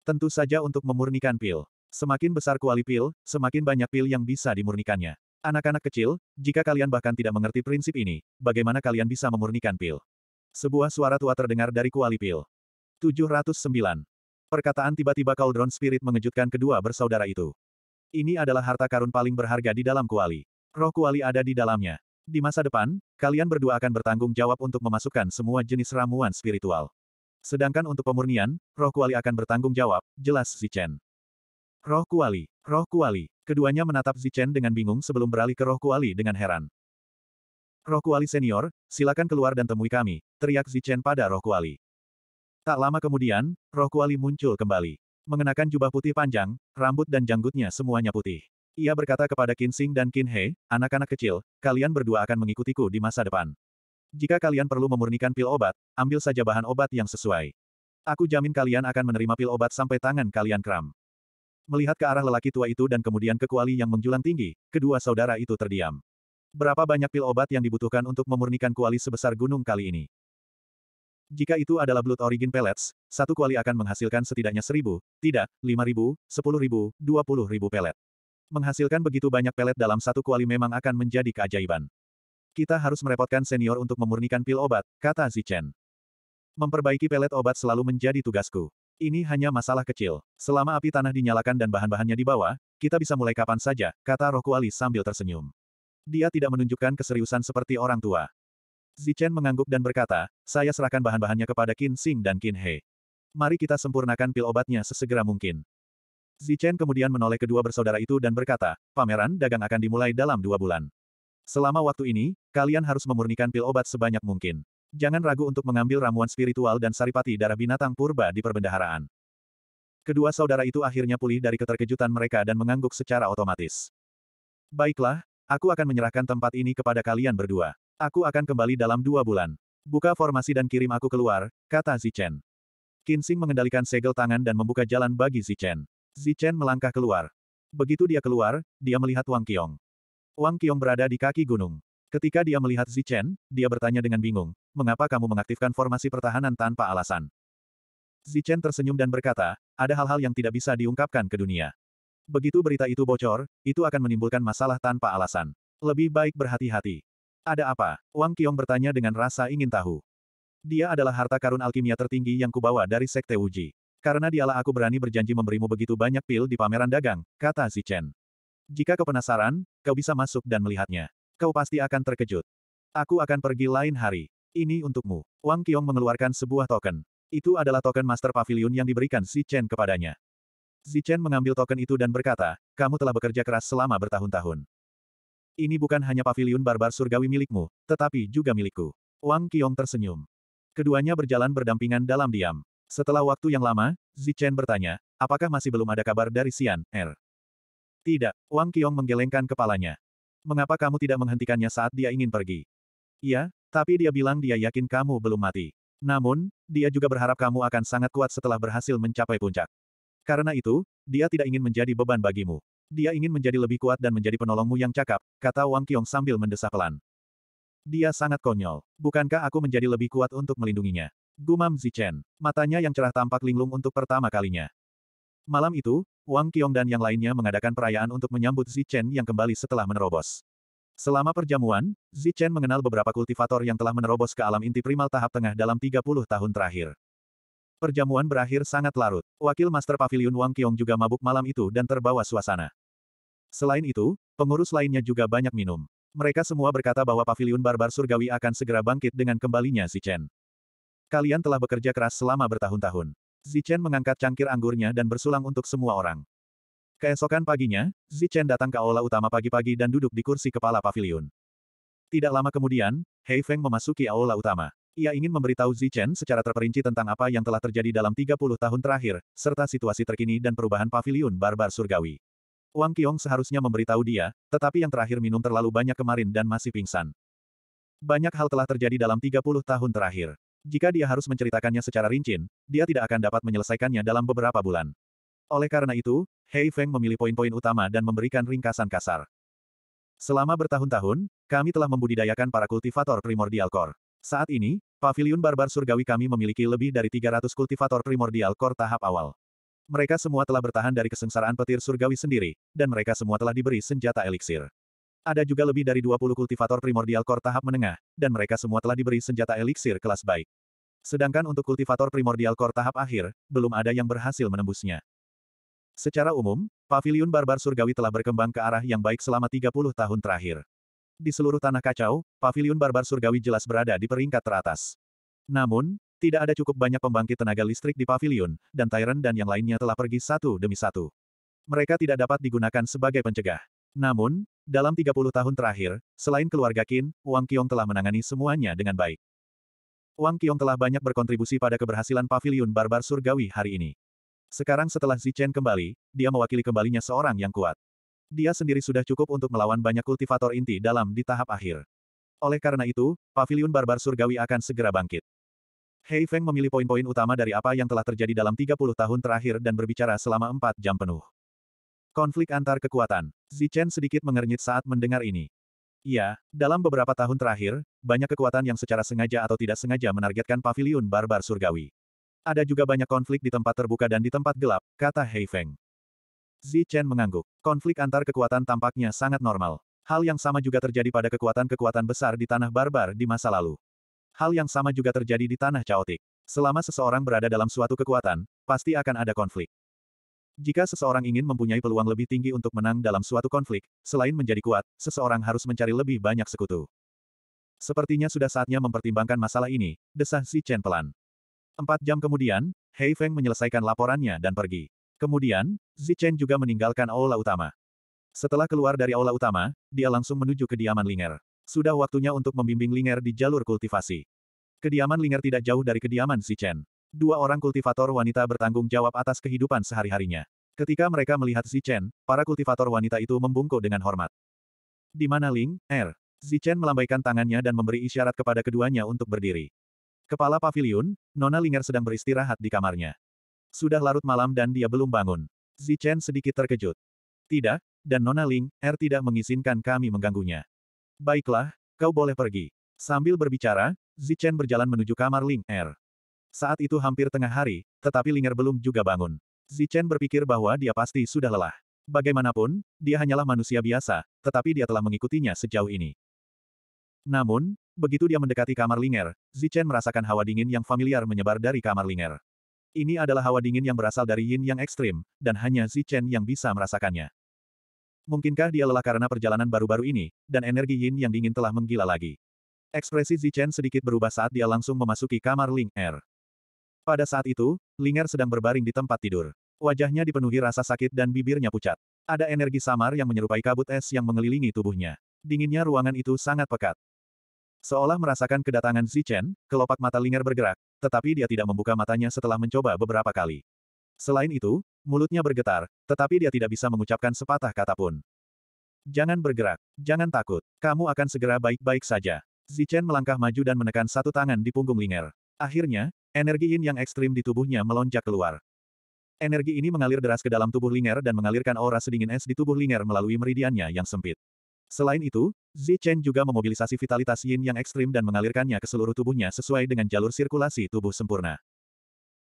Tentu saja untuk memurnikan pil. Semakin besar kuali pil, semakin banyak pil yang bisa dimurnikannya. Anak-anak kecil, jika kalian bahkan tidak mengerti prinsip ini, bagaimana kalian bisa memurnikan pil? Sebuah suara tua terdengar dari kuali pil. 709. Perkataan tiba-tiba Cauldron Spirit mengejutkan kedua bersaudara itu. Ini adalah harta karun paling berharga di dalam kuali. Roh kuali ada di dalamnya. Di masa depan, kalian berdua akan bertanggung jawab untuk memasukkan semua jenis ramuan spiritual. Sedangkan untuk pemurnian, roh kuali akan bertanggung jawab, jelas si Chen. Roh Kuali, Roh Kuali. Keduanya menatap Zichen dengan bingung sebelum beralih ke Roh Kuali dengan heran. Roh Kuali senior, silakan keluar dan temui kami, teriak Zichen pada Roh Kuali. Tak lama kemudian, Roh Kuali muncul kembali. Mengenakan jubah putih panjang, rambut dan janggutnya semuanya putih. Ia berkata kepada Qin Xing dan Qin He, anak-anak kecil, kalian berdua akan mengikutiku di masa depan. Jika kalian perlu memurnikan pil obat, ambil saja bahan obat yang sesuai. Aku jamin kalian akan menerima pil obat sampai tangan kalian kram. Melihat ke arah lelaki tua itu dan kemudian ke kuali yang menjulang tinggi, kedua saudara itu terdiam. Berapa banyak pil obat yang dibutuhkan untuk memurnikan kuali sebesar gunung kali ini? Jika itu adalah Blood Origin Pellets, satu kuali akan menghasilkan setidaknya seribu, tidak, lima ribu, sepuluh ribu, dua puluh ribu pelet. Menghasilkan begitu banyak pelet dalam satu kuali memang akan menjadi keajaiban. Kita harus merepotkan senior untuk memurnikan pil obat, kata Zichen. Memperbaiki pelet obat selalu menjadi tugasku. Ini hanya masalah kecil. Selama api tanah dinyalakan dan bahan-bahannya dibawa, kita bisa mulai kapan saja, kata Roku Ali sambil tersenyum. Dia tidak menunjukkan keseriusan seperti orang tua. Zichen mengangguk dan berkata, saya serahkan bahan-bahannya kepada Qin Xing dan Qin He. Mari kita sempurnakan pil obatnya sesegera mungkin. Zichen kemudian menoleh kedua bersaudara itu dan berkata, pameran dagang akan dimulai dalam dua bulan. Selama waktu ini, kalian harus memurnikan pil obat sebanyak mungkin jangan ragu untuk mengambil ramuan spiritual dan saripati darah binatang purba di perbendaharaan. Kedua saudara itu akhirnya pulih dari keterkejutan mereka dan mengangguk secara otomatis. Baiklah, aku akan menyerahkan tempat ini kepada kalian berdua. Aku akan kembali dalam dua bulan. Buka formasi dan kirim aku keluar, kata Zichen. Kinsing mengendalikan segel tangan dan membuka jalan bagi Zichen. Zichen melangkah keluar. Begitu dia keluar, dia melihat Wang Qiong. Wang Qiong berada di kaki gunung. Ketika dia melihat Zichen, dia bertanya dengan bingung, mengapa kamu mengaktifkan formasi pertahanan tanpa alasan? Zichen tersenyum dan berkata, ada hal-hal yang tidak bisa diungkapkan ke dunia. Begitu berita itu bocor, itu akan menimbulkan masalah tanpa alasan. Lebih baik berhati-hati. Ada apa? Wang Qiong bertanya dengan rasa ingin tahu. Dia adalah harta karun alkimia tertinggi yang kubawa dari Sekte Wuji. Karena dialah aku berani berjanji memberimu begitu banyak pil di pameran dagang, kata Zichen. Jika kau penasaran, kau bisa masuk dan melihatnya. Kau pasti akan terkejut. Aku akan pergi lain hari. Ini untukmu. Wang Qiong mengeluarkan sebuah token. Itu adalah token Master Pavilion yang diberikan Xi Chen kepadanya. Xi Chen mengambil token itu dan berkata, kamu telah bekerja keras selama bertahun-tahun. Ini bukan hanya pavilion barbar surgawi milikmu, tetapi juga milikku. Wang Qiong tersenyum. Keduanya berjalan berdampingan dalam diam. Setelah waktu yang lama, Xi Chen bertanya, apakah masih belum ada kabar dari Xian, Er? Tidak, Wang Qiong menggelengkan kepalanya. Mengapa kamu tidak menghentikannya saat dia ingin pergi? Iya, tapi dia bilang dia yakin kamu belum mati. Namun, dia juga berharap kamu akan sangat kuat setelah berhasil mencapai puncak. Karena itu, dia tidak ingin menjadi beban bagimu. Dia ingin menjadi lebih kuat dan menjadi penolongmu yang cakap, kata Wang Qiong sambil mendesah pelan. Dia sangat konyol. Bukankah aku menjadi lebih kuat untuk melindunginya? Gumam Zichen. Matanya yang cerah tampak linglung untuk pertama kalinya. Malam itu, Wang Qiong dan yang lainnya mengadakan perayaan untuk menyambut Zichen yang kembali setelah menerobos. Selama perjamuan, Zichen mengenal beberapa kultivator yang telah menerobos ke alam inti primal tahap tengah dalam 30 tahun terakhir. Perjamuan berakhir sangat larut. Wakil Master Pavilion Wang Qiong juga mabuk malam itu dan terbawa suasana. Selain itu, pengurus lainnya juga banyak minum. Mereka semua berkata bahwa Pavilion Barbar Surgawi akan segera bangkit dengan kembalinya Zichen. Kalian telah bekerja keras selama bertahun-tahun. Zichen mengangkat cangkir anggurnya dan bersulang untuk semua orang. Keesokan paginya, Zichen datang ke aula utama pagi-pagi dan duduk di kursi kepala pavilion. Tidak lama kemudian, Hei Feng memasuki aula utama. Ia ingin memberitahu Zichen secara terperinci tentang apa yang telah terjadi dalam 30 tahun terakhir, serta situasi terkini dan perubahan pavilion barbar surgawi. Wang Qiong seharusnya memberitahu dia, tetapi yang terakhir minum terlalu banyak kemarin dan masih pingsan. Banyak hal telah terjadi dalam 30 tahun terakhir. Jika dia harus menceritakannya secara rinci, dia tidak akan dapat menyelesaikannya dalam beberapa bulan. Oleh karena itu, Hei Feng memilih poin-poin utama dan memberikan ringkasan kasar. Selama bertahun-tahun, kami telah membudidayakan para kultivator primordial core. Saat ini, paviliun barbar surgawi kami memiliki lebih dari 300 kultivator primordial core tahap awal. Mereka semua telah bertahan dari kesengsaraan petir surgawi sendiri, dan mereka semua telah diberi senjata eliksir. Ada juga lebih dari 20 kultivator primordial core tahap menengah, dan mereka semua telah diberi senjata eliksir kelas baik. Sedangkan untuk kultivator primordial core tahap akhir, belum ada yang berhasil menembusnya. Secara umum, paviliun barbar surgawi telah berkembang ke arah yang baik selama 30 tahun terakhir. Di seluruh tanah kacau, paviliun barbar surgawi jelas berada di peringkat teratas. Namun, tidak ada cukup banyak pembangkit tenaga listrik di paviliun, dan Tyrant dan yang lainnya telah pergi satu demi satu. Mereka tidak dapat digunakan sebagai pencegah. Namun, dalam 30 tahun terakhir, selain keluarga Qin, Wang Qiong telah menangani semuanya dengan baik. Wang Qiong telah banyak berkontribusi pada keberhasilan paviliun barbar surgawi hari ini. Sekarang setelah Zichen kembali, dia mewakili kembalinya seorang yang kuat. Dia sendiri sudah cukup untuk melawan banyak kultivator inti dalam di tahap akhir. Oleh karena itu, pavilion barbar surgawi akan segera bangkit. Hei Feng memilih poin-poin utama dari apa yang telah terjadi dalam 30 tahun terakhir dan berbicara selama 4 jam penuh. Konflik antar kekuatan. Zichen sedikit mengernyit saat mendengar ini. Ya, dalam beberapa tahun terakhir, banyak kekuatan yang secara sengaja atau tidak sengaja menargetkan pavilion barbar surgawi. Ada juga banyak konflik di tempat terbuka dan di tempat gelap, kata Hei Feng. Zi Chen mengangguk. Konflik antar kekuatan tampaknya sangat normal. Hal yang sama juga terjadi pada kekuatan-kekuatan besar di tanah barbar di masa lalu. Hal yang sama juga terjadi di tanah caotik. Selama seseorang berada dalam suatu kekuatan, pasti akan ada konflik. Jika seseorang ingin mempunyai peluang lebih tinggi untuk menang dalam suatu konflik, selain menjadi kuat, seseorang harus mencari lebih banyak sekutu. Sepertinya sudah saatnya mempertimbangkan masalah ini, desah Zi Chen pelan. Empat jam kemudian, Hei Feng menyelesaikan laporannya dan pergi. Kemudian, Zichen juga meninggalkan aula utama. Setelah keluar dari aula utama, dia langsung menuju kediaman Linger. Sudah waktunya untuk membimbing Linger di jalur kultivasi. Kediaman Linger tidak jauh dari kediaman Zichen. Dua orang kultivator wanita bertanggung jawab atas kehidupan sehari-harinya. Ketika mereka melihat Zichen, para kultivator wanita itu membungkuk dengan hormat. Di mana Ling, Er? Zichen melambaikan tangannya dan memberi isyarat kepada keduanya untuk berdiri. Kepala pavilion, Nona Linger sedang beristirahat di kamarnya. Sudah larut malam dan dia belum bangun. Zichen sedikit terkejut. Tidak, dan Nona Ling, R er tidak mengizinkan kami mengganggunya. Baiklah, kau boleh pergi. Sambil berbicara, Zichen berjalan menuju kamar Ling R. Er. Saat itu hampir tengah hari, tetapi Linger belum juga bangun. Zichen berpikir bahwa dia pasti sudah lelah. Bagaimanapun, dia hanyalah manusia biasa, tetapi dia telah mengikutinya sejauh ini. Namun, begitu dia mendekati kamar Linger, Zichen merasakan hawa dingin yang familiar menyebar dari kamar Linger. Ini adalah hawa dingin yang berasal dari yin yang ekstrim, dan hanya Zichen yang bisa merasakannya. Mungkinkah dia lelah karena perjalanan baru-baru ini, dan energi yin yang dingin telah menggila lagi. Ekspresi Zichen sedikit berubah saat dia langsung memasuki kamar Linger. Pada saat itu, Linger sedang berbaring di tempat tidur. Wajahnya dipenuhi rasa sakit dan bibirnya pucat. Ada energi samar yang menyerupai kabut es yang mengelilingi tubuhnya. Dinginnya ruangan itu sangat pekat. Seolah merasakan kedatangan Xi Chen, kelopak mata Linger bergerak, tetapi dia tidak membuka matanya setelah mencoba beberapa kali. Selain itu, mulutnya bergetar, tetapi dia tidak bisa mengucapkan sepatah kata pun. Jangan bergerak, jangan takut, kamu akan segera baik-baik saja. Xi Chen melangkah maju dan menekan satu tangan di punggung Linger. Akhirnya, energi yin yang ekstrim di tubuhnya melonjak keluar. Energi ini mengalir deras ke dalam tubuh Linger dan mengalirkan aura sedingin es di tubuh Linger melalui meridiannya yang sempit. Selain itu, Zi Chen juga memobilisasi vitalitas yin yang ekstrim dan mengalirkannya ke seluruh tubuhnya sesuai dengan jalur sirkulasi tubuh sempurna.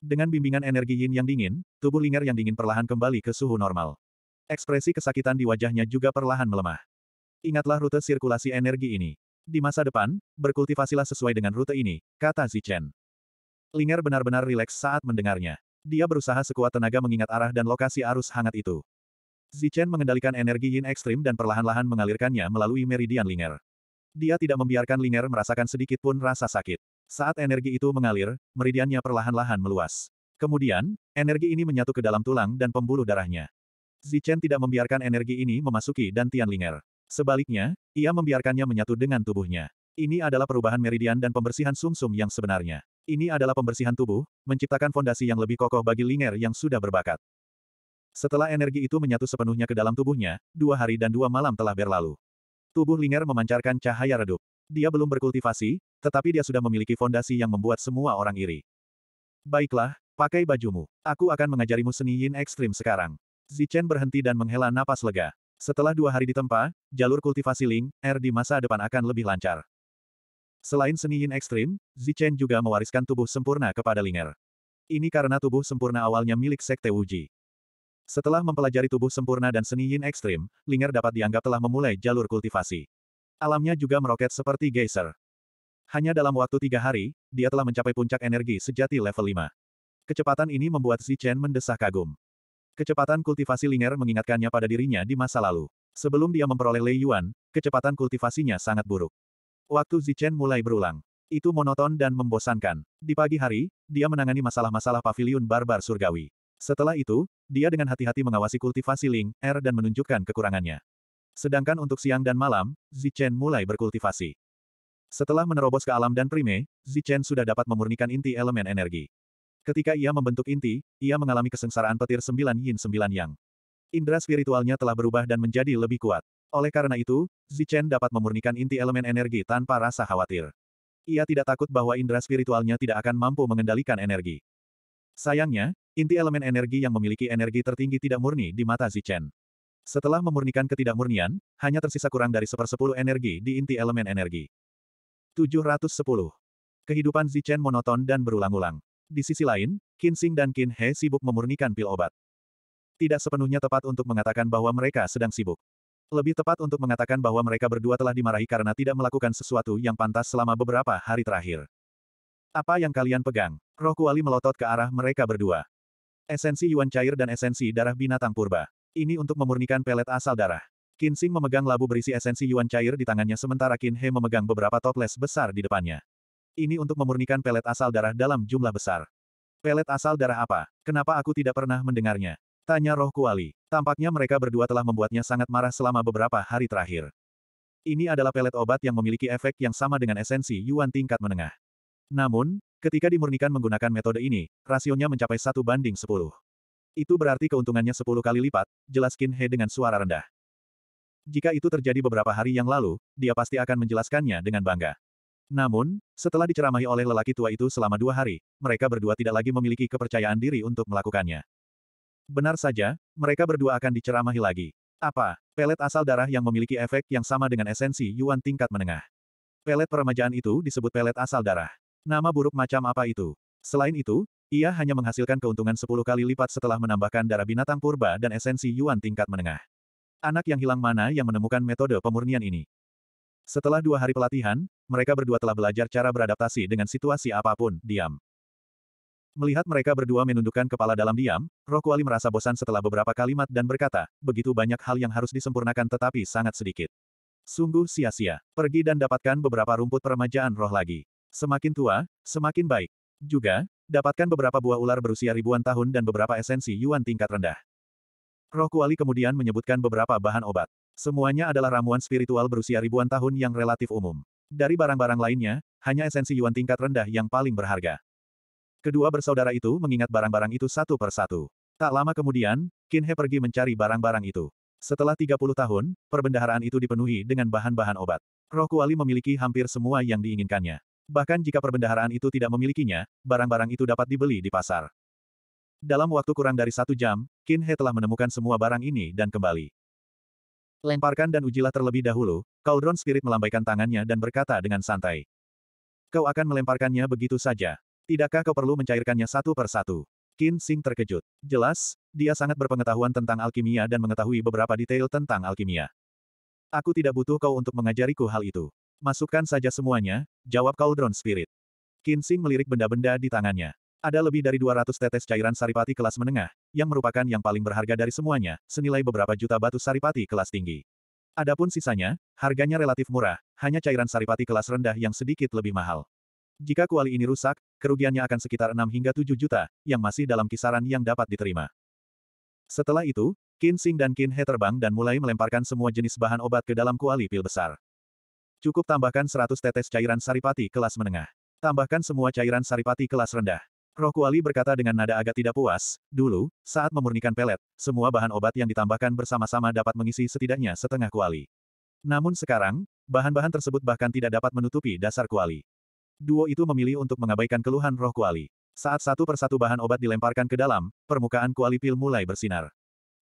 Dengan bimbingan energi yin yang dingin, tubuh Linger yang dingin perlahan kembali ke suhu normal. Ekspresi kesakitan di wajahnya juga perlahan melemah. Ingatlah rute sirkulasi energi ini. Di masa depan, berkultivasilah sesuai dengan rute ini, kata Zi Chen. Linger benar-benar rileks saat mendengarnya. Dia berusaha sekuat tenaga mengingat arah dan lokasi arus hangat itu. Zichen mengendalikan energi yin ekstrim dan perlahan-lahan mengalirkannya melalui meridian Linger. Dia tidak membiarkan Linger merasakan sedikit pun rasa sakit. Saat energi itu mengalir, meridiannya perlahan-lahan meluas. Kemudian, energi ini menyatu ke dalam tulang dan pembuluh darahnya. Zichen tidak membiarkan energi ini memasuki dan Tian Linger. Sebaliknya, ia membiarkannya menyatu dengan tubuhnya. Ini adalah perubahan meridian dan pembersihan sumsum -sum yang sebenarnya. Ini adalah pembersihan tubuh, menciptakan fondasi yang lebih kokoh bagi Linger yang sudah berbakat. Setelah energi itu menyatu sepenuhnya ke dalam tubuhnya, dua hari dan dua malam telah berlalu. Tubuh Linger memancarkan cahaya redup. Dia belum berkultivasi, tetapi dia sudah memiliki fondasi yang membuat semua orang iri. Baiklah, pakai bajumu. Aku akan mengajarimu seni yin ekstrim sekarang. Zichen berhenti dan menghela napas lega. Setelah dua hari ditempa, jalur kultivasi Ling, R di masa depan akan lebih lancar. Selain seni yin ekstrim, Zichen juga mewariskan tubuh sempurna kepada Linger. Ini karena tubuh sempurna awalnya milik Sekte Wuji. Setelah mempelajari tubuh sempurna dan seni yin ekstrim, Linger dapat dianggap telah memulai jalur kultivasi. Alamnya juga meroket seperti geyser. Hanya dalam waktu tiga hari, dia telah mencapai puncak energi sejati level 5. Kecepatan ini membuat Zichen mendesah kagum. Kecepatan kultivasi Linger mengingatkannya pada dirinya di masa lalu. Sebelum dia memperoleh Lei Yuan, kecepatan kultivasinya sangat buruk. Waktu Zichen mulai berulang. Itu monoton dan membosankan. Di pagi hari, dia menangani masalah-masalah paviliun barbar surgawi. Setelah itu, dia dengan hati-hati mengawasi kultivasi Ling Er dan menunjukkan kekurangannya. Sedangkan untuk siang dan malam, Zichen mulai berkultivasi. Setelah menerobos ke alam dan prime, Zichen sudah dapat memurnikan inti elemen energi. Ketika ia membentuk inti, ia mengalami kesengsaraan petir sembilan yin sembilan yang. Indra spiritualnya telah berubah dan menjadi lebih kuat. Oleh karena itu, Zichen dapat memurnikan inti elemen energi tanpa rasa khawatir. Ia tidak takut bahwa indra spiritualnya tidak akan mampu mengendalikan energi. Sayangnya, inti elemen energi yang memiliki energi tertinggi tidak murni di mata Zichen. Setelah memurnikan ketidakmurnian, hanya tersisa kurang dari sepersepuluh energi di inti elemen energi. 710. Kehidupan Zichen monoton dan berulang-ulang. Di sisi lain, Qin Kinsing dan Qin He sibuk memurnikan pil obat. Tidak sepenuhnya tepat untuk mengatakan bahwa mereka sedang sibuk. Lebih tepat untuk mengatakan bahwa mereka berdua telah dimarahi karena tidak melakukan sesuatu yang pantas selama beberapa hari terakhir. Apa yang kalian pegang? Roh kuali melotot ke arah mereka berdua. Esensi Yuan cair dan esensi darah binatang purba. Ini untuk memurnikan pelet asal darah. Qin Xing memegang labu berisi esensi Yuan cair di tangannya sementara Qin He memegang beberapa toples besar di depannya. Ini untuk memurnikan pelet asal darah dalam jumlah besar. Pelet asal darah apa? Kenapa aku tidak pernah mendengarnya? Tanya roh kuali. Tampaknya mereka berdua telah membuatnya sangat marah selama beberapa hari terakhir. Ini adalah pelet obat yang memiliki efek yang sama dengan esensi Yuan tingkat menengah. Namun, ketika dimurnikan menggunakan metode ini, rasionya mencapai satu banding 10. Itu berarti keuntungannya 10 kali lipat, jelas Qin He dengan suara rendah. Jika itu terjadi beberapa hari yang lalu, dia pasti akan menjelaskannya dengan bangga. Namun, setelah diceramahi oleh lelaki tua itu selama dua hari, mereka berdua tidak lagi memiliki kepercayaan diri untuk melakukannya. Benar saja, mereka berdua akan diceramahi lagi. Apa? Pelet asal darah yang memiliki efek yang sama dengan esensi Yuan tingkat menengah. Pelet peremajaan itu disebut pelet asal darah. Nama buruk macam apa itu? Selain itu, ia hanya menghasilkan keuntungan 10 kali lipat setelah menambahkan darah binatang purba dan esensi Yuan tingkat menengah. Anak yang hilang mana yang menemukan metode pemurnian ini? Setelah dua hari pelatihan, mereka berdua telah belajar cara beradaptasi dengan situasi apapun, diam. Melihat mereka berdua menundukkan kepala dalam diam, Roh Kuali merasa bosan setelah beberapa kalimat dan berkata, begitu banyak hal yang harus disempurnakan tetapi sangat sedikit. Sungguh sia-sia. Pergi dan dapatkan beberapa rumput peremajaan roh lagi. Semakin tua, semakin baik. Juga, dapatkan beberapa buah ular berusia ribuan tahun dan beberapa esensi yuan tingkat rendah. Roh Kuali kemudian menyebutkan beberapa bahan obat. Semuanya adalah ramuan spiritual berusia ribuan tahun yang relatif umum. Dari barang-barang lainnya, hanya esensi yuan tingkat rendah yang paling berharga. Kedua bersaudara itu mengingat barang-barang itu satu per satu. Tak lama kemudian, He pergi mencari barang-barang itu. Setelah 30 tahun, perbendaharaan itu dipenuhi dengan bahan-bahan obat. Roh Kuali memiliki hampir semua yang diinginkannya. Bahkan jika perbendaharaan itu tidak memilikinya, barang-barang itu dapat dibeli di pasar. Dalam waktu kurang dari satu jam, Qin He telah menemukan semua barang ini dan kembali. Lemparkan dan ujilah terlebih dahulu, Cauldron Spirit melambaikan tangannya dan berkata dengan santai. Kau akan melemparkannya begitu saja. Tidakkah kau perlu mencairkannya satu per satu? Qin Sing terkejut. Jelas, dia sangat berpengetahuan tentang alkimia dan mengetahui beberapa detail tentang alkimia. Aku tidak butuh kau untuk mengajariku hal itu. Masukkan saja semuanya, jawab Cauldron Spirit. Kinsing melirik benda-benda di tangannya. Ada lebih dari 200 tetes cairan saripati kelas menengah, yang merupakan yang paling berharga dari semuanya, senilai beberapa juta batu saripati kelas tinggi. Adapun sisanya, harganya relatif murah, hanya cairan saripati kelas rendah yang sedikit lebih mahal. Jika kuali ini rusak, kerugiannya akan sekitar 6 hingga 7 juta, yang masih dalam kisaran yang dapat diterima. Setelah itu, Kinsing dan Kinhe He terbang dan mulai melemparkan semua jenis bahan obat ke dalam kuali pil besar. Cukup tambahkan 100 tetes cairan saripati kelas menengah. Tambahkan semua cairan saripati kelas rendah. Roh Kuali berkata dengan nada agak tidak puas, dulu, saat memurnikan pelet, semua bahan obat yang ditambahkan bersama-sama dapat mengisi setidaknya setengah kuali. Namun sekarang, bahan-bahan tersebut bahkan tidak dapat menutupi dasar kuali. Duo itu memilih untuk mengabaikan keluhan roh kuali. Saat satu persatu bahan obat dilemparkan ke dalam, permukaan kuali pil mulai bersinar.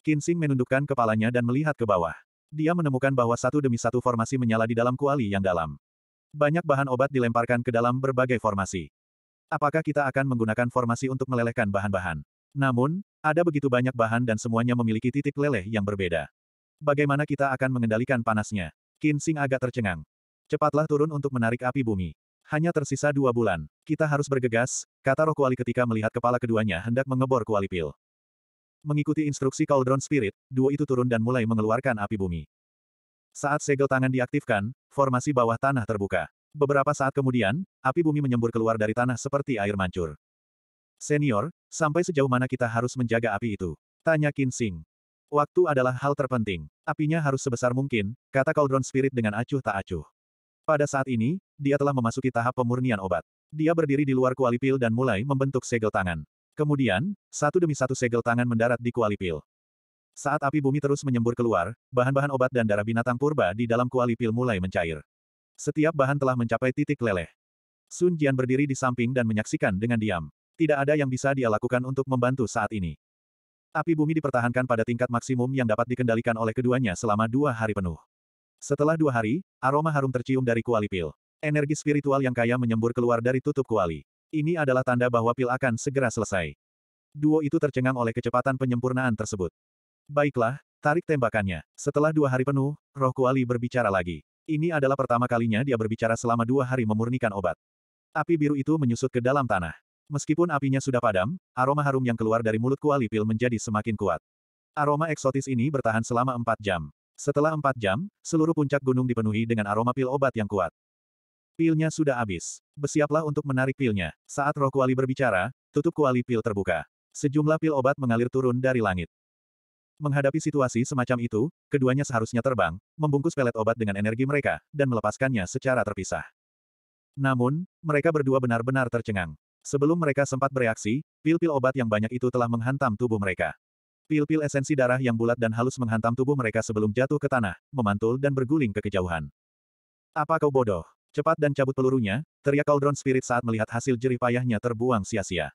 Kinsing menundukkan kepalanya dan melihat ke bawah. Dia menemukan bahwa satu demi satu formasi menyala di dalam kuali yang dalam. Banyak bahan obat dilemparkan ke dalam berbagai formasi. Apakah kita akan menggunakan formasi untuk melelehkan bahan-bahan? Namun, ada begitu banyak bahan dan semuanya memiliki titik leleh yang berbeda. Bagaimana kita akan mengendalikan panasnya? Kinsing agak tercengang. Cepatlah turun untuk menarik api bumi. Hanya tersisa dua bulan. Kita harus bergegas, kata roh kuali ketika melihat kepala keduanya hendak mengebor kuali pil. Mengikuti instruksi Cauldron Spirit, duo itu turun dan mulai mengeluarkan api bumi. Saat segel tangan diaktifkan, formasi bawah tanah terbuka. Beberapa saat kemudian, api bumi menyembur keluar dari tanah seperti air mancur. Senior, sampai sejauh mana kita harus menjaga api itu? Tanya Kinsing. Waktu adalah hal terpenting. Apinya harus sebesar mungkin, kata Cauldron Spirit dengan acuh tak acuh. Pada saat ini, dia telah memasuki tahap pemurnian obat. Dia berdiri di luar kuali pil dan mulai membentuk segel tangan. Kemudian, satu demi satu segel tangan mendarat di kuali pil. Saat api bumi terus menyembur keluar, bahan-bahan obat dan darah binatang purba di dalam kuali pil mulai mencair. Setiap bahan telah mencapai titik leleh. Sun Jian berdiri di samping dan menyaksikan dengan diam. Tidak ada yang bisa dia lakukan untuk membantu saat ini. Api bumi dipertahankan pada tingkat maksimum yang dapat dikendalikan oleh keduanya selama dua hari penuh. Setelah dua hari, aroma harum tercium dari kuali pil. Energi spiritual yang kaya menyembur keluar dari tutup kuali. Ini adalah tanda bahwa pil akan segera selesai. Duo itu tercengang oleh kecepatan penyempurnaan tersebut. Baiklah, tarik tembakannya. Setelah dua hari penuh, roh kuali berbicara lagi. Ini adalah pertama kalinya dia berbicara selama dua hari memurnikan obat. Api biru itu menyusut ke dalam tanah. Meskipun apinya sudah padam, aroma harum yang keluar dari mulut kuali pil menjadi semakin kuat. Aroma eksotis ini bertahan selama empat jam. Setelah empat jam, seluruh puncak gunung dipenuhi dengan aroma pil obat yang kuat. Pilnya sudah habis. Bersiaplah untuk menarik pilnya. Saat roh kuali berbicara, tutup kuali pil terbuka. Sejumlah pil obat mengalir turun dari langit. Menghadapi situasi semacam itu, keduanya seharusnya terbang, membungkus pelet obat dengan energi mereka, dan melepaskannya secara terpisah. Namun, mereka berdua benar-benar tercengang. Sebelum mereka sempat bereaksi, pil-pil obat yang banyak itu telah menghantam tubuh mereka. Pil-pil esensi darah yang bulat dan halus menghantam tubuh mereka sebelum jatuh ke tanah, memantul dan berguling ke kejauhan. Apa kau bodoh? Cepat dan cabut pelurunya, teriak Cauldron Spirit saat melihat hasil jerih payahnya terbuang sia-sia.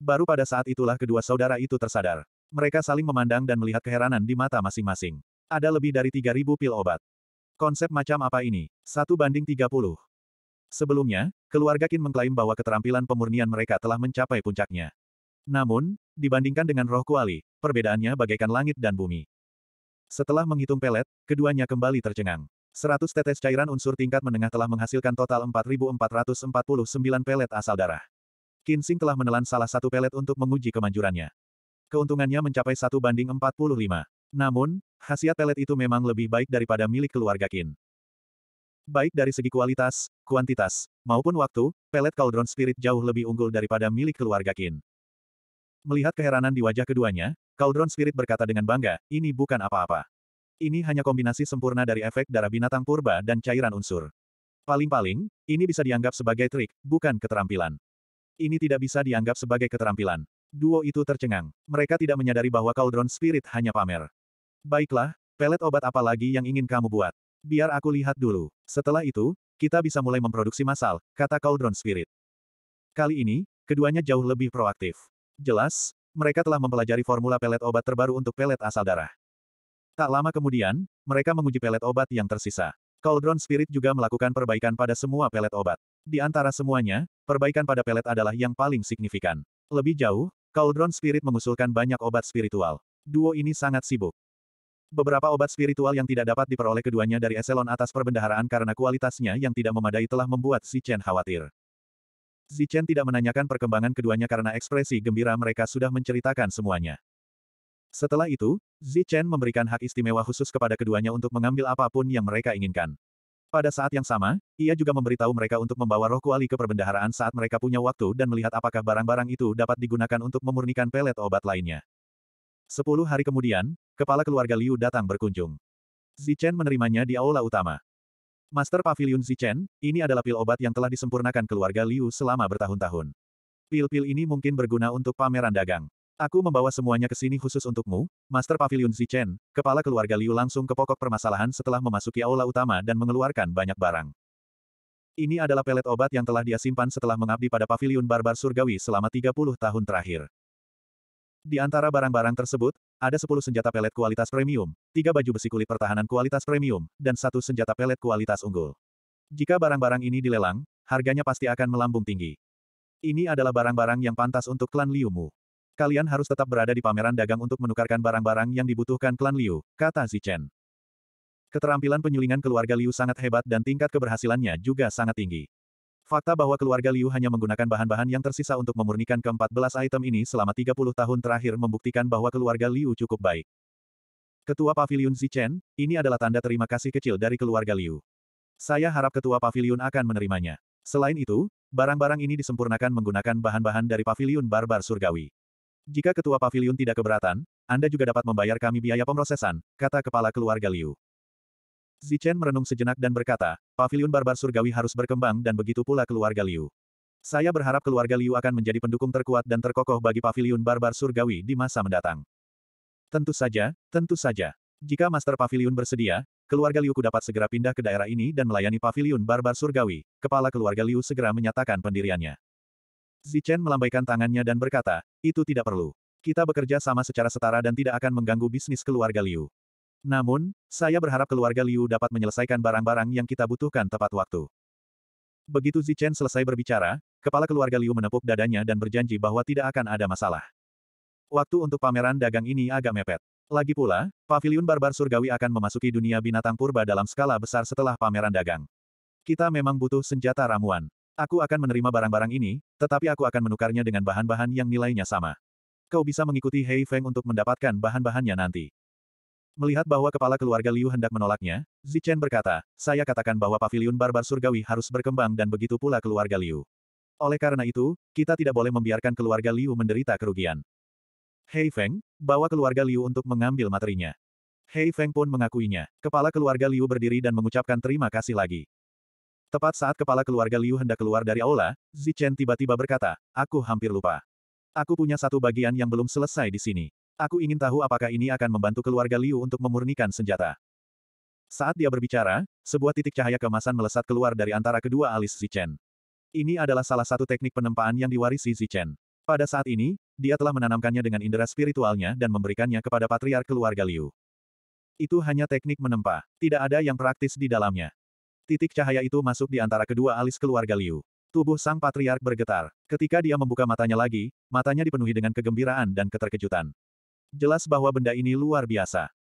Baru pada saat itulah kedua saudara itu tersadar. Mereka saling memandang dan melihat keheranan di mata masing-masing. Ada lebih dari 3.000 pil obat. Konsep macam apa ini? Satu banding 30. Sebelumnya, keluarga Kin mengklaim bahwa keterampilan pemurnian mereka telah mencapai puncaknya. Namun, dibandingkan dengan roh kuali, perbedaannya bagaikan langit dan bumi. Setelah menghitung pelet, keduanya kembali tercengang. 100 tetes cairan unsur tingkat menengah telah menghasilkan total 4.449 pelet asal darah. Kinsing telah menelan salah satu pelet untuk menguji kemanjurannya. Keuntungannya mencapai 1 banding 45. Namun, khasiat pelet itu memang lebih baik daripada milik keluarga Kin. Baik dari segi kualitas, kuantitas, maupun waktu, pelet Cauldron Spirit jauh lebih unggul daripada milik keluarga Kin. Melihat keheranan di wajah keduanya, Cauldron Spirit berkata dengan bangga, ini bukan apa-apa. Ini hanya kombinasi sempurna dari efek darah binatang purba dan cairan unsur. Paling-paling, ini bisa dianggap sebagai trik, bukan keterampilan. Ini tidak bisa dianggap sebagai keterampilan. Duo itu tercengang. Mereka tidak menyadari bahwa Cauldron Spirit hanya pamer. Baiklah, pelet obat apa lagi yang ingin kamu buat? Biar aku lihat dulu. Setelah itu, kita bisa mulai memproduksi massal, kata Cauldron Spirit. Kali ini, keduanya jauh lebih proaktif. Jelas, mereka telah mempelajari formula pelet obat terbaru untuk pelet asal darah. Tak lama kemudian, mereka menguji pelet obat yang tersisa. Cauldron Spirit juga melakukan perbaikan pada semua pelet obat. Di antara semuanya, perbaikan pada pelet adalah yang paling signifikan. Lebih jauh, Cauldron Spirit mengusulkan banyak obat spiritual. Duo ini sangat sibuk. Beberapa obat spiritual yang tidak dapat diperoleh keduanya dari eselon atas perbendaharaan karena kualitasnya yang tidak memadai telah membuat Chen khawatir. Zichen tidak menanyakan perkembangan keduanya karena ekspresi gembira mereka sudah menceritakan semuanya. Setelah itu, Zi Chen memberikan hak istimewa khusus kepada keduanya untuk mengambil apapun yang mereka inginkan. Pada saat yang sama, ia juga memberitahu mereka untuk membawa roh kuali ke perbendaharaan saat mereka punya waktu dan melihat apakah barang-barang itu dapat digunakan untuk memurnikan pelet obat lainnya. Sepuluh hari kemudian, kepala keluarga Liu datang berkunjung. Zichen menerimanya di aula utama. Master Pavilion Zichen, ini adalah pil obat yang telah disempurnakan keluarga Liu selama bertahun-tahun. Pil-pil ini mungkin berguna untuk pameran dagang. Aku membawa semuanya ke sini khusus untukmu, Master Pavilion Zichen, kepala keluarga Liu langsung ke pokok permasalahan setelah memasuki aula utama dan mengeluarkan banyak barang. Ini adalah pelet obat yang telah dia simpan setelah mengabdi pada Pavilion Barbar Surgawi selama 30 tahun terakhir. Di antara barang-barang tersebut, ada 10 senjata pelet kualitas premium, 3 baju besi kulit pertahanan kualitas premium, dan satu senjata pelet kualitas unggul. Jika barang-barang ini dilelang, harganya pasti akan melambung tinggi. Ini adalah barang-barang yang pantas untuk klan Liumu. Kalian harus tetap berada di pameran dagang untuk menukarkan barang-barang yang dibutuhkan klan Liu, kata Zichen. Keterampilan penyulingan keluarga Liu sangat hebat dan tingkat keberhasilannya juga sangat tinggi. Fakta bahwa keluarga Liu hanya menggunakan bahan-bahan yang tersisa untuk memurnikan ke-14 item ini selama 30 tahun terakhir membuktikan bahwa keluarga Liu cukup baik. Ketua Paviliun Zichen, ini adalah tanda terima kasih kecil dari keluarga Liu. Saya harap ketua paviliun akan menerimanya. Selain itu, barang-barang ini disempurnakan menggunakan bahan-bahan dari paviliun barbar surgawi. Jika ketua pavilion tidak keberatan, Anda juga dapat membayar kami biaya pemrosesan, kata kepala keluarga Liu. Zichen merenung sejenak dan berkata, pavilion barbar surgawi harus berkembang dan begitu pula keluarga Liu. Saya berharap keluarga Liu akan menjadi pendukung terkuat dan terkokoh bagi pavilion barbar surgawi di masa mendatang. Tentu saja, tentu saja. Jika Master Pavilion bersedia, keluarga Liu ku dapat segera pindah ke daerah ini dan melayani pavilion barbar surgawi, kepala keluarga Liu segera menyatakan pendiriannya. Zichen melambaikan tangannya dan berkata, itu tidak perlu. Kita bekerja sama secara setara dan tidak akan mengganggu bisnis keluarga Liu. Namun, saya berharap keluarga Liu dapat menyelesaikan barang-barang yang kita butuhkan tepat waktu. Begitu Zichen selesai berbicara, kepala keluarga Liu menepuk dadanya dan berjanji bahwa tidak akan ada masalah. Waktu untuk pameran dagang ini agak mepet. Lagi pula, paviliun barbar surgawi akan memasuki dunia binatang purba dalam skala besar setelah pameran dagang. Kita memang butuh senjata ramuan. Aku akan menerima barang-barang ini, tetapi aku akan menukarnya dengan bahan-bahan yang nilainya sama. Kau bisa mengikuti Hei Feng untuk mendapatkan bahan-bahannya nanti. Melihat bahwa kepala keluarga Liu hendak menolaknya, Zichen berkata, saya katakan bahwa pavilion barbar surgawi harus berkembang dan begitu pula keluarga Liu. Oleh karena itu, kita tidak boleh membiarkan keluarga Liu menderita kerugian. Hei Feng, bawa keluarga Liu untuk mengambil materinya. Hei Feng pun mengakuinya. Kepala keluarga Liu berdiri dan mengucapkan terima kasih lagi. Tepat saat kepala keluarga Liu hendak keluar dari aula, Zichen tiba-tiba berkata, aku hampir lupa. Aku punya satu bagian yang belum selesai di sini. Aku ingin tahu apakah ini akan membantu keluarga Liu untuk memurnikan senjata. Saat dia berbicara, sebuah titik cahaya kemasan melesat keluar dari antara kedua alis Zichen. Ini adalah salah satu teknik penempaan yang diwarisi Zichen. Pada saat ini, dia telah menanamkannya dengan indera spiritualnya dan memberikannya kepada patriark keluarga Liu. Itu hanya teknik menempa, tidak ada yang praktis di dalamnya. Titik cahaya itu masuk di antara kedua alis keluarga Liu. Tubuh sang patriark bergetar. Ketika dia membuka matanya lagi, matanya dipenuhi dengan kegembiraan dan keterkejutan. Jelas bahwa benda ini luar biasa.